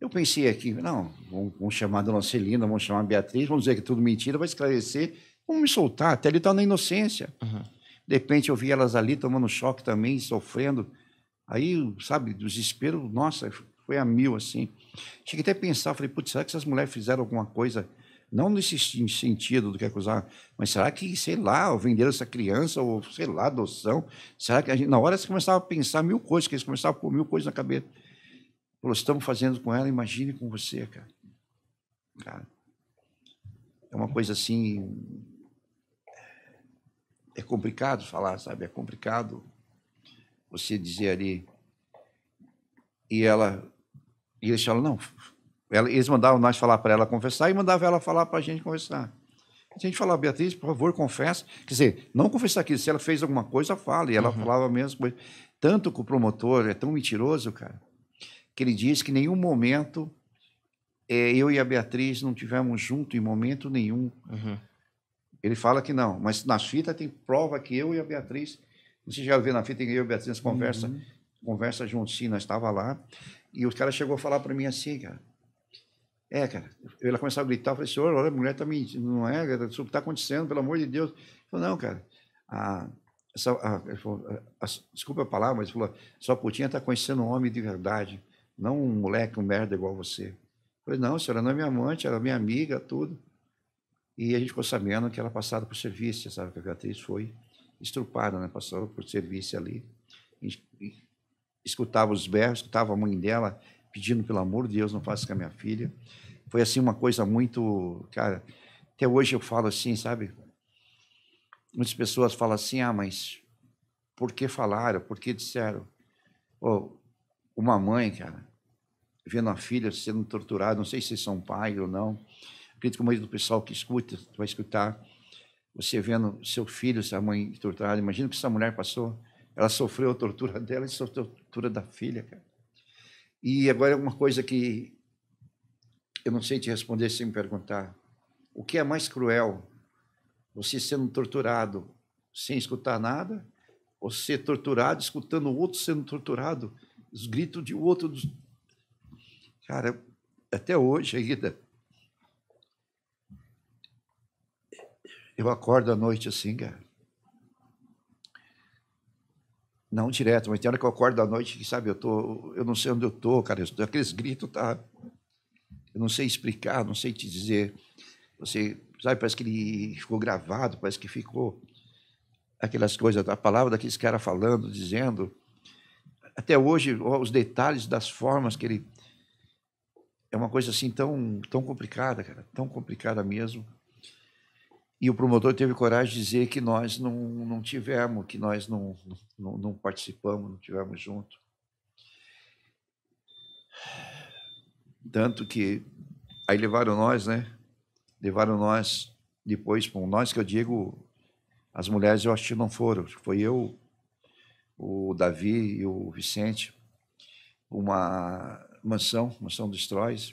eu pensei aqui, não, vamos, vamos chamar a dona Celina, vamos chamar a Beatriz, vamos dizer que é tudo mentira, vai esclarecer, vamos me soltar, até ele está na inocência. Uhum. De repente eu vi elas ali tomando choque também, sofrendo. Aí, sabe, desespero, nossa, foi a mil, assim. Cheguei até a pensar, falei, putz, será que essas mulheres fizeram alguma coisa, não nesse sentido do que é acusar, mas será que, sei lá, venderam essa criança, ou sei lá, adoção? Será que a gente, na hora você começava a pensar mil coisas, que eles começavam a pôr mil coisas na cabeça. Falou, estamos fazendo com ela, imagine com você, cara. Cara, é uma coisa assim. É complicado falar, sabe? É complicado você dizer ali. E ela, e eles falaram, não. Ela, eles mandavam nós falar para ela confessar e mandavam ela falar para a gente confessar. A gente falava, Beatriz, por favor, confessa. Quer dizer, não confessar aqui, se ela fez alguma coisa, fala. E ela uhum. falava a mesma coisa. Tanto que o promotor é tão mentiroso, cara, que ele diz que em nenhum momento é, eu e a Beatriz não tivemos junto em momento nenhum. Uhum. Ele fala que não, mas nas fitas tem prova que eu e a Beatriz você já viu na fita que eu e o Beatriz conversa, uhum. conversa junto, sim, nós estava lá. E os caras chegou a falar para mim assim, cara. É, cara. Ela começou a gritar, eu falei, senhor, assim, olha, a mulher está mentindo, não é, cara, isso está acontecendo, pelo amor de Deus. Ele falou, não, cara. A, essa, a, a, desculpa a palavra, mas ele falou, sua putinha está conhecendo um homem de verdade, não um moleque, um merda igual você. Eu falei, não, senhora, não é minha amante, ela é minha amiga, tudo. E a gente ficou sabendo que ela passada por serviço, sabe, que a Beatriz foi estrupada, né? Passava por serviço ali, escutava os berros, escutava a mãe dela pedindo, pelo amor de Deus, não faça com a minha filha. Foi, assim, uma coisa muito, cara, até hoje eu falo assim, sabe? Muitas pessoas falam assim, ah, mas por que falaram? Por que disseram? Oh, uma mãe, cara, vendo a filha sendo torturada, não sei se são pai ou não, acredito que o do pessoal que escuta, vai escutar, você vendo seu filho, sua mãe torturada, imagina o que essa mulher passou. Ela sofreu a tortura dela e sofreu a tortura da filha, cara. E agora é uma coisa que eu não sei te responder sem me perguntar. O que é mais cruel? Você sendo torturado sem escutar nada ou ser torturado escutando o outro sendo torturado, os gritos de outro. Cara, até hoje ainda Eu acordo à noite assim, cara. Não direto, mas tem hora que eu acordo à noite que, sabe, eu tô, eu não sei onde eu tô, cara. Eu aqueles gritos, tá? Eu não sei explicar, não sei te dizer. Você, sabe, parece que ele ficou gravado, parece que ficou aquelas coisas, a palavra daqueles caras falando, dizendo. Até hoje, os detalhes das formas que ele. É uma coisa assim tão, tão complicada, cara, tão complicada mesmo. E o promotor teve coragem de dizer que nós não, não tivemos, que nós não, não, não participamos, não tivemos junto. Tanto que aí levaram nós, né? Levaram nós depois, com nós que eu digo, as mulheres eu acho que não foram. Foi eu, o Davi e o Vicente, uma mansão, mansão dos Trois.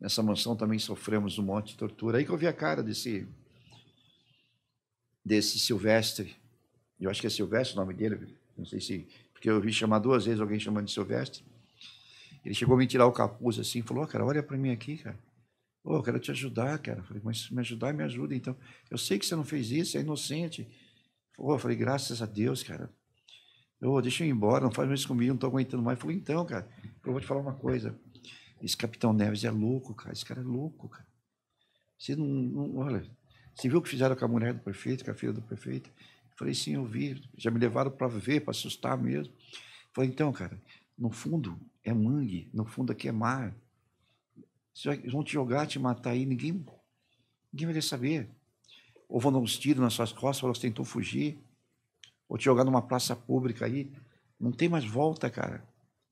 Nessa mansão também sofremos um monte de tortura. Aí que eu vi a cara desse desse Silvestre. Eu acho que é Silvestre o nome dele, não sei se. Porque eu vi chamar duas vezes alguém chamando de Silvestre. Ele chegou a me tirar o capuz assim falou: oh, cara, olha para mim aqui, cara. Oh, eu quero te ajudar, cara. falei, mas me ajudar, me ajuda. Então, eu sei que você não fez isso, é inocente. Oh, eu falei, graças a Deus, cara. Oh, deixa eu ir embora, não faz mais isso comigo, não estou aguentando mais. falei, então, cara, eu vou te falar uma coisa. Esse Capitão Neves é louco, cara. Esse cara é louco, cara. Você não, não olha, você viu o que fizeram com a mulher do prefeito, com a filha do prefeito? Eu falei, sim, eu vi. Já me levaram para ver, para assustar mesmo. Eu falei, então, cara, no fundo é mangue, no fundo aqui é mar. Eles vão te jogar, te matar aí, ninguém, ninguém vai querer saber. Ou vão dar uns tiros nas suas costas, ou tentou fugir. Ou te jogar numa praça pública aí. Não tem mais volta, cara.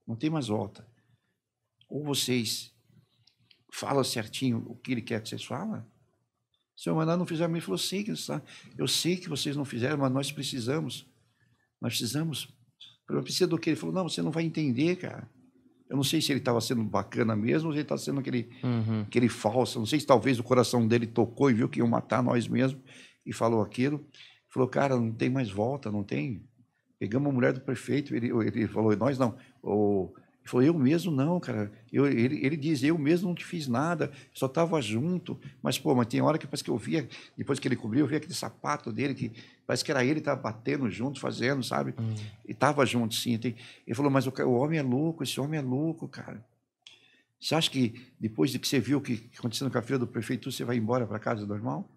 Não tem mais volta. Ou vocês falam certinho o que ele quer que vocês falem, o senhor mandar não fizeram. Ele falou, sim, tá? eu sei que vocês não fizeram, mas nós precisamos. Nós precisamos. Eu precisa do quê? Ele falou, não, você não vai entender, cara. Eu não sei se ele estava sendo bacana mesmo ou se ele estava sendo aquele, uhum. aquele falso. Não sei se talvez o coração dele tocou e viu que iam matar nós mesmo e falou aquilo. Ele falou, cara, não tem mais volta, não tem. Pegamos a mulher do prefeito, ele, ele falou, nós não. O, foi eu mesmo não, cara. Eu, ele, ele diz, eu mesmo não te fiz nada, só estava junto. Mas, pô, mas tem hora que parece que eu via, depois que ele cobriu, eu via aquele sapato dele, que parece que era ele que estava batendo junto, fazendo, sabe? Hum. E estava junto, sim. Tem, ele falou, mas o, o, homem é louco, esse homem é louco, cara. Você acha que depois de que você viu o que aconteceu com a filha do prefeito, você vai embora para casa normal?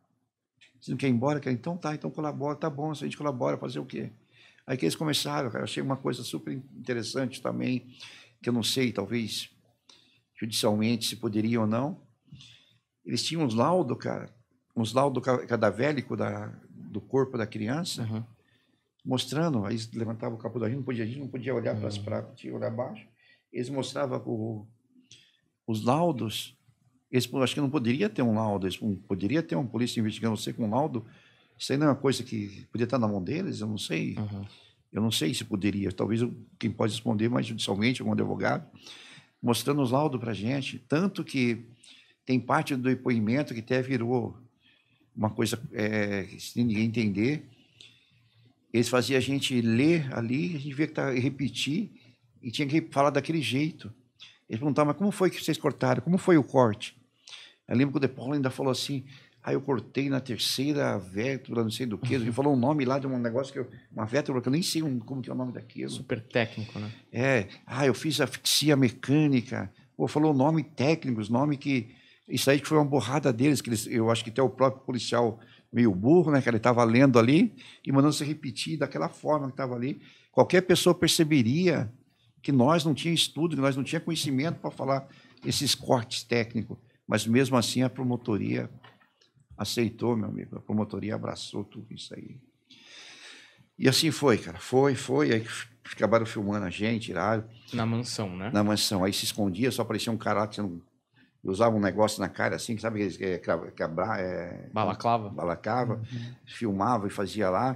Você não quer ir embora? Quer? Então tá, então colabora, tá bom, se a gente colabora, fazer o quê? Aí que eles começaram, cara, achei uma coisa super interessante também que eu não sei, talvez judicialmente se poderia ou não. Eles tinham uns laudos cara, uns laudos cadavélicos da, do corpo da criança, uhum. mostrando. Aí levantava o capô da gente, não podia, não podia olhar uhum. para as pratas, tinha olhar abaixo. Eles mostravam o, os laudos. Eles, acho que não poderia ter um laudo, eles, um, poderia ter um polícia investigando você com um laudo. Isso aí não é uma coisa que podia estar na mão deles, eu não sei. Uhum. Eu não sei se poderia, talvez quem pode responder mais judicialmente, algum advogado, mostrando os laudos para a gente. Tanto que tem parte do depoimento que até virou uma coisa é, sem ninguém entender. Eles faziam a gente ler ali, a gente via que tá, repetir, e tinha que falar daquele jeito. Eles perguntavam, mas como foi que vocês cortaram? Como foi o corte? Eu lembro que o De Paula ainda falou assim, Aí eu cortei na terceira vértebra, não sei do que. Ele uhum. falou um nome lá de um negócio que eu, uma vértebra que eu nem sei um, como que é o nome daquilo. Super técnico, né? É. Ah, eu fiz asfixia mecânica. Pô, falou nome técnico, os nome que. Isso aí que foi uma borrada deles, que eles, eu acho que até o próprio policial meio burro, né? Que ele estava lendo ali e mandando se repetir daquela forma que estava ali. Qualquer pessoa perceberia que nós não tinha estudo, que nós não tinha conhecimento para falar esses cortes técnicos. Mas mesmo assim a promotoria aceitou, meu amigo. A promotoria abraçou tudo isso aí. E assim foi, cara. Foi, foi. Aí acabaram filmando a gente, tiraram. Na mansão, né? Na mansão. Aí se escondia, só aparecia um cara sendo. Eu usava um negócio na cara assim, sabe que é quebrar. É, balaclava. Balaclava. Uhum. Filmava e fazia lá.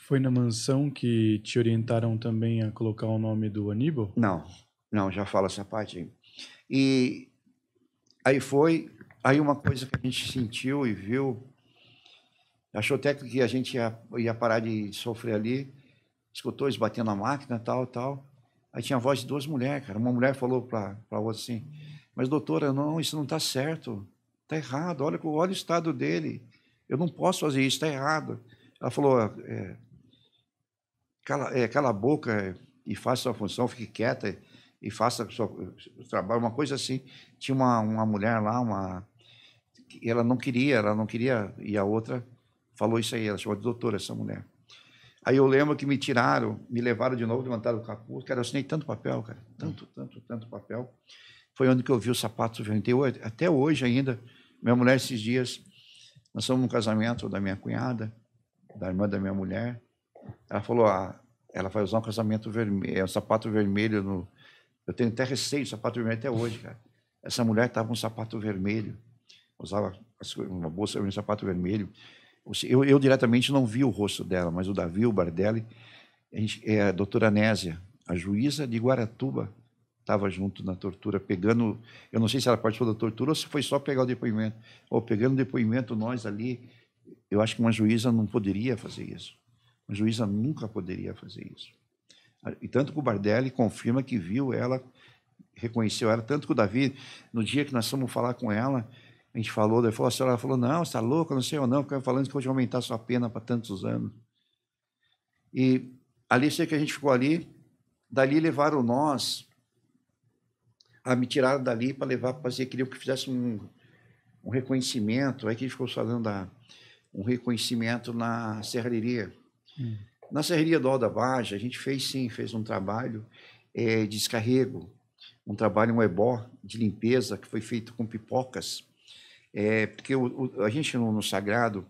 Foi na mansão que te orientaram também a colocar o nome do Aníbal? Não, não, já fala essa parte aí. E aí foi, Aí uma coisa que a gente sentiu e viu, achou até que a gente ia, ia parar de sofrer ali, escutou eles batendo na máquina, tal, tal. Aí tinha a voz de duas mulheres, cara. Uma mulher falou para a outra assim, mas doutora, não, isso não está certo, está errado, olha, olha o estado dele, eu não posso fazer isso, está errado. Ela falou, é, cala, é, cala a boca e faça sua função, fique quieta e faça o seu trabalho, uma coisa assim. Tinha uma, uma mulher lá, uma, ela não queria, ela não queria, e a outra falou isso aí, ela chamou de doutora essa mulher. Aí eu lembro que me tiraram, me levaram de novo, levantaram o capuz, cara, eu assinei tanto papel, cara, tanto, tanto, tanto papel. Foi onde que eu vi o sapato hoje, até hoje ainda, minha mulher esses dias, nós fomos no casamento da minha cunhada, da irmã da minha mulher, ela falou, ah, ela vai usar um casamento vermelho, é, um sapato vermelho no... Eu tenho até receio de sapato vermelho até hoje, cara. Essa mulher estava com um sapato vermelho usava uma bolsa, um sapato vermelho. Eu, eu diretamente não vi o rosto dela, mas o Davi, o Bardelli, a, gente, é, a doutora Nésia, a juíza de Guaratuba, estava junto na tortura, pegando. Eu não sei se ela participou da tortura ou se foi só pegar o depoimento. Ou pegando o depoimento, nós ali. Eu acho que uma juíza não poderia fazer isso. Uma juíza nunca poderia fazer isso. Ah, e tanto que o Bardelli confirma que viu ela, reconheceu ela. Tanto que o Davi, no dia que nós fomos falar com ela, a gente falou, daí falou, a senhora falou, não, está louca, não sei ou não, fica falando que pode aumentar sua pena para tantos anos. E ali sei que a gente ficou ali, dali levaram nós, a me tiraram dali para levar para fazer, queria que fizesse um, um reconhecimento, aí que a gente ficou falando da, um reconhecimento na serraria. Hum. Na serraria do Alda Baja, a gente fez sim, fez um trabalho é, de descarrego, um trabalho, um ebó de limpeza que foi feito com pipocas é, porque o, o, a gente no, no sagrado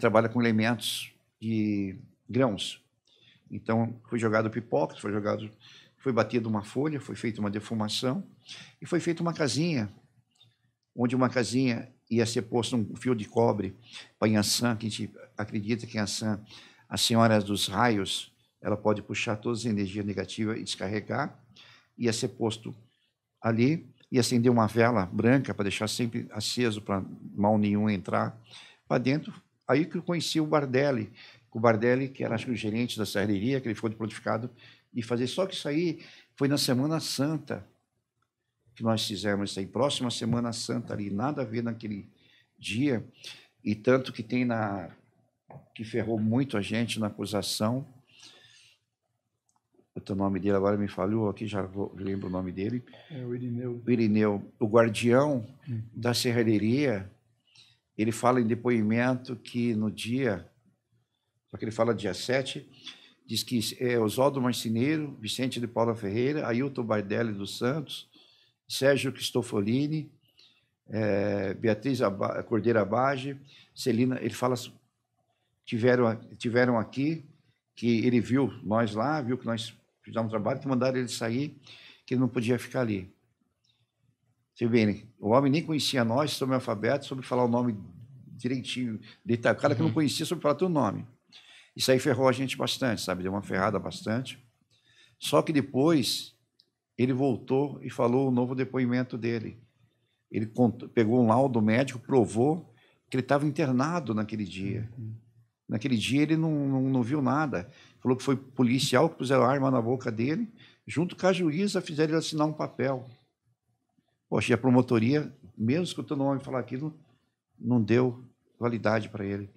trabalha com elementos de grãos. Então foi jogado pipoca, foi jogado, foi batida uma folha, foi feita uma defumação e foi feita uma casinha, onde uma casinha ia ser posto um fio de cobre para Yansan, que a gente acredita que Yansan, a senhora dos raios, ela pode puxar todas as energias negativas e descarregar, ia ser posto ali e acender uma vela branca para deixar sempre aceso para mal nenhum entrar para dentro. Aí que eu conheci o Bardelli, o Bardelli que era acho que o gerente da serraria. que ele foi prontificado e fazer só que isso aí foi na Semana Santa que nós fizemos isso aí, próxima Semana Santa ali, nada a ver naquele dia. E tanto que tem na que ferrou muito a gente na acusação o teu o nome dele agora, me falhou aqui, já lembro o nome dele. É, o Irineu. O Irineu, o guardião hum. da serralheria, ele fala em depoimento que no dia, só que ele fala dia 7, diz que é Oswaldo Marcineiro, Vicente de Paula Ferreira, Ailton Bardelli dos Santos, Sérgio Cristofolini, é, Beatriz Aba, Cordeira Bage, Celina, ele fala, tiveram, tiveram aqui, que ele viu nós lá, viu que nós dar um trabalho, que então mandaram ele sair, que ele não podia ficar ali. Você vê, o homem nem conhecia nós, sobre alfabeto, sobre falar o nome direitinho, O cara que não uhum. conhecia sobre falar teu nome. Isso aí ferrou a gente bastante, sabe? Deu uma ferrada bastante. Só que depois ele voltou e falou o novo depoimento dele. Ele contou, pegou um laudo médico, provou que ele estava internado naquele dia. Uhum. Naquele dia ele não, não, não viu nada. Falou que foi policial que puseram arma na boca dele, junto com a juíza fizeram ele assinar um papel. Poxa, e a promotoria, mesmo escutando o homem falar aquilo, não deu validade para ele.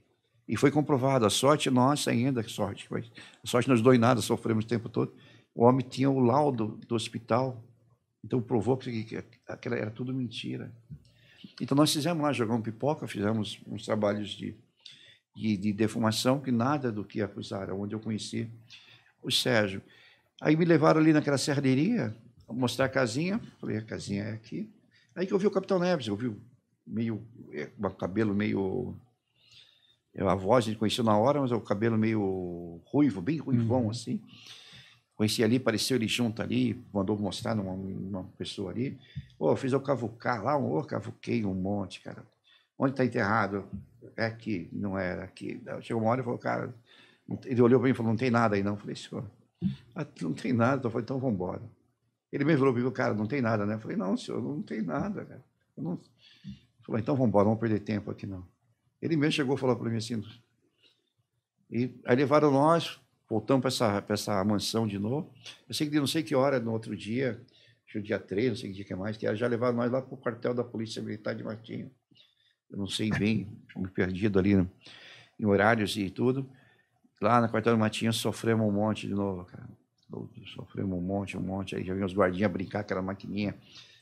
E foi comprovado, a sorte nossa ainda, que sorte, mas a sorte nos dói nada, sofremos o tempo todo. O homem tinha o laudo do hospital, então provou que, que, que era tudo mentira. Então nós fizemos lá, jogamos pipoca, fizemos uns trabalhos de de, de defumação que nada do que acusaram, onde eu conheci o Sérgio. Aí me levaram ali naquela serraria, mostrar a casinha. Falei, a casinha é aqui. Aí que eu vi o Capitão Neves, eu vi meio, o é, cabelo meio... É, a voz a gente conheceu na hora, mas é o cabelo meio ruivo, bem ruivão, uhum. assim. Conheci ali, apareceu ele junto ali, mandou mostrar numa, numa pessoa ali. Pô, fiz eu cavucar lá, eu oh, cavuquei um monte, cara onde está enterrado? É aqui, não era aqui. Chegou uma hora e falou, cara, ele olhou para mim e falou, não tem nada aí não. Eu falei, senhor, ah, não tem nada. Então eu falei, então vamos embora. Ele mesmo falou comigo, cara, não tem nada, né? Eu falei, não, senhor, não tem nada, cara. Eu não... Ele falou, então vamos embora, não vamos perder tempo aqui não. Ele mesmo chegou e falou para mim assim, e aí levaram nós, voltamos para essa, essa mansão de novo. Eu sei que não sei que hora, no outro dia, acho que dia 3, não sei que dia que é mais, que já levaram nós lá para o quartel da Polícia Militar de Martinho eu não sei bem, me perdido ali né? em horários e tudo. Lá na Quartel do Matinhos sofremos um monte de novo, cara. Sofremos um monte, um monte. Aí já vinham os guardinhas brincar aquela maquininha.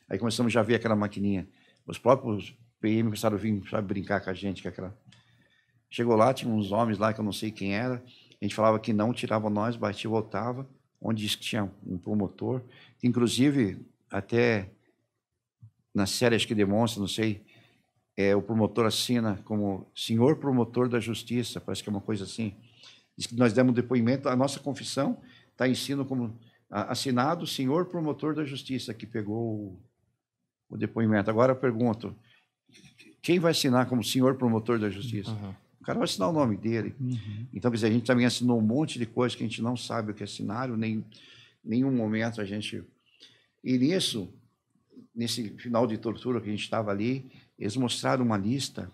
Aí começamos já a ver aquela maquininha. Os próprios PM começaram a vir sabe, brincar com a gente, com aquela. Chegou lá, tinha uns homens lá que eu não sei quem era. A gente falava que não, tirava nós, batia, voltava. Onde disse que tinha um promotor. Inclusive, até nas séries que demonstra, não sei, é, o promotor assina como senhor promotor da justiça, parece que é uma coisa assim. Diz que nós demos depoimento, a nossa confissão está em sino como assinado senhor promotor da justiça, que pegou o, depoimento. Agora eu pergunto, quem vai assinar como senhor promotor da justiça? Uhum. O cara vai assinar o nome dele. Uhum. Então, quer dizer, a gente também assinou um monte de coisas que a gente não sabe o que é assinaram, nem nenhum momento a gente... E nisso, nesse final de tortura que a gente estava ali, eles mostraram uma lista,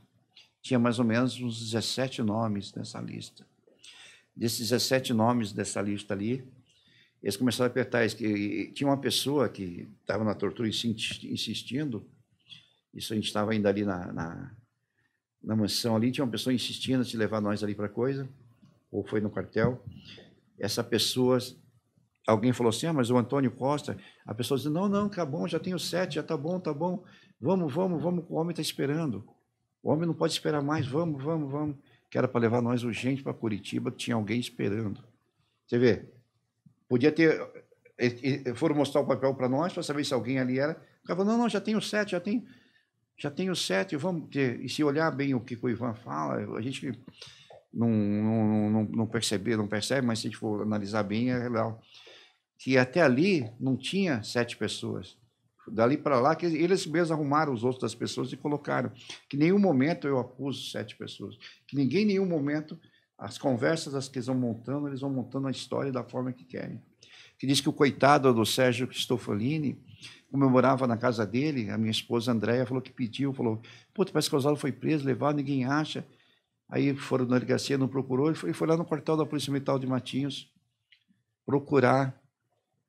tinha mais ou menos uns 17 nomes nessa lista. Desses 17 nomes dessa lista ali, eles começaram a apertar. Eles, e, tinha uma pessoa que estava na tortura insistindo, isso a gente estava ainda ali na, na, na, mansão ali, tinha uma pessoa insistindo de levar nós ali para coisa, ou foi no quartel. Essa pessoa, alguém falou assim, ah, mas o Antônio Costa, a pessoa disse, não, não, tá bom, já tenho sete, já tá bom, tá bom. Vamos, vamos, vamos, o homem está esperando. O homem não pode esperar mais, vamos, vamos, vamos. Que era para levar nós urgente para Curitiba, tinha alguém esperando. Você vê, podia ter. Eh, eh, eh, foram mostrar o papel para nós para saber se alguém ali era. O cara falou: não, não, já tenho sete, já tenho, já tenho sete, vamos ter. E se olhar bem o que o Ivan fala, a gente não, não, não, não não percebe, mas se a gente for analisar bem, é real. Que até ali não tinha sete pessoas dali para lá, que eles mesmos arrumaram os outros das pessoas e colocaram. Que em nenhum momento eu acuso sete pessoas. Que ninguém, em nenhum momento, as conversas as que eles vão montando, eles vão montando a história da forma que querem. Que diz que o coitado do Sérgio Cristofolini, como eu morava na casa dele, a minha esposa Andréia falou que pediu, falou, pô, parece que o Oswaldo foi preso, levado, ninguém acha. Aí foram na delegacia, não procurou, e foi, foi lá no quartel da Polícia Militar de Matinhos procurar.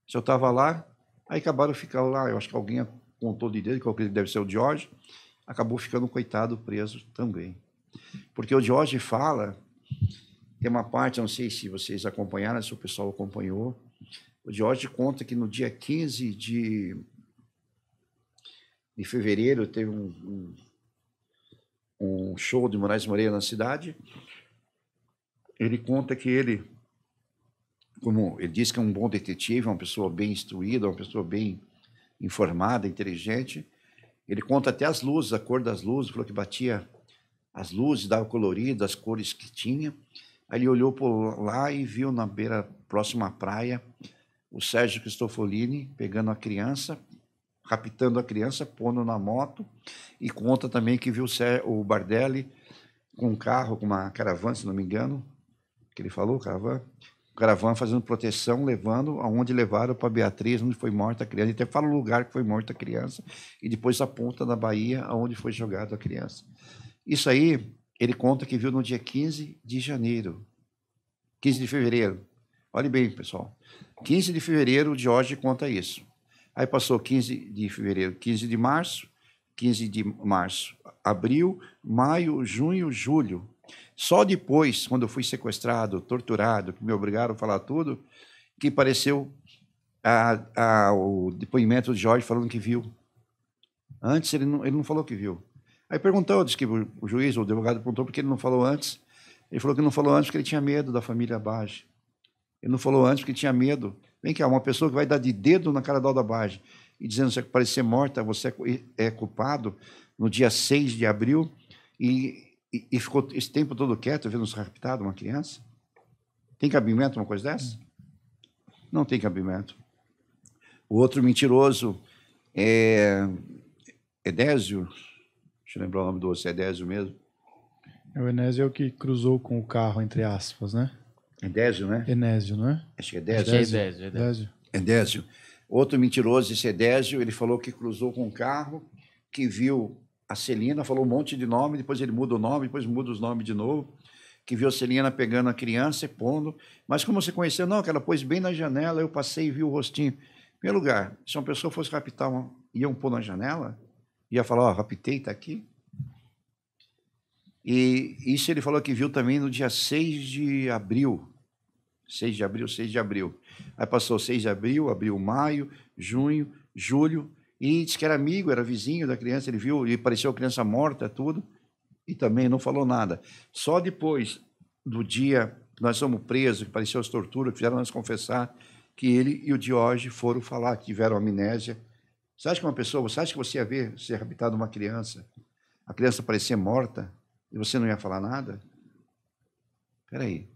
Se eu estava lá, Aí acabaram ficando lá, eu acho que alguém contou de dele, que eu acredito deve ser o Jorge, acabou ficando coitado preso também. Porque o Jorge fala, tem uma parte, não sei se vocês acompanharam, se o pessoal acompanhou, o Jorge conta que no dia 15 de, de fevereiro teve um, um, um show de Moraes Moreira na cidade. Ele conta que ele como ele diz que é um bom detetive, é uma pessoa bem instruída, é uma pessoa bem informada, inteligente. Ele conta até as luzes, a cor das luzes, falou que batia as luzes, dava colorido, as cores que tinha. Aí ele olhou por lá e viu na beira próxima à praia o Sérgio Cristofolini pegando a criança, raptando a criança, pondo na moto. E conta também que viu o Bardelli com um carro, com uma caravana, se não me engano, que ele falou, caravana, gravando, fazendo proteção, levando aonde levaram para Beatriz, onde foi morta a criança. Ele até fala o lugar que foi morta a criança e depois aponta na Bahia aonde foi jogada a criança. Isso aí, ele conta que viu no dia 15 de janeiro, 15 de fevereiro. Olhe bem, pessoal. 15 de fevereiro, de Jorge conta isso. Aí passou 15 de fevereiro, 15 de março, 15 de março, abril, maio, junho, julho. Só depois, quando eu fui sequestrado, torturado, que me obrigaram a falar tudo, que apareceu a, a, o depoimento de Jorge falando que viu. Antes ele não, ele não falou que viu. Aí perguntou, disse que o, o juiz, o advogado perguntou por que ele não falou antes. Ele falou que não falou antes porque ele tinha medo da família Bage. Ele não falou antes porque ele tinha medo. Vem cá, uma pessoa que vai dar de dedo na cara da Alda Bage e dizendo que você é parecer morta, você é, é culpado no dia 6 de abril e e, e, ficou esse tempo todo quieto, vendo ser raptado uma criança? Tem cabimento uma coisa dessa? Não tem cabimento. O outro mentiroso é Edésio, deixa eu lembrar o nome do outro, é Edésio mesmo. É o Enésio é o que cruzou com o carro, entre aspas, né? Edésio, né? Enésio, não é? Acho que é Edésio. Acho que é Edésio. É Edésio. Edésio. Outro mentiroso, esse Edésio, ele falou que cruzou com o carro, que viu a Celina falou um monte de nome, depois ele muda o nome, depois muda os nomes de novo, que viu a Celina pegando a criança e pondo. Mas como você conheceu? Não, que ela pôs bem na janela, eu passei e vi o rostinho. Em primeiro lugar, se uma pessoa fosse raptar, ia iam pôr na janela, ia falar, ó, oh, raptei, tá aqui. E isso ele falou que viu também no dia 6 de abril. 6 de abril, 6 de abril. Aí passou 6 de abril, abril, maio, junho, julho, e disse que era amigo, era vizinho da criança, ele viu, e pareceu a criança morta, tudo, e também não falou nada. Só depois do dia que nós fomos presos, que pareceu as torturas, fizeram nós confessar, que ele e o Diógenes foram falar, que tiveram amnésia. Você acha que uma pessoa, você acha que você ia ver ser habitado uma criança, a criança parecer morta, e você não ia falar nada? Espera aí.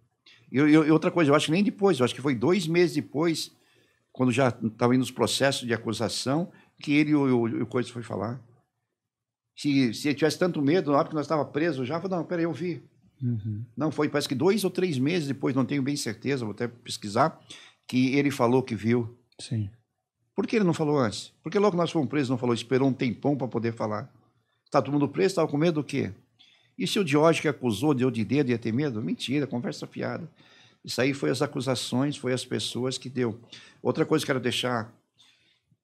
E, e outra coisa, eu acho que nem depois, eu acho que foi dois meses depois, quando já estavam indo os processos de acusação, que ele e o, o Coisa foi falar. Se, se ele tivesse tanto medo, na hora que nós estava preso já, falou, não, peraí, eu vi. Uhum. Não foi, parece que dois ou três meses depois, não tenho bem certeza, vou até pesquisar, que ele falou que viu. Sim. Por que ele não falou antes? Porque logo nós fomos presos, não falou, esperou um tempão para poder falar. Está todo mundo preso, estava com medo do quê? E se o Diógenes que acusou, deu de dedo, ia ter medo? Mentira, conversa fiada. Isso aí foi as acusações, foi as pessoas que deu. Outra coisa que eu quero deixar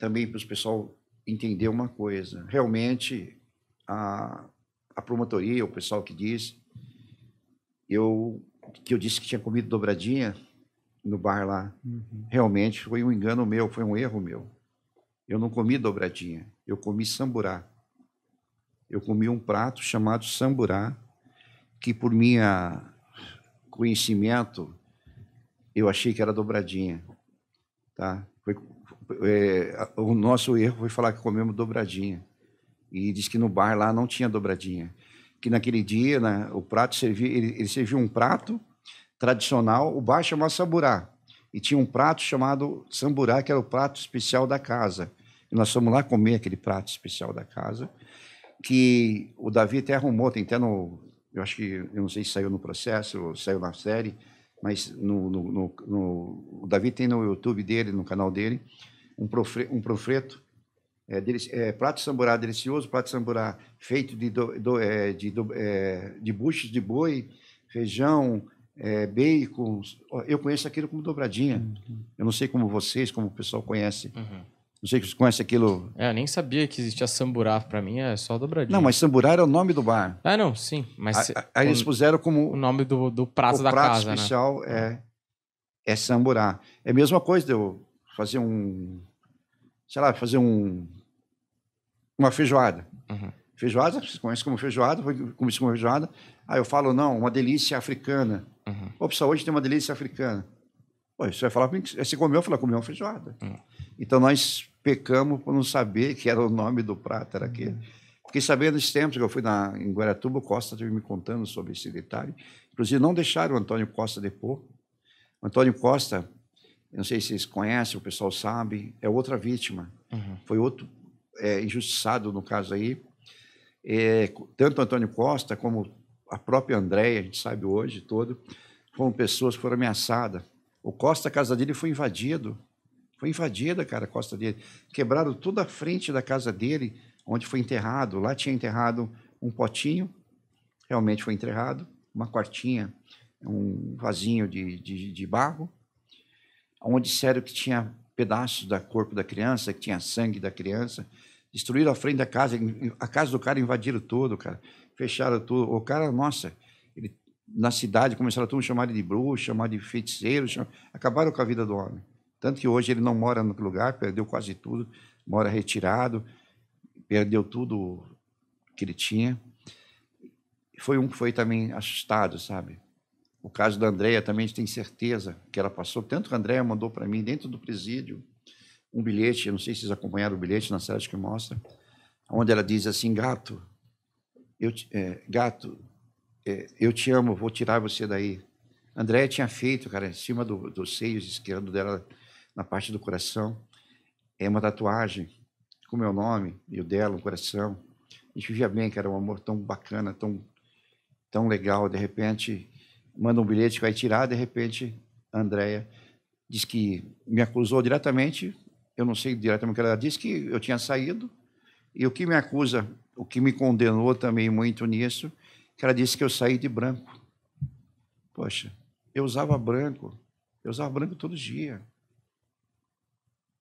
também para o pessoal entender uma coisa. Realmente, a, a promotoria, o pessoal que diz, eu, que eu disse que tinha comido dobradinha no bar lá, uhum. realmente foi um engano meu, foi um erro meu. Eu não comi dobradinha, eu comi samburá. Eu comi um prato chamado samburá, que por minha conhecimento, eu achei que era dobradinha, tá? é, o nosso erro foi falar que comemos dobradinha. E diz que no bar lá não tinha dobradinha. Que naquele dia né, o prato servia, ele, ele servia um prato tradicional, o bar chamava Samburá. E tinha um prato chamado samburá, que era o prato especial da casa. E nós fomos lá comer aquele prato especial da casa, que o Davi até arrumou, tem até no. Eu acho que, eu não sei se saiu no processo ou saiu na série, mas no, no, no, no o Davi tem no YouTube dele, no canal dele, um, profre, um profreto, é, delici, é, prato de samburá delicioso, prato de samburá feito de, do, do, é, de, do, é, de buchos de boi, feijão, é, bacon. Eu conheço aquilo como dobradinha. Uhum. Eu não sei como vocês, como o pessoal conhece. Uhum. Não sei se vocês conhecem aquilo. É, eu nem sabia que existia samburá. Para mim é só dobradinha. Não, mas samburá era o nome do bar. Ah, não, sim. Mas a, a, aí eles puseram como. O nome do, do prato da prato casa. O né? prato especial né? é, é samburá. É a mesma coisa de eu fazer um, sei lá, fazer um, uma feijoada. Uhum. Feijoada, você conhece como feijoada, comer como feijoada. Aí eu falo, não, uma delícia africana. Uhum. pessoal, hoje tem uma delícia africana. Pô, você vai falar para mim, você comeu? Eu falo, comeu uma feijoada. Uhum. Então nós pecamos por não saber que era o nome do prato, era aquele. Uhum. Fiquei sabendo esses tempos que eu fui na, em Guaratuba, o Costa teve me contando sobre esse detalhe. Inclusive, não deixaram o Antônio Costa depor. O Antônio Costa eu não sei se vocês conhecem, o pessoal sabe, é outra vítima. Uhum. Foi outro é, injustiçado no caso aí. É, tanto Antônio Costa como a própria Andréia, a gente sabe hoje todo, foram pessoas que foram ameaçadas. O Costa, a casa dele foi invadido. Foi invadida, cara, a costa dele. Quebraram toda a frente da casa dele, onde foi enterrado. Lá tinha enterrado um potinho, realmente foi enterrado, uma quartinha, um vasinho de, de, de barro onde disseram que tinha pedaços do corpo da criança, que tinha sangue da criança. Destruíram a frente da casa, a casa do cara invadiram todo, cara. Fecharam tudo. O cara, nossa, ele, na cidade começaram a todo chamar ele de bruxo, chamar de feiticeiro, acabaram com a vida do homem. Tanto que hoje ele não mora no lugar, perdeu quase tudo, mora retirado, perdeu tudo que ele tinha. Foi um que foi também assustado, sabe? O caso da Andreia também a gente tem certeza que ela passou. Tanto a Andreia mandou para mim, dentro do presídio, um bilhete, não sei se vocês acompanharam o bilhete na série que mostra, onde ela diz assim, gato, eu, é, gato, é, eu te amo, vou tirar você daí. Andreia tinha feito, cara, em cima do, dos seios esquerdo dela, na parte do coração, é uma tatuagem com o meu nome e o dela, um coração. A gente vivia bem que era um amor tão bacana, tão, tão legal. De repente, manda um bilhete que vai tirar, de repente, a Andrea diz que me acusou diretamente, eu não sei diretamente o que ela disse, que eu tinha saído, e o que me acusa, o que me condenou também muito nisso, que ela disse que eu saí de branco. Poxa, eu usava branco, eu usava branco todo dia.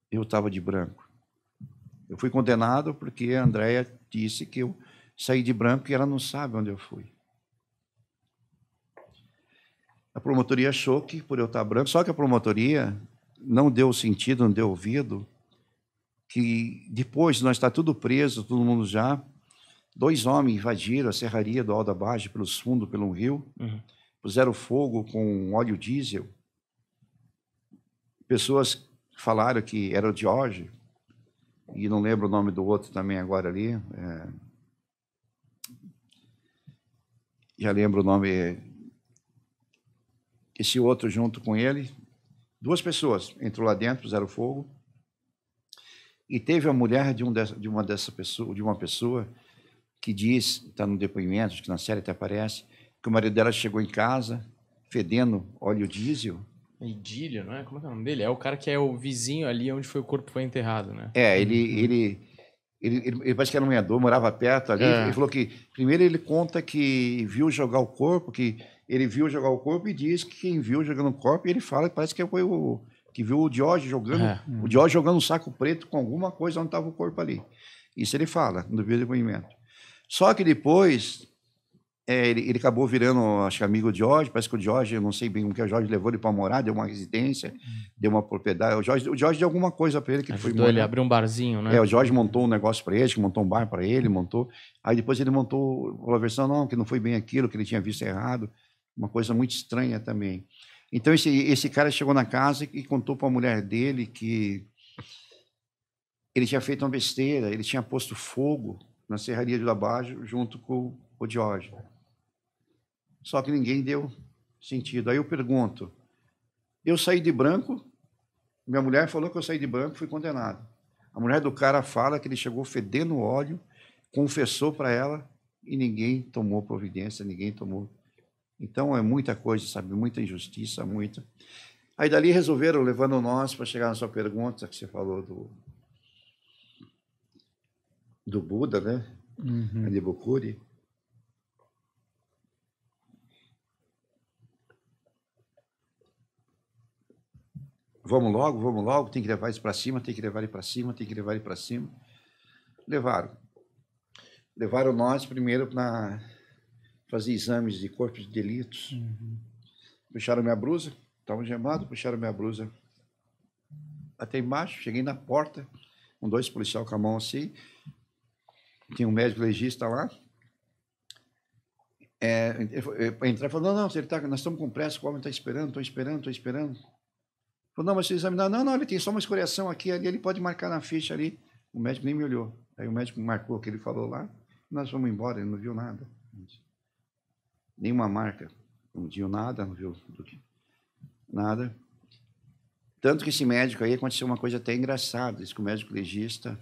Eu estava de branco. Eu fui condenado porque a Andrea disse que eu saí de branco e ela não sabe onde eu fui. A promotoria achou que, por eu estar branco, só que a promotoria não deu sentido, não deu ouvido, que depois de nós estar tá tudo preso, todo mundo já, dois homens invadiram a serraria do Alda Barge pelos fundos, pelo rio, uhum. puseram fogo com óleo diesel. Pessoas falaram que era o Jorge, e não lembro o nome do outro também agora ali. É... Já lembro o nome esse outro junto com ele. Duas pessoas entrou lá dentro, fizeram fogo. E teve a mulher de, um dessa, de uma dessa pessoa, de uma pessoa que diz, está no depoimento, acho que na série até aparece, que o marido dela chegou em casa fedendo óleo diesel. Idílio, não é? Como é, é o nome dele? É o cara que é o vizinho ali onde foi o corpo foi enterrado, né? É, ele, ele, ele, ele, ele parece que era um meador, morava perto ali. É. Ele falou que primeiro ele conta que viu jogar o corpo, que ele viu jogar o corpo e diz que quem viu jogando o corpo, ele fala que parece que foi o que viu o Diógenes jogando, é. o Diógenes jogando um saco preto com alguma coisa onde estava o corpo ali. Isso ele fala no vídeo depoimento. Só que depois é, ele, ele, acabou virando, acho que amigo de Jorge, parece que o Jorge, eu não sei bem o que é, o Jorge levou ele para morar, deu uma residência, deu uma propriedade. O Jorge, o Jorge deu alguma coisa para ele que Ajudou ele foi ele abriu um barzinho, né? É, o Jorge montou um negócio para ele, que montou um bar para ele, montou. Aí depois ele montou uma versão, não, que não foi bem aquilo, que ele tinha visto errado. Uma coisa muito estranha também. Então, esse, esse cara chegou na casa e contou para a mulher dele que ele tinha feito uma besteira, ele tinha posto fogo na serraria de Labajo junto com o Jorge. Só que ninguém deu sentido. Aí eu pergunto: eu saí de branco, minha mulher falou que eu saí de branco, fui condenado. A mulher do cara fala que ele chegou fedendo óleo, confessou para ela e ninguém tomou providência, ninguém tomou então é muita coisa, sabe? Muita injustiça, muita. Aí dali resolveram, levando nós para chegar na sua pergunta, que você falou do, do Buda, né? Uhum. Adibukuri. Vamos logo, vamos logo, tem que levar isso para cima, tem que levar ele para cima, tem que levar ele para cima. Levaram. Levaram nós primeiro na fazer exames de corpos de delitos. Uhum. Puxaram minha blusa, estava gemendo. puxaram minha blusa até embaixo. Cheguei na porta, com dois policiais com a mão assim. Tinha um médico legista lá. É, entrar e falou: Não, não, ele tá, nós estamos com pressa, o homem está esperando, estou esperando, estou esperando. Falou: Não, mas se examinar, não, não, ele tem só uma escoriação aqui ali, ele pode marcar na ficha ali. O médico nem me olhou. Aí o médico marcou o que ele falou lá, nós fomos embora, ele não viu nada nenhuma marca, não viu nada, não viu nada. Tanto que esse médico aí aconteceu uma coisa até engraçada, disse que o médico legista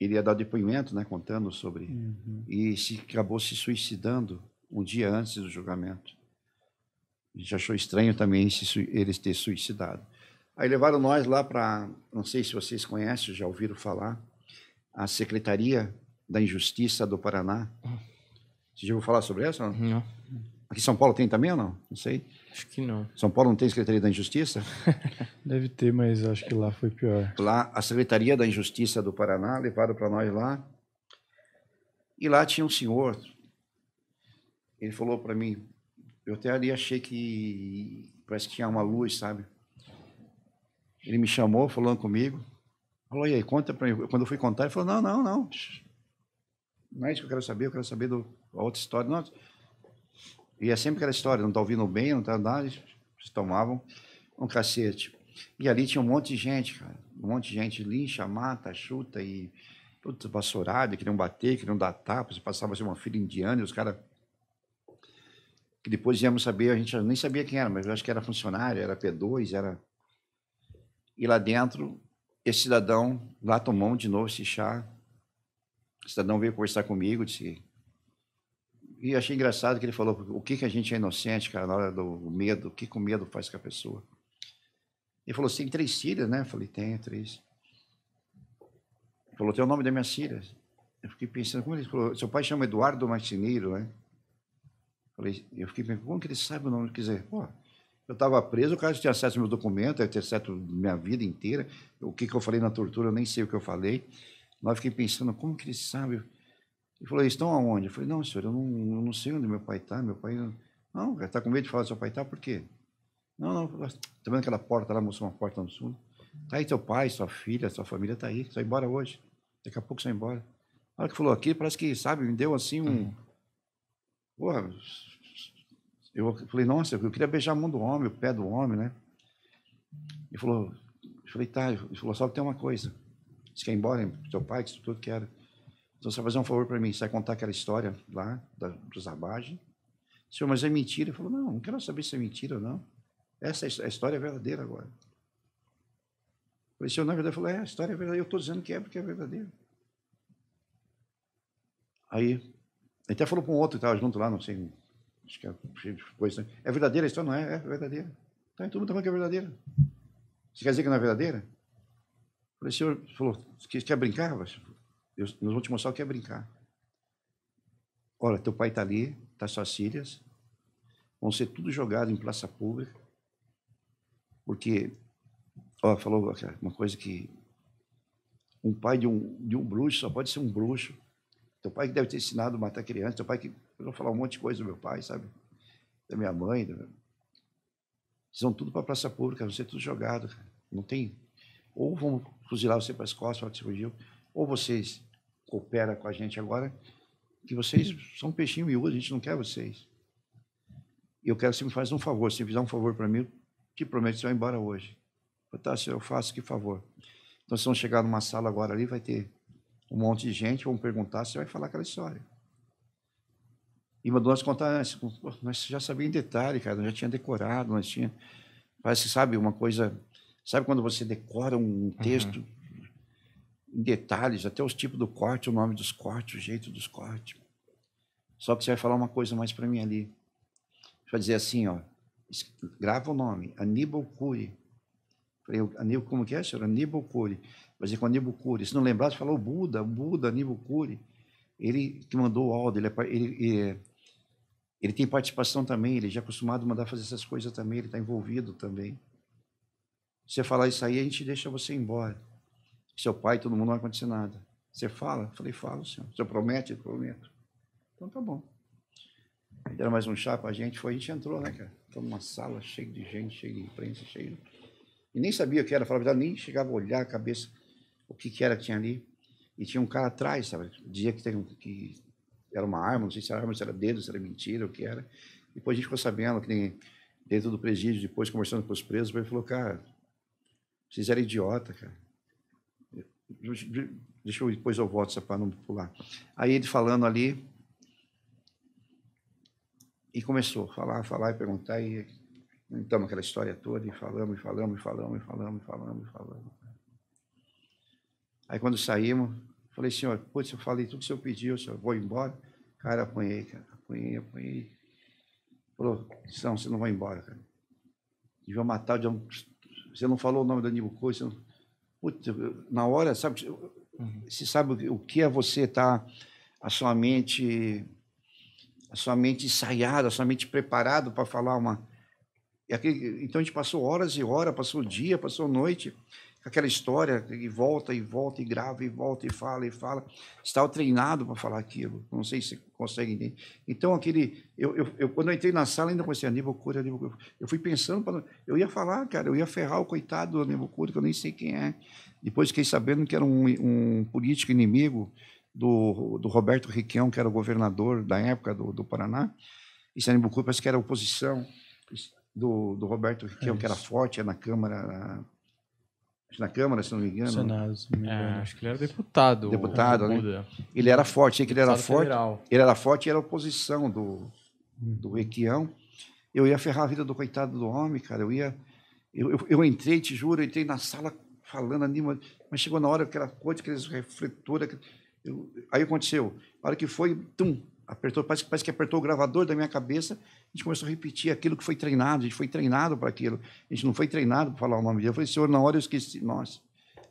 ele ia dar depoimento, né, contando sobre uhum. e se acabou se suicidando um dia antes do julgamento. A gente achou estranho também ele ter suicidado. Aí levaram nós lá para, não sei se vocês conhecem, já ouviram falar, a Secretaria da Injustiça do Paraná. Ah. Você já ouviu falar sobre essa? Não. não. Aqui em São Paulo tem também ou não? Não sei. Acho que não. São Paulo não tem Secretaria da Injustiça? <laughs> Deve ter, mas acho que lá foi pior. Lá, a Secretaria da Injustiça do Paraná levaram para nós lá. E lá tinha um senhor. Ele falou para mim. Eu até ali achei que parece que tinha uma luz, sabe? Ele me chamou, falando comigo. Falou, e aí, conta para mim. Quando eu fui contar, ele falou, não, não, não. Não é isso que eu quero saber, eu quero saber do, outra história. Não. E é sempre aquela história, não está ouvindo bem, não está nada, eles tomavam um cacete. E ali tinha um monte de gente, cara. Um monte de gente lincha, mata, chuta e tudo vassourado, queriam bater, queriam dar tapas, passava assim, uma filha indiana, e os caras. Que depois íamos saber, a gente nem sabia quem era, mas eu acho que era funcionário, era P2, era. E lá dentro, esse cidadão lá tomou de novo esse chá. O cidadão veio conversar comigo, disse e achei engraçado que ele falou o que, que a gente é inocente, cara, na hora do medo, o que, com o medo faz com a pessoa. Ele falou, você tem três filhas, né? Eu falei, tem três. Ele falou, tem o nome das minhas filhas. Eu fiquei pensando, como ele falou, seu pai chama Eduardo Martineiro, né? Eu falei, eu fiquei pensando, como que ele sabe o nome? Quer dizer, pô, eu estava preso, o cara tinha acesso aos meus documentos, tinha acesso à minha vida inteira. O que, que eu falei na tortura, eu nem sei o que eu falei. Nós fiquei pensando, como que ele sabe? Ele falou, estão aonde? Eu falei, não, senhor, eu não, eu não sei onde meu pai está, meu pai... Não, está com medo de falar do seu pai está, por quê? Não, não, está vendo aquela porta lá, mostrou uma porta no sul? Está aí teu pai, sua filha, sua família está aí, só embora hoje. Daqui a pouco só embora. A hora que falou aqui, parece que, sabe, me deu assim um... Porra, eu falei, nossa, eu queria beijar a mão do homem, o pé do homem, né? Ele falou, eu falei, tá, ele falou, só que tem uma coisa. Você quer ir é embora, teu pai, que tudo que era. Então, você vai fazer um favor para mim, você vai contar aquela história lá da desabagem? Senhor, mas é mentira. Ele falou, não, não quero saber se é mentira ou não. Essa é a história é verdadeira agora. Eu falei, senhor, na verdade, falou, é, a história é verdadeira. Eu estou dizendo que é porque é verdadeira. Aí, ele até falou para um outro que estava junto lá, não sei, acho que é coisa. Né? É verdadeira a história? Não é? É verdadeira. Tá, então, todo mundo está falando que é verdadeira. Você quer dizer que não é verdadeira? Eu falei, senhor, falou, quer, quer brincar? Eu, nós vamos te mostrar o que é brincar. Olha, teu pai está ali, está suas filhas, vão ser tudo jogado em praça pública, porque, ó, falou uma coisa que um pai de um, de um bruxo só pode ser um bruxo. Teu pai que deve ter ensinado a matar criança, teu pai que. Eu vou falar um monte de coisa do meu pai, sabe? Da minha mãe. Da... vão tudo para a praça pública, vão ser tudo jogado. Cara. Não tem. Ou vão fuzilar você para as costas, para ou vocês coopera com a gente agora, que vocês são peixinho miúdo, a gente não quer vocês. E eu quero que você me faça um favor, se fizer um favor para mim, te prometo que você vai embora hoje. Eu, tá, senhor, eu faço, que favor. Então, vocês vão chegar numa sala agora ali, vai ter um monte de gente, vão perguntar, você vai falar aquela história. E mandou nós contar, né, assim, nós já sabíamos em detalhe, cara, nós já tinha decorado, nós tinha, parece, sabe, uma coisa, sabe quando você decora um uhum. texto, uhum em detalhes, até os tipos do corte, o nome dos cortes, o jeito dos cortes. Só que você vai falar uma coisa mais para mim ali. Você vai dizer assim, ó, grava o nome, Aníbal Cury. Falei, Aníbal, como que é, senhor? Aníbal Cury. Vai dizer com Aníbal Cury. Se não lembrar, você falou o Buda, o Buda, Aníbal Cury. Ele que mandou o áudio, ele, é ele, ele tem participação também, ele é já é acostumado a mandar fazer essas coisas também, ele está envolvido também. Você falar isso aí, a gente deixa você embora seu pai, todo mundo não vai acontecer nada. Você fala? Eu falei, falo, senhor. Você promete? Eu prometo. Então tá bom. Aí deram mais um chá pra gente, foi, a gente entrou, né, cara? Estamos numa sala cheia de gente, cheia de imprensa, cheia de... E nem sabia o que era, falava, verdade, nem chegava a olhar a cabeça, o que, que era que tinha ali. E tinha um cara atrás, sabe? Dizia que, teve, que era uma arma, não sei se era arma, se era dedo, se era mentira, o que era. Depois a gente ficou sabendo que nem dentro do presídio, depois conversando com os presos, ele falou, cara, vocês eram idiota, cara. Deixa eu depois eu volto para não pular. Aí ele falando ali. E começou a falar, falar e perguntar. E então aquela história toda, e falamos, e falamos, e falamos, e falamos, e falamos, e falamos. Aí quando saímos, falei, senhor, putz, eu falei tudo que o senhor pediu, senhor, vou embora. Cara, apanhei, cara, apanhei, apanhei. Falou, não, você não vai embora, cara. Devia matar, devia... você não falou o nome do Nibucô, você não Putz, na hora, sabe, uhum. se sabe o que é você estar tá, a sua mente a sua mente ensaiada, a sua mente preparada para falar uma. Então a gente passou horas e horas, passou dia, passou noite aquela história que volta e volta e grava e volta e fala e fala. Estava treinado para falar aquilo. Não sei se consegue entender. Então, aquele. Eu, eu, eu quando eu entrei na sala, ainda comecei a Nebocura, Nebocura. Eu fui pensando. Pra, eu ia falar, cara, eu ia ferrar o coitado do Nebocura, que eu nem sei quem é. Depois fiquei sabendo que era um, um político inimigo do, do Roberto Requião, que era o governador da época do, do Paraná. E Sanibucu parece que era oposição do, do Roberto Requião, é que era forte, era na Câmara. Era na Câmara, se não me engano. Né? Senado, se não me é, engano. É, acho que ele era deputado. Deputado, né? Ele era forte, é ele era forte. Ele era forte e era oposição do, hum. do Requião. Eu ia ferrar a vida do coitado do homem, cara. Eu ia. Eu, eu, eu entrei, te juro, eu entrei na sala falando ali, mas chegou na hora aquela coisa, aqueles refletores. Aquele, eu, aí aconteceu. A hora que foi, tum, apertou, parece, parece que apertou o gravador da minha cabeça, a gente começou a repetir aquilo que foi treinado, a gente foi treinado para aquilo, a gente não foi treinado para falar o nome dele. Eu falei, senhor, na hora eu esqueci, nós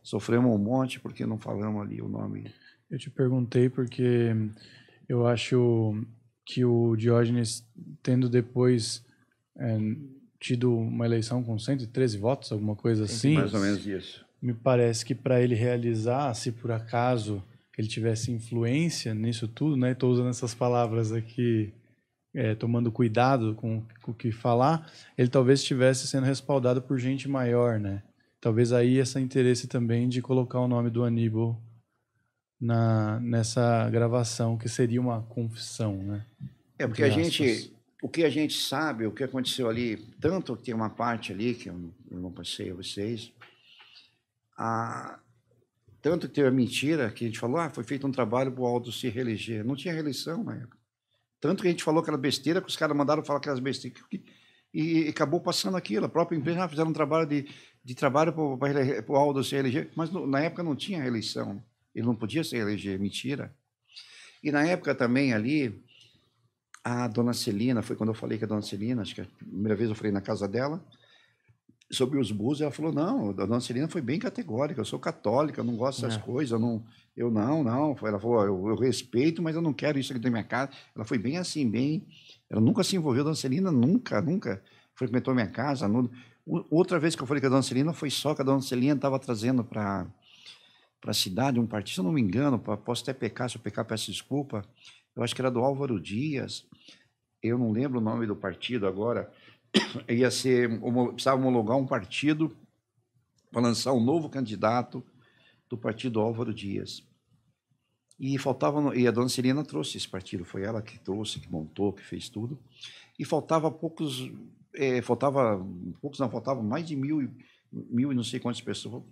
sofremos um monte porque não falamos ali o nome. Eu te perguntei porque eu acho que o Diógenes, tendo depois é, tido uma eleição com 113 votos, alguma coisa assim. Mais ou menos isso. Me parece que para ele realizar, se por acaso que ele tivesse influência nisso tudo, né? Estou usando essas palavras aqui, é, tomando cuidado com, com o que falar. Ele talvez estivesse sendo respaldado por gente maior, né? Talvez aí esse interesse também de colocar o nome do Aníbal na, nessa gravação, que seria uma confissão, né? É, porque a gente, o que a gente sabe, o que aconteceu ali, tanto que tem uma parte ali que eu não, eu não passei a vocês, a, tanto que teve a mentira que a gente falou, ah, foi feito um trabalho para o Aldo se reeleger. Não tinha reeleição na época. Tanto que a gente falou aquela besteira, que os caras mandaram falar aquelas besteiras. e, acabou passando aquilo. A própria empresa ah, fizeram um trabalho de, de trabalho para o Aldo se eleger, mas no, na época não tinha reeleição. Ele não podia se eleger, é mentira. E na época também ali, a dona Celina, foi quando eu falei que a dona Celina, acho que a primeira vez eu falei na casa dela, sobre os buses ela falou: não, a dona Celina foi bem categórica, eu sou católica, eu não gosto dessas é. coisas, eu não, eu não, não. Ela falou: eu, eu, respeito, mas eu não quero isso aqui da minha casa. Ela foi bem assim, bem. Ela nunca se envolveu, a dona Celina nunca, nunca frequentou minha casa. Não... Outra vez que eu falei com a dona Celina foi só que a dona Celina estava trazendo para para a cidade um partido, se eu não me engano, posso até pecar, se eu pecar, peço desculpa. Eu acho que era do Álvaro Dias, eu não lembro o nome do partido agora <coughs> ia ser, precisava homologar um partido para lançar um novo candidato do partido Álvaro Dias. E faltava, e a dona Celina trouxe esse partido, foi ela que trouxe, que montou, que fez tudo. E faltava poucos, é, faltava, poucos não, faltava mais de mil, mil e não sei quantas pessoas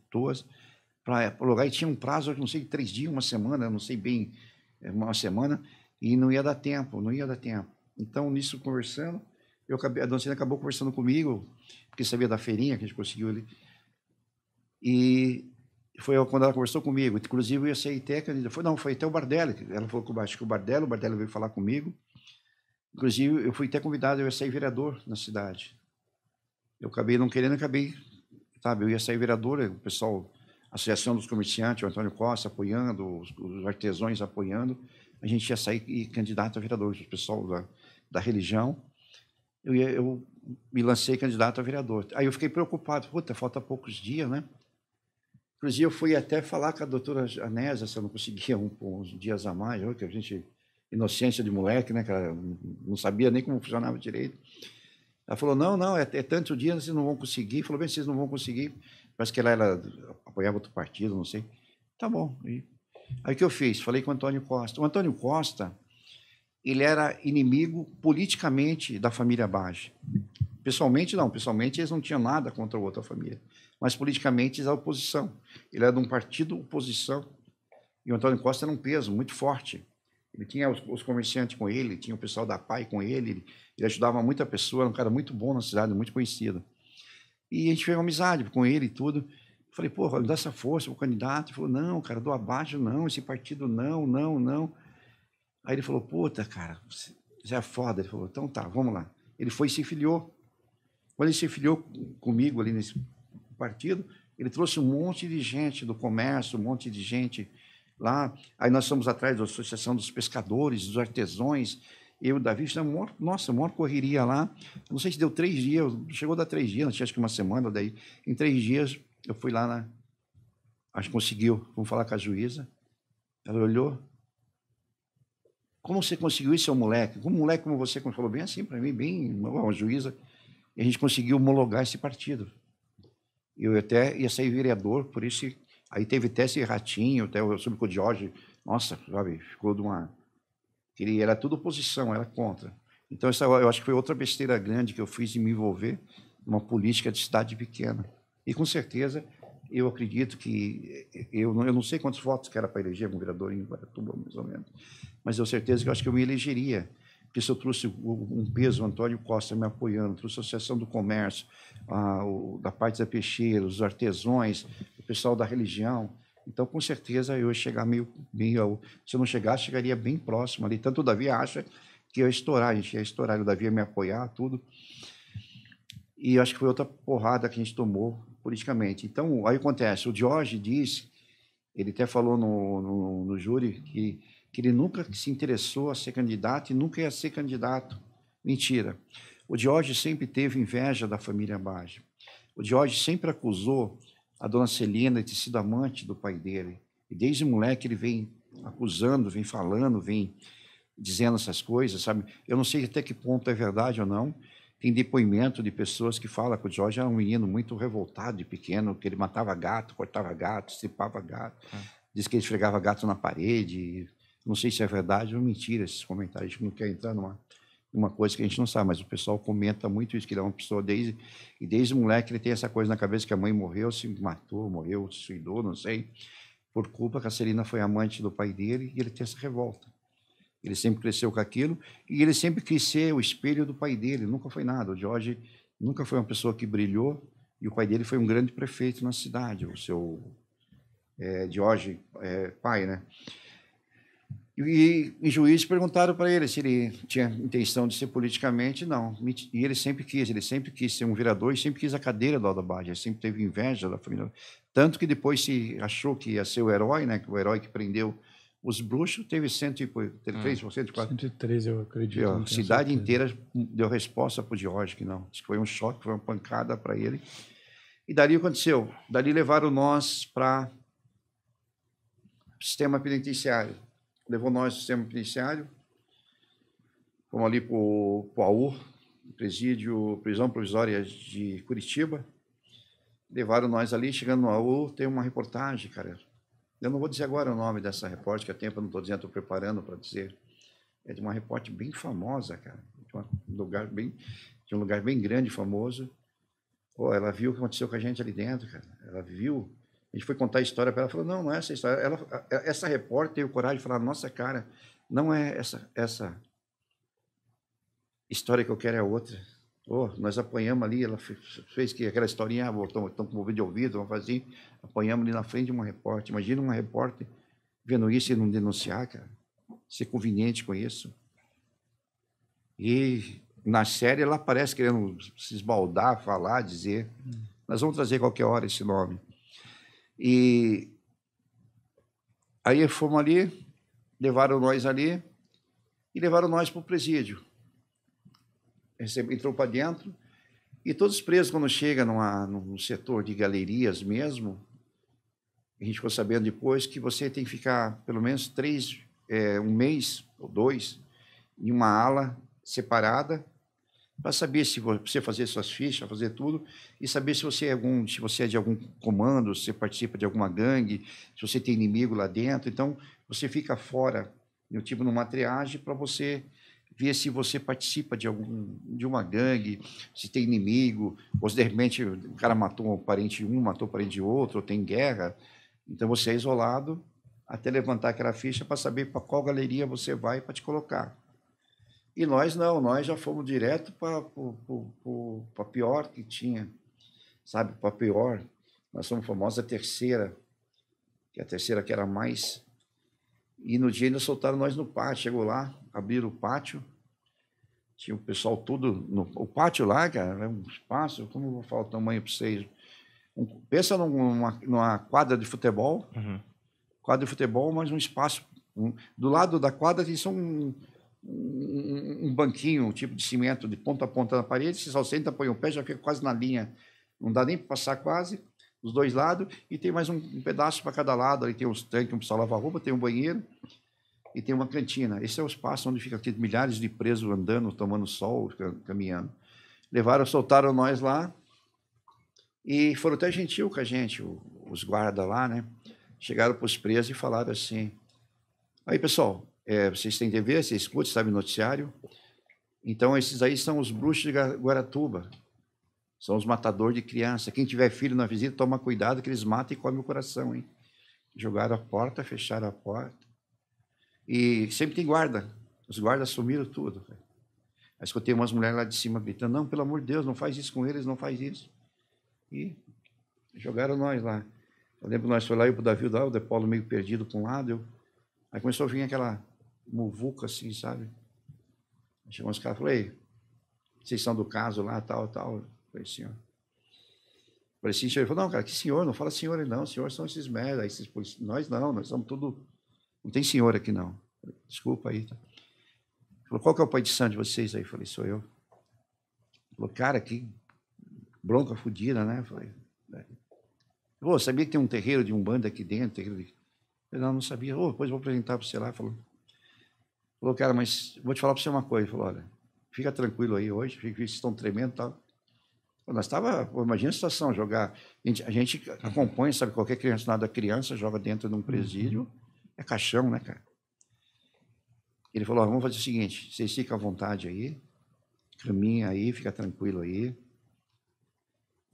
para lugar. E tinha um prazo, não sei, três dias, uma semana, não sei bem, é, uma semana, e não ia dar tempo, não ia dar tempo. Então, nisso conversando, eu acabei, a Doncina acabou conversando comigo, porque sabia da feirinha que a gente conseguiu ali. E foi quando ela conversou comigo, inclusive eu ia ser técnica, foi, não, foi até o Bardelli, ela falou com acho que o Bardelli, o Bardelli veio falar comigo. Inclusive, eu fui até convidado, eu ia sair vereador na cidade. Eu acabei não querendo, acabei, sabe, eu ia sair vereador, o pessoal, a Associação dos Comerciantes, o Antônio Costa apoiando, os, os artesãos apoiando, a gente ia sair e candidato a vereador, o pessoal da, da religião eu, ia, eu me lancei candidato a vereador. Aí eu fiquei preocupado, puta, falta poucos dias, né? Inclusive, eu fui até falar com a doutora Anésia se eu não conseguia um, uns dias a mais, que a gente, inocência de moleque, né, cara, não sabia nem como funcionava direito. Ela falou: não, não, é, é tantos dias, vocês não vão conseguir. Falou: bem, vocês não vão conseguir. Parece que ela apoiava outro partido, não sei. Tá bom. E, aí o que eu fiz? Falei com o Antônio Costa. O Antônio Costa, ele era inimigo politicamente da família Bage. Pessoalmente, não. Pessoalmente, eles não tinham nada contra outra família. Mas, politicamente, eles eram oposição. Ele era de um partido oposição. E o Antônio Costa era um peso muito forte. Ele tinha os, comerciantes com ele, tinha o pessoal da PAI com ele. Ele, ele ajudava muita pessoa. Era um cara muito bom na cidade, muito conhecido. E a gente fez uma amizade com ele e tudo. Falei, pô, dá essa força para o candidato. Ele falou, não, cara, do abaixo não, esse partido não, não, não. Aí ele falou, puta, cara, já é foda. Ele falou, então tá, vamos lá. Ele foi e se filiou. Quando ele se filiou comigo ali nesse partido, ele trouxe um monte de gente do comércio, um monte de gente lá. Aí nós fomos atrás da Associação dos Pescadores, dos Artesões. Eu e o Davi fizemos, nossa, maior correria lá. Não sei se deu três dias, chegou a dar três dias, tinha acho que uma semana daí. Em três dias, eu fui lá na. Acho que conseguiu, vamos falar com a juíza. Ela olhou, como você conseguiu isso, seu moleque? Como um moleque como você, como falou bem assim para mim, bem uma juíza, a gente conseguiu homologar esse partido. Eu até ia sair vereador, por isso aí teve até esse ratinho, até eu soube que o Jorge, nossa, sabe, ficou de uma ele era tudo oposição, era contra. Então essa, eu acho que foi outra besteira grande que eu fiz de me envolver numa política de cidade pequena. E com certeza eu acredito que eu, eu não sei quantos votos que era para eleger um vereador em Guaratuba, mais ou menos mas eu certeza que eu acho que eu me elegeria, porque se eu trouxe um peso, o Antônio Costa me apoiando, trouxe a Associação do Comércio, a, o, da parte da peixeira, os artesões, o pessoal da religião, então, com certeza, eu ia chegar meio, meio... Se eu não chegasse, chegaria bem próximo ali. Tanto o Davi acha que ia estourar, a gente ia estourar. O Davi ia me apoiar, tudo. E acho que foi outra porrada que a gente tomou politicamente. Então, aí acontece, o Jorge disse, ele até falou no, no, no júri que que ele nunca se interessou a ser candidato e nunca ia ser candidato. Mentira. O Jorge sempre teve inveja da família Baggio. O Jorge sempre acusou a dona Celina de ter sido amante do pai dele. E desde moleque ele vem acusando, vem falando, vem dizendo essas coisas, sabe? Eu não sei até que ponto é verdade ou não. Tem depoimento de pessoas que falam que o Jorge era um menino muito revoltado de pequeno, que ele matava gato, cortava gato, estripava gato. É. Diz que ele esfregava gato na parede, não sei se é verdade ou mentira esses comentários. A gente não quer entrar numa, uma coisa que a gente não sabe, mas o pessoal comenta muito isso, que ele é uma pessoa desde, e desde moleque ele tem essa coisa na cabeça que a mãe morreu, se matou, morreu, se suicidou, não sei, por culpa que a Celina foi amante do pai dele e ele tem essa revolta. Ele sempre cresceu com aquilo e ele sempre quis ser o espelho do pai dele, nunca foi nada. O Jorge nunca foi uma pessoa que brilhou e o pai dele foi um grande prefeito na cidade, o seu é, Jorge é, pai, né? E, os juízes perguntaram para ele se ele tinha intenção de ser politicamente, não. E ele sempre quis, ele sempre quis ser um vereador e sempre quis a cadeira da Alda ele sempre teve inveja da família. Tanto que depois se achou que ia ser o herói, né, que o herói que prendeu os bruxos, teve 103, hum, 104. 103, eu acredito. a cidade certeza. inteira deu resposta para o Jorge que não. Foi um choque, foi uma pancada para ele. E dali aconteceu. Dali levaram nós para sistema penitenciário levou nós ao sistema penitenciário, fomos ali para o AU, presídio, prisão provisória de Curitiba, levaram nós ali, chegando no AU, tem uma reportagem, cara, eu não vou dizer agora o nome dessa repórter, que há tempo eu não estou dizendo, estou preparando para dizer, é de uma repórter bem famosa, cara, de, um lugar bem, de um lugar bem grande, famoso, Pô, ela viu o que aconteceu com a gente ali dentro, cara. Ela viu a gente foi contar a história para ela, falou, não, não é essa história. Ela, é, essa repórter teve coragem de falar, nossa, cara, não é essa, essa história que eu quero é outra. Oh, nós apanhamos ali, ela fez, que aquela historinha, estão ah, com ouvido de ouvido, vamos fazer, assim. apanhamos ali na frente de uma repórter. Imagina uma repórter vendo isso e não denunciar, cara. Ser conveniente com isso. E na série ela aparece querendo se esbaldar, falar, dizer. Hum. Nós vamos trazer qualquer hora esse nome. E aí fomos ali, levaram nós ali e levaram nós para o presídio. Entrou para dentro e todos os presos, quando chegam numa, num setor de galerias mesmo, a gente ficou sabendo depois que você tem que ficar pelo menos três, é, um mês ou dois, em uma ala separada, para saber se você fazer suas fichas, fazer tudo, e saber se você é algum, se você é de algum comando, se você participa de alguma gangue, se você tem inimigo lá dentro. Então, você fica fora, eu tive numa triagem para você ver se você participa de algum de uma gangue, se tem inimigo, ou se de repente o cara matou um parente um, matou um parente outro, ou tem guerra. Então você é isolado até levantar aquela ficha para saber para qual galeria você vai para te colocar. E nós não, nós já fomos direto para a pior que tinha, sabe? Para pior. Nós fomos famosa terceira, que é a terceira que era mais. E no dia ainda soltaram nós no pátio. Chegou lá, abriram o pátio, tinha o pessoal todo. No, o pátio lá, cara, era um espaço, como eu vou falar o tamanho para vocês? Um, pensa numa, numa, quadra de futebol, uhum. quadra de futebol, mas um espaço. Um, do lado da quadra tem só um um, banquinho, um tipo de cimento de ponta a ponta na parede, se só senta, põe o pé, já fica quase na linha, não dá nem para passar quase, os dois lados, e tem mais um, um pedaço para cada lado, ali tem os tanques, um pessoal lavar roupa, tem um banheiro e tem uma cantina. Esse é o espaço onde fica aqui milhares de presos andando, tomando sol, caminhando. Levaram, soltaram nós lá e foram até gentil com a gente, os guardas lá, né? Chegaram para os presos e falaram assim: Aí, pessoal, é, vocês têm TV, vocês escutam, sabe noticiário. Então, esses aí são os bruxos de Guaratuba. São os matadores de criança. Quem tiver filho na visita, toma cuidado que eles matam e comem o coração, hein? Jogaram a porta, fecharam a porta. E sempre tem guarda. Os guardas sumiram tudo. Aí escutei umas mulheres lá de cima gritando, não, pelo amor de Deus, não faz isso com eles, não faz isso. E jogaram nós lá. Eu lembro nós foi lá, e o Davi, o Davi, o Paulo meio perdido para um lado. Eu... Aí começou a vir aquela muvuca, assim, sabe? Chegou uns caras e falou, ei, vocês são do caso lá, tal, tal. Eu falei, senhor. Eu falei, assim, Ele falou, não, cara, que senhor? Não fala senhor, aí, não. Senhor são esses merda. Esses, nós não, nós somos tudo... Não tem senhor aqui, não. Falei, Desculpa aí. Tá. Ele falou, qual que é o pai de santo de vocês aí? Eu falei, sou eu. Ele falou, cara, que bronca fodida, né? Eu falei, Pô, é. sabia que tem um terreiro de um bando aqui dentro? Terreiro de... Eu não, não sabia. Oh, depois vou apresentar para você lá. Falou, Falou, cara, mas vou te falar para você uma coisa. ele Falou, olha, fica tranquilo aí hoje, vocês estão tremendo e tal. Nós estava, imagina a situação, jogar. A gente, a gente acompanha, sabe, qualquer criança, nada criança, joga dentro de um presídio, uhum. é caixão, né, cara? Ele falou: vamos fazer o seguinte, vocês ficam à vontade aí, caminha aí, fica tranquilo aí.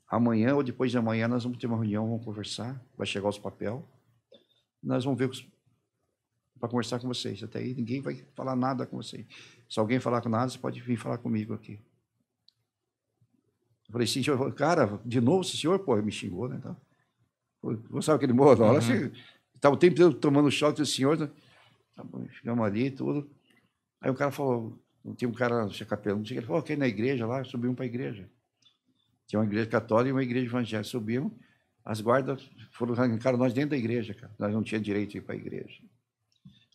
Amanhã ou depois de amanhã nós vamos ter uma reunião, vamos conversar, vai chegar os papel, nós vamos ver para conversar com vocês. Até aí ninguém vai falar nada com vocês. Se alguém falar com nada, você pode vir falar comigo aqui. Eu falei assim, cara, de novo esse senhor, pô, me xingou, né? Então, Você sabe que ele morreu? uhum. estava o tempo todo tomando choque do senhor, né? tá bom, ficamos ali e tudo. Aí o cara falou, tinha um cara, tinha capelão, não sei o que, ele falou, ok, na igreja lá, subimos para a igreja. Tinha uma igreja católica e uma igreja evangélica, subimos, as guardas foram arrancar nós dentro da igreja, cara. Nós não tínhamos direito de ir para a igreja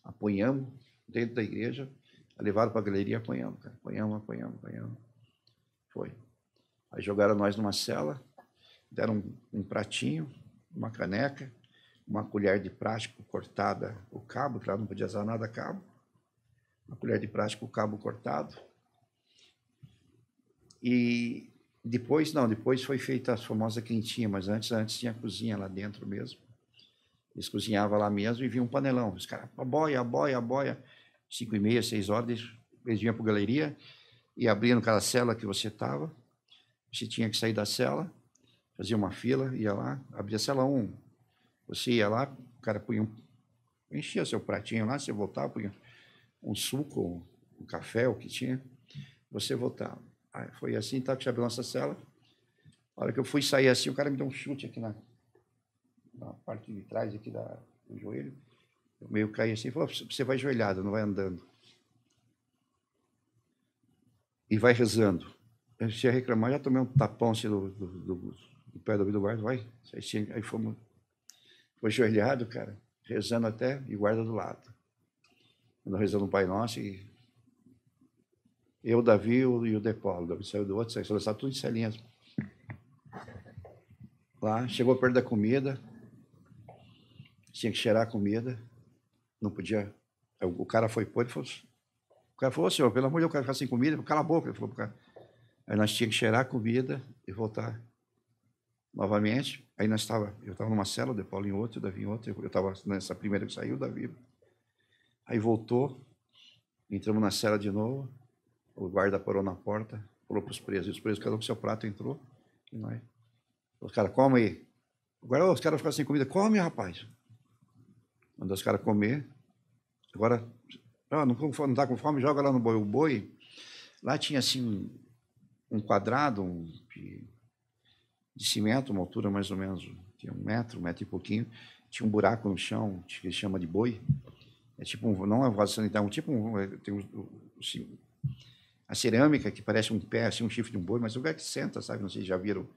apanhamos dentro da igreja, é levaram para a galeria, apanhamos, cara. apanhamos, apanhamos, apanhamos. Foi. Aí jogaram nós numa cela, deram um, um pratinho, uma caneca, uma colher de plástico cortada, o cabo, que lá não podia usar nada cabo, uma colher de plástico, o cabo cortado. E depois, não, depois foi feita a famosa quentinhas, mas antes, antes tinha cozinha lá dentro mesmo. Eles cozinhavam lá mesmo e vinha um panelão. Os caras, boia, boia, boia. Cinco e meia, seis horas, eles vinham para a galeria e abriam cada cela que você estava. Você tinha que sair da cela, fazia uma fila, ia lá, abria a cela um. Você ia lá, o cara punha um, enchia seu pratinho lá, você voltava, punha um suco, um café, o que tinha. Você voltava. Aí foi assim, tá, que abriu nossa cela. A hora que eu fui sair assim, o cara me deu um chute aqui na na parte de trás aqui da, do joelho. Eu meio caí assim e falou, você vai ajoelhado, não vai andando. E vai rezando. Eu se ia reclamar, já tomei um tapão assim do, do, do, do pé do ouvido guarda, vai. Aí, assim, aí fomos, foi ajoelhado, cara, rezando até e guarda do lado. rezando o Pai Nosso e eu, Davi e o Depolo. Davi saiu do outro, saiu, saiu tudo em celinhas. Lá, chegou perto da comida, tinha que cheirar a comida, não podia. O cara foi pôr, e falou, o cara falou, senhor, pelo amor de Deus, eu quero ficar sem comida, cala a boca. Ele falou cara. Aí nós tínhamos que cheirar a comida e voltar novamente. Aí nós estava, eu estava numa cela, o De Paulo em outra, o Davi em outra, eu estava nessa primeira que saiu, o Davi. Aí voltou, entramos na cela de novo, o guarda parou na porta, falou para os presos, e os presos, cada um com seu prato, entrou, e nós. Os caras, come aí. Agora os caras ficaram sem comida, come, rapaz. Mandou os caras comer. Agora, não está com fome, joga lá no boi. O boi, lá tinha assim um quadrado um, de, de, cimento, uma altura mais ou menos, tinha um metro, um metro e pouquinho. Tinha um buraco no chão, que chama de boi. É tipo um, não é vaso sanitário, é um tipo um, é, tem assim, a cerâmica que parece um pé, assim, um chifre de um boi, mas o lugar que senta, sabe? Não sei se já viram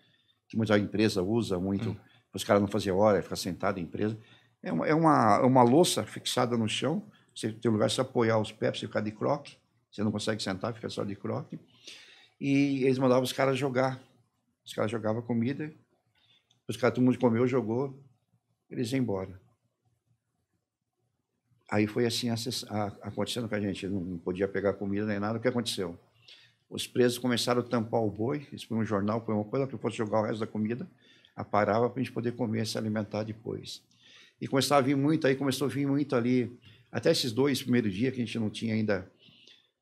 que muita empresa usa muito, hum. os caras não fazer hora, é ficar sentado em empresa. É uma, é uma, é uma louça fixada no chão, você tem lugar para apoiar os pés, você ficar de croque, você não consegue sentar, fica só de croque. E eles mandavam os caras jogar. Os caras jogavam comida, os caras, todo mundo comeu, jogou, eles iam embora. Aí foi assim acontecendo com a gente, não podia pegar comida nem nada, o que aconteceu? Os presos começaram a tampar o boi, eles põem um jornal, põem uma coisa, para eu fosse jogar o resto da comida, aparava para a gente poder comer, e se alimentar depois. E começava a vir muito aí, começou a vir muito ali. Até esses dois primeiros dias que a gente não tinha ainda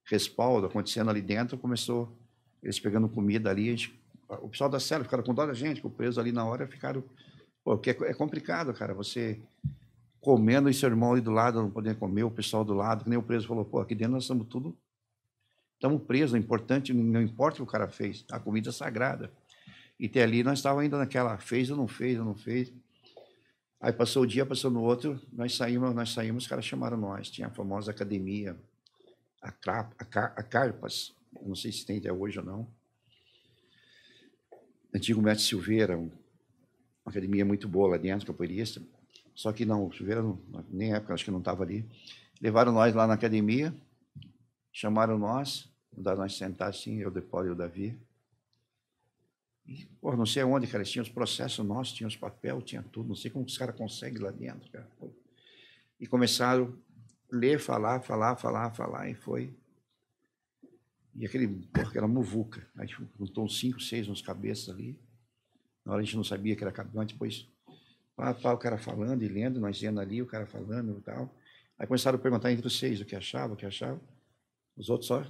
respaldo acontecendo ali dentro, começou eles pegando comida ali. Gente, o pessoal da cela ficaram com dó da gente, com o preso ali na hora, ficaram. Pô, porque é, é complicado, cara, você comendo e seu irmão ali do lado não podendo comer, o pessoal do lado, que nem o preso falou, pô, aqui dentro nós estamos tudo. Estamos presos, é importante, não importa o que o cara fez, a comida é sagrada. E até ali nós estávamos ainda naquela, fez ou não fez, ou não fez. Aí passou o dia, passou no outro, nós saímos, nós saímos, os caras chamaram nós. Tinha a famosa academia, a, a, Car, a Carpas, não sei se tem até hoje ou não. Antigo mestre Silveira, uma academia muito boa lá dentro, capoeirista. Só que não, o Silveira, não, nem época, acho que não estava ali. Levaram nós lá na academia, chamaram nós, nós sentar assim, eu, Paulo e o Davi pô, não sei onde, cara, eles tinham os processos nossos, tinham os papéis, tinha tudo. Não sei como os caras conseguem lá dentro, cara. E começaram a ler, falar, falar, falar, falar, e foi. E aquele, porra, aquela muvuca. A gente tipo, juntou uns cinco, seis uns cabeças ali. Na hora a gente não sabia que era acabante, depois pá, pá, o cara falando e lendo, nós lendo ali, o cara falando e tal. Aí começaram a perguntar entre os seis o que achava, o que achava. Os outros só.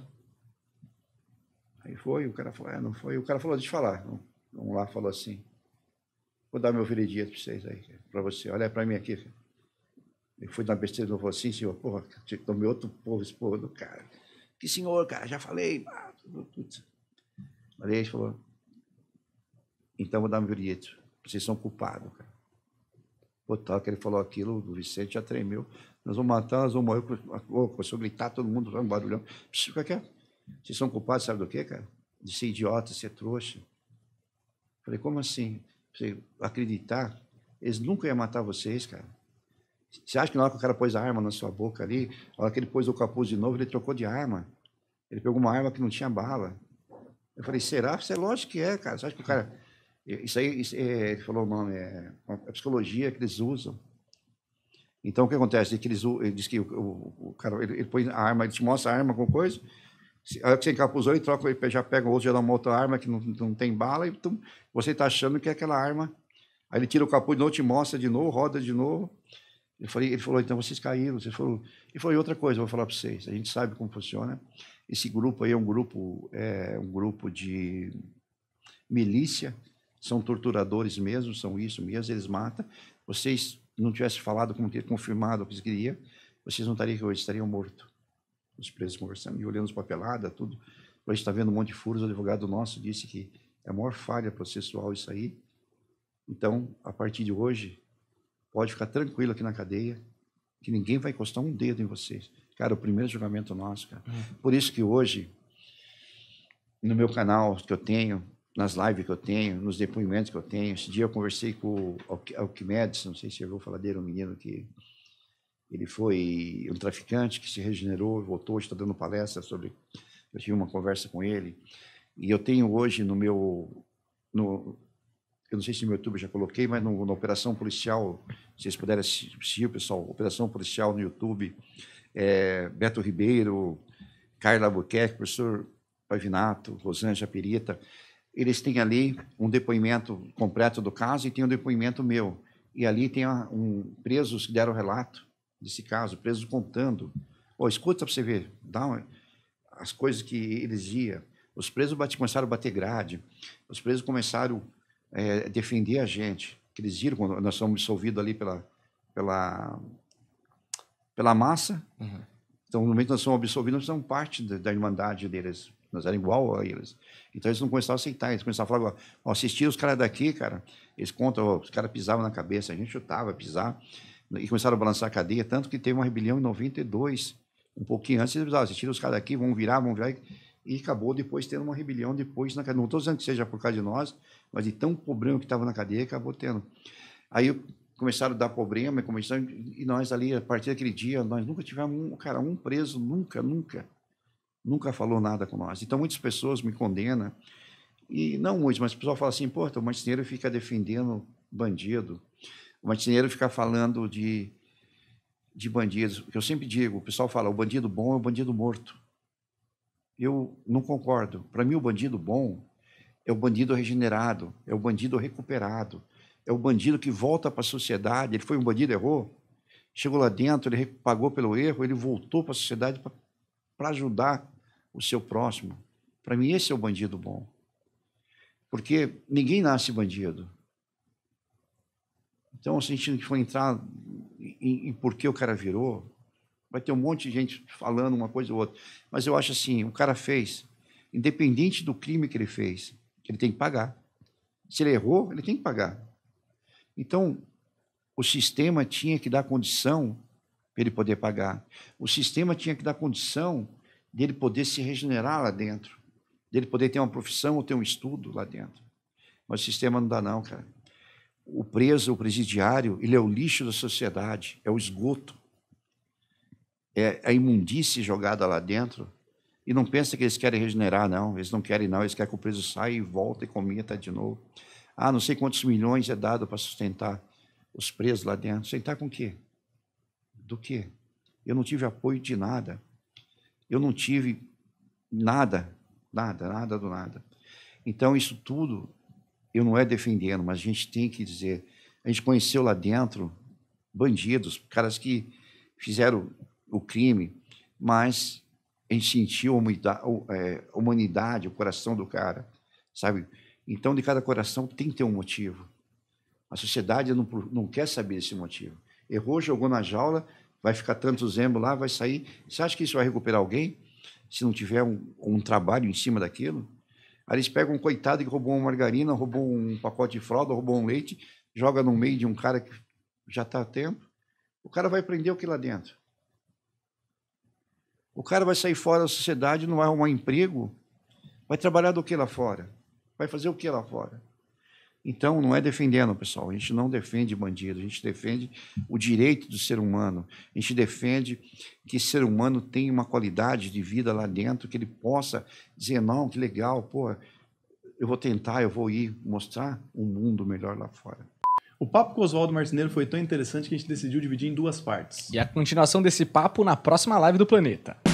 Aí foi, o cara falou, é, não foi. O cara falou, deixa eu falar. Não um lá falou assim: Vou dar meu veredito para vocês aí, para você. Olha para mim aqui. Eu fui na besteira, não falou assim, senhor. Porra, tomei outro povo, esse porra do cara. Que senhor, cara, já falei. Ah, tudo, tudo. Mas ele falou: Então vou dar meu veredito. Vocês são culpados, cara. O tal que ele falou aquilo, o Vicente já tremeu. Nós vamos matar, nós vamos morrer. Começou a gritar, todo mundo faz um barulhão. É que é? Vocês são culpados, sabe do quê, cara? De ser idiota, ser trouxa. Falei, como assim? Você acreditar? Eles nunca iam matar vocês, cara. Você acha que na hora que o cara pôs a arma na sua boca ali, na hora que ele pôs o capuz de novo, ele trocou de arma? Ele pegou uma arma que não tinha bala. Eu falei, será? Isso é lógico que é, cara. Você acha que o cara. Isso aí, isso é, falou o nome, é a é psicologia que eles usam. Então, o que acontece? É que eles, ele diz que o, o, o cara ele, ele põe a arma, ele te mostra a arma com coisa, se, você encapuzou e troca o IP, já pega outro, já dá uma outra arma que não, não tem bala, e tu você está achando que é aquela arma. Aí ele tira o capuz de novo, te mostra de novo, roda de novo. Ele falou, ele falou então vocês caíram. Você falou, e foi outra coisa, vou falar para vocês. A gente sabe como funciona. Esse grupo aí é um grupo, é um grupo de milícia, são torturadores mesmo, são isso mesmo, eles matam. Vocês não tivessem falado como ter confirmado o que eles queriam, vocês não estariam aqui hoje, estariam mortos os presos conversando, e olhando os papeladas, tudo. A gente está vendo um monte de furos. O advogado nosso disse que é a maior falha processual isso aí. Então, a partir de hoje, pode ficar tranquilo aqui na cadeia, que ninguém vai encostar um dedo em vocês. Cara, o primeiro julgamento nosso, cara. É. Por isso que hoje, no meu canal que eu tenho, nas lives que eu tenho, nos depoimentos que eu tenho, esse dia eu conversei com o Alquimedes, não sei se você ouviu falar dele, um menino que ele foi um traficante que se regenerou, voltou, está dando palestra sobre. Eu tive uma conversa com ele. E eu tenho hoje no meu. No, eu não sei se no meu YouTube já coloquei, mas no, na Operação Policial, se vocês puderem assistir, pessoal, Operação Policial no YouTube, é, Beto Ribeiro, Carla Albuquerque, professor Pavinato, Rosângela Perita, eles têm ali um depoimento completo do caso e tem um depoimento meu. E ali tem um, presos que deram relato desse caso, presos contando. Oh, escuta para você ver, dá uma, as coisas que eles iam. Os presos bate, começaram a bater grade, os presos começaram a é, defender a gente, que eles viram quando nós somos dissolvidos ali pela, pela, pela massa. Uhum. Então, no momento que nós somos absolvidos, nós somos parte da, da irmandade deles. Nós éramos igual a eles. Então, eles não começaram a aceitar. Eles começaram a falar, ó, assistir os caras daqui, cara. Eles contam, ó, os caras pisavam na cabeça. A gente chutava, pisava e começaram a balançar a cadeia, tanto que teve uma rebelião em 92, um pouquinho antes, eles ah, assim, tiram os caras daqui, vão virar, vão virar, e acabou depois tendo uma rebelião depois na cadeia. Não estou dizendo que seja por causa de nós, mas de tão problema que estava na cadeia, acabou tendo. Aí começaram a dar problema, começaram, e nós ali, a partir daquele dia, nós nunca tivemos, um, cara, um preso, nunca, nunca, nunca falou nada com nós. Então, muitas pessoas me condenam, e não muitos, mas o pessoal fala assim, pô, o marceneiro fica defendendo bandido, o martineiro fica falando de, de bandidos. Eu sempre digo, o pessoal fala, o bandido bom é o bandido morto. Eu não concordo. Para mim, o bandido bom é o bandido regenerado, é o bandido recuperado, é o bandido que volta para a sociedade. Ele foi um bandido, errou, chegou lá dentro, ele pagou pelo erro, ele voltou para a sociedade para ajudar o seu próximo. Para mim, esse é o bandido bom. Porque ninguém nasce bandido. Então, se a gente for entrar em, em por que o cara virou, vai ter um monte de gente falando uma coisa ou outra. Mas eu acho assim, o cara fez, independente do crime que ele fez, ele tem que pagar. Se ele errou, ele tem que pagar. Então, o sistema tinha que dar condição para ele poder pagar. O sistema tinha que dar condição dele poder se regenerar lá dentro, dele poder ter uma profissão ou ter um estudo lá dentro. Mas o sistema não dá não, cara o preso, o presidiário, ele é o lixo da sociedade, é o esgoto, é a imundície jogada lá dentro. E não pensa que eles querem regenerar, não. Eles não querem, não. Eles querem que o preso saia e volta e cometa de novo. Ah, não sei quantos milhões é dado para sustentar os presos lá dentro. Sustentar com o quê? Do quê? Eu não tive apoio de nada. Eu não tive nada, nada, nada do nada. Então, isso tudo eu não é defendendo, mas a gente tem que dizer, a gente conheceu lá dentro bandidos, caras que fizeram o crime, mas a gente sentiu a é, humanidade, o coração do cara, sabe? Então, de cada coração tem que ter um motivo. A sociedade não, não quer saber esse motivo. Errou, jogou na jaula, vai ficar tanto embos lá, vai sair. Você acha que isso vai recuperar alguém? Se não tiver um, um trabalho em cima daquilo? Aí eles pegam um coitado que roubou uma margarina, roubou um pacote de fralda, roubou um leite, joga no meio de um cara que já está tempo. O cara vai prender o que lá dentro? O cara vai sair fora da sociedade, não vai arrumar emprego, vai trabalhar do que lá fora? Vai fazer o que lá fora? Então, não é defendendo, pessoal. A gente não defende bandido, a gente defende o direito do ser humano. A gente defende que o ser humano tenha uma qualidade de vida lá dentro, que ele possa dizer: não, que legal, pô, eu vou tentar, eu vou ir mostrar um mundo melhor lá fora. O papo com o Oswaldo Martineiro foi tão interessante que a gente decidiu dividir em duas partes. E a continuação desse papo na próxima live do Planeta.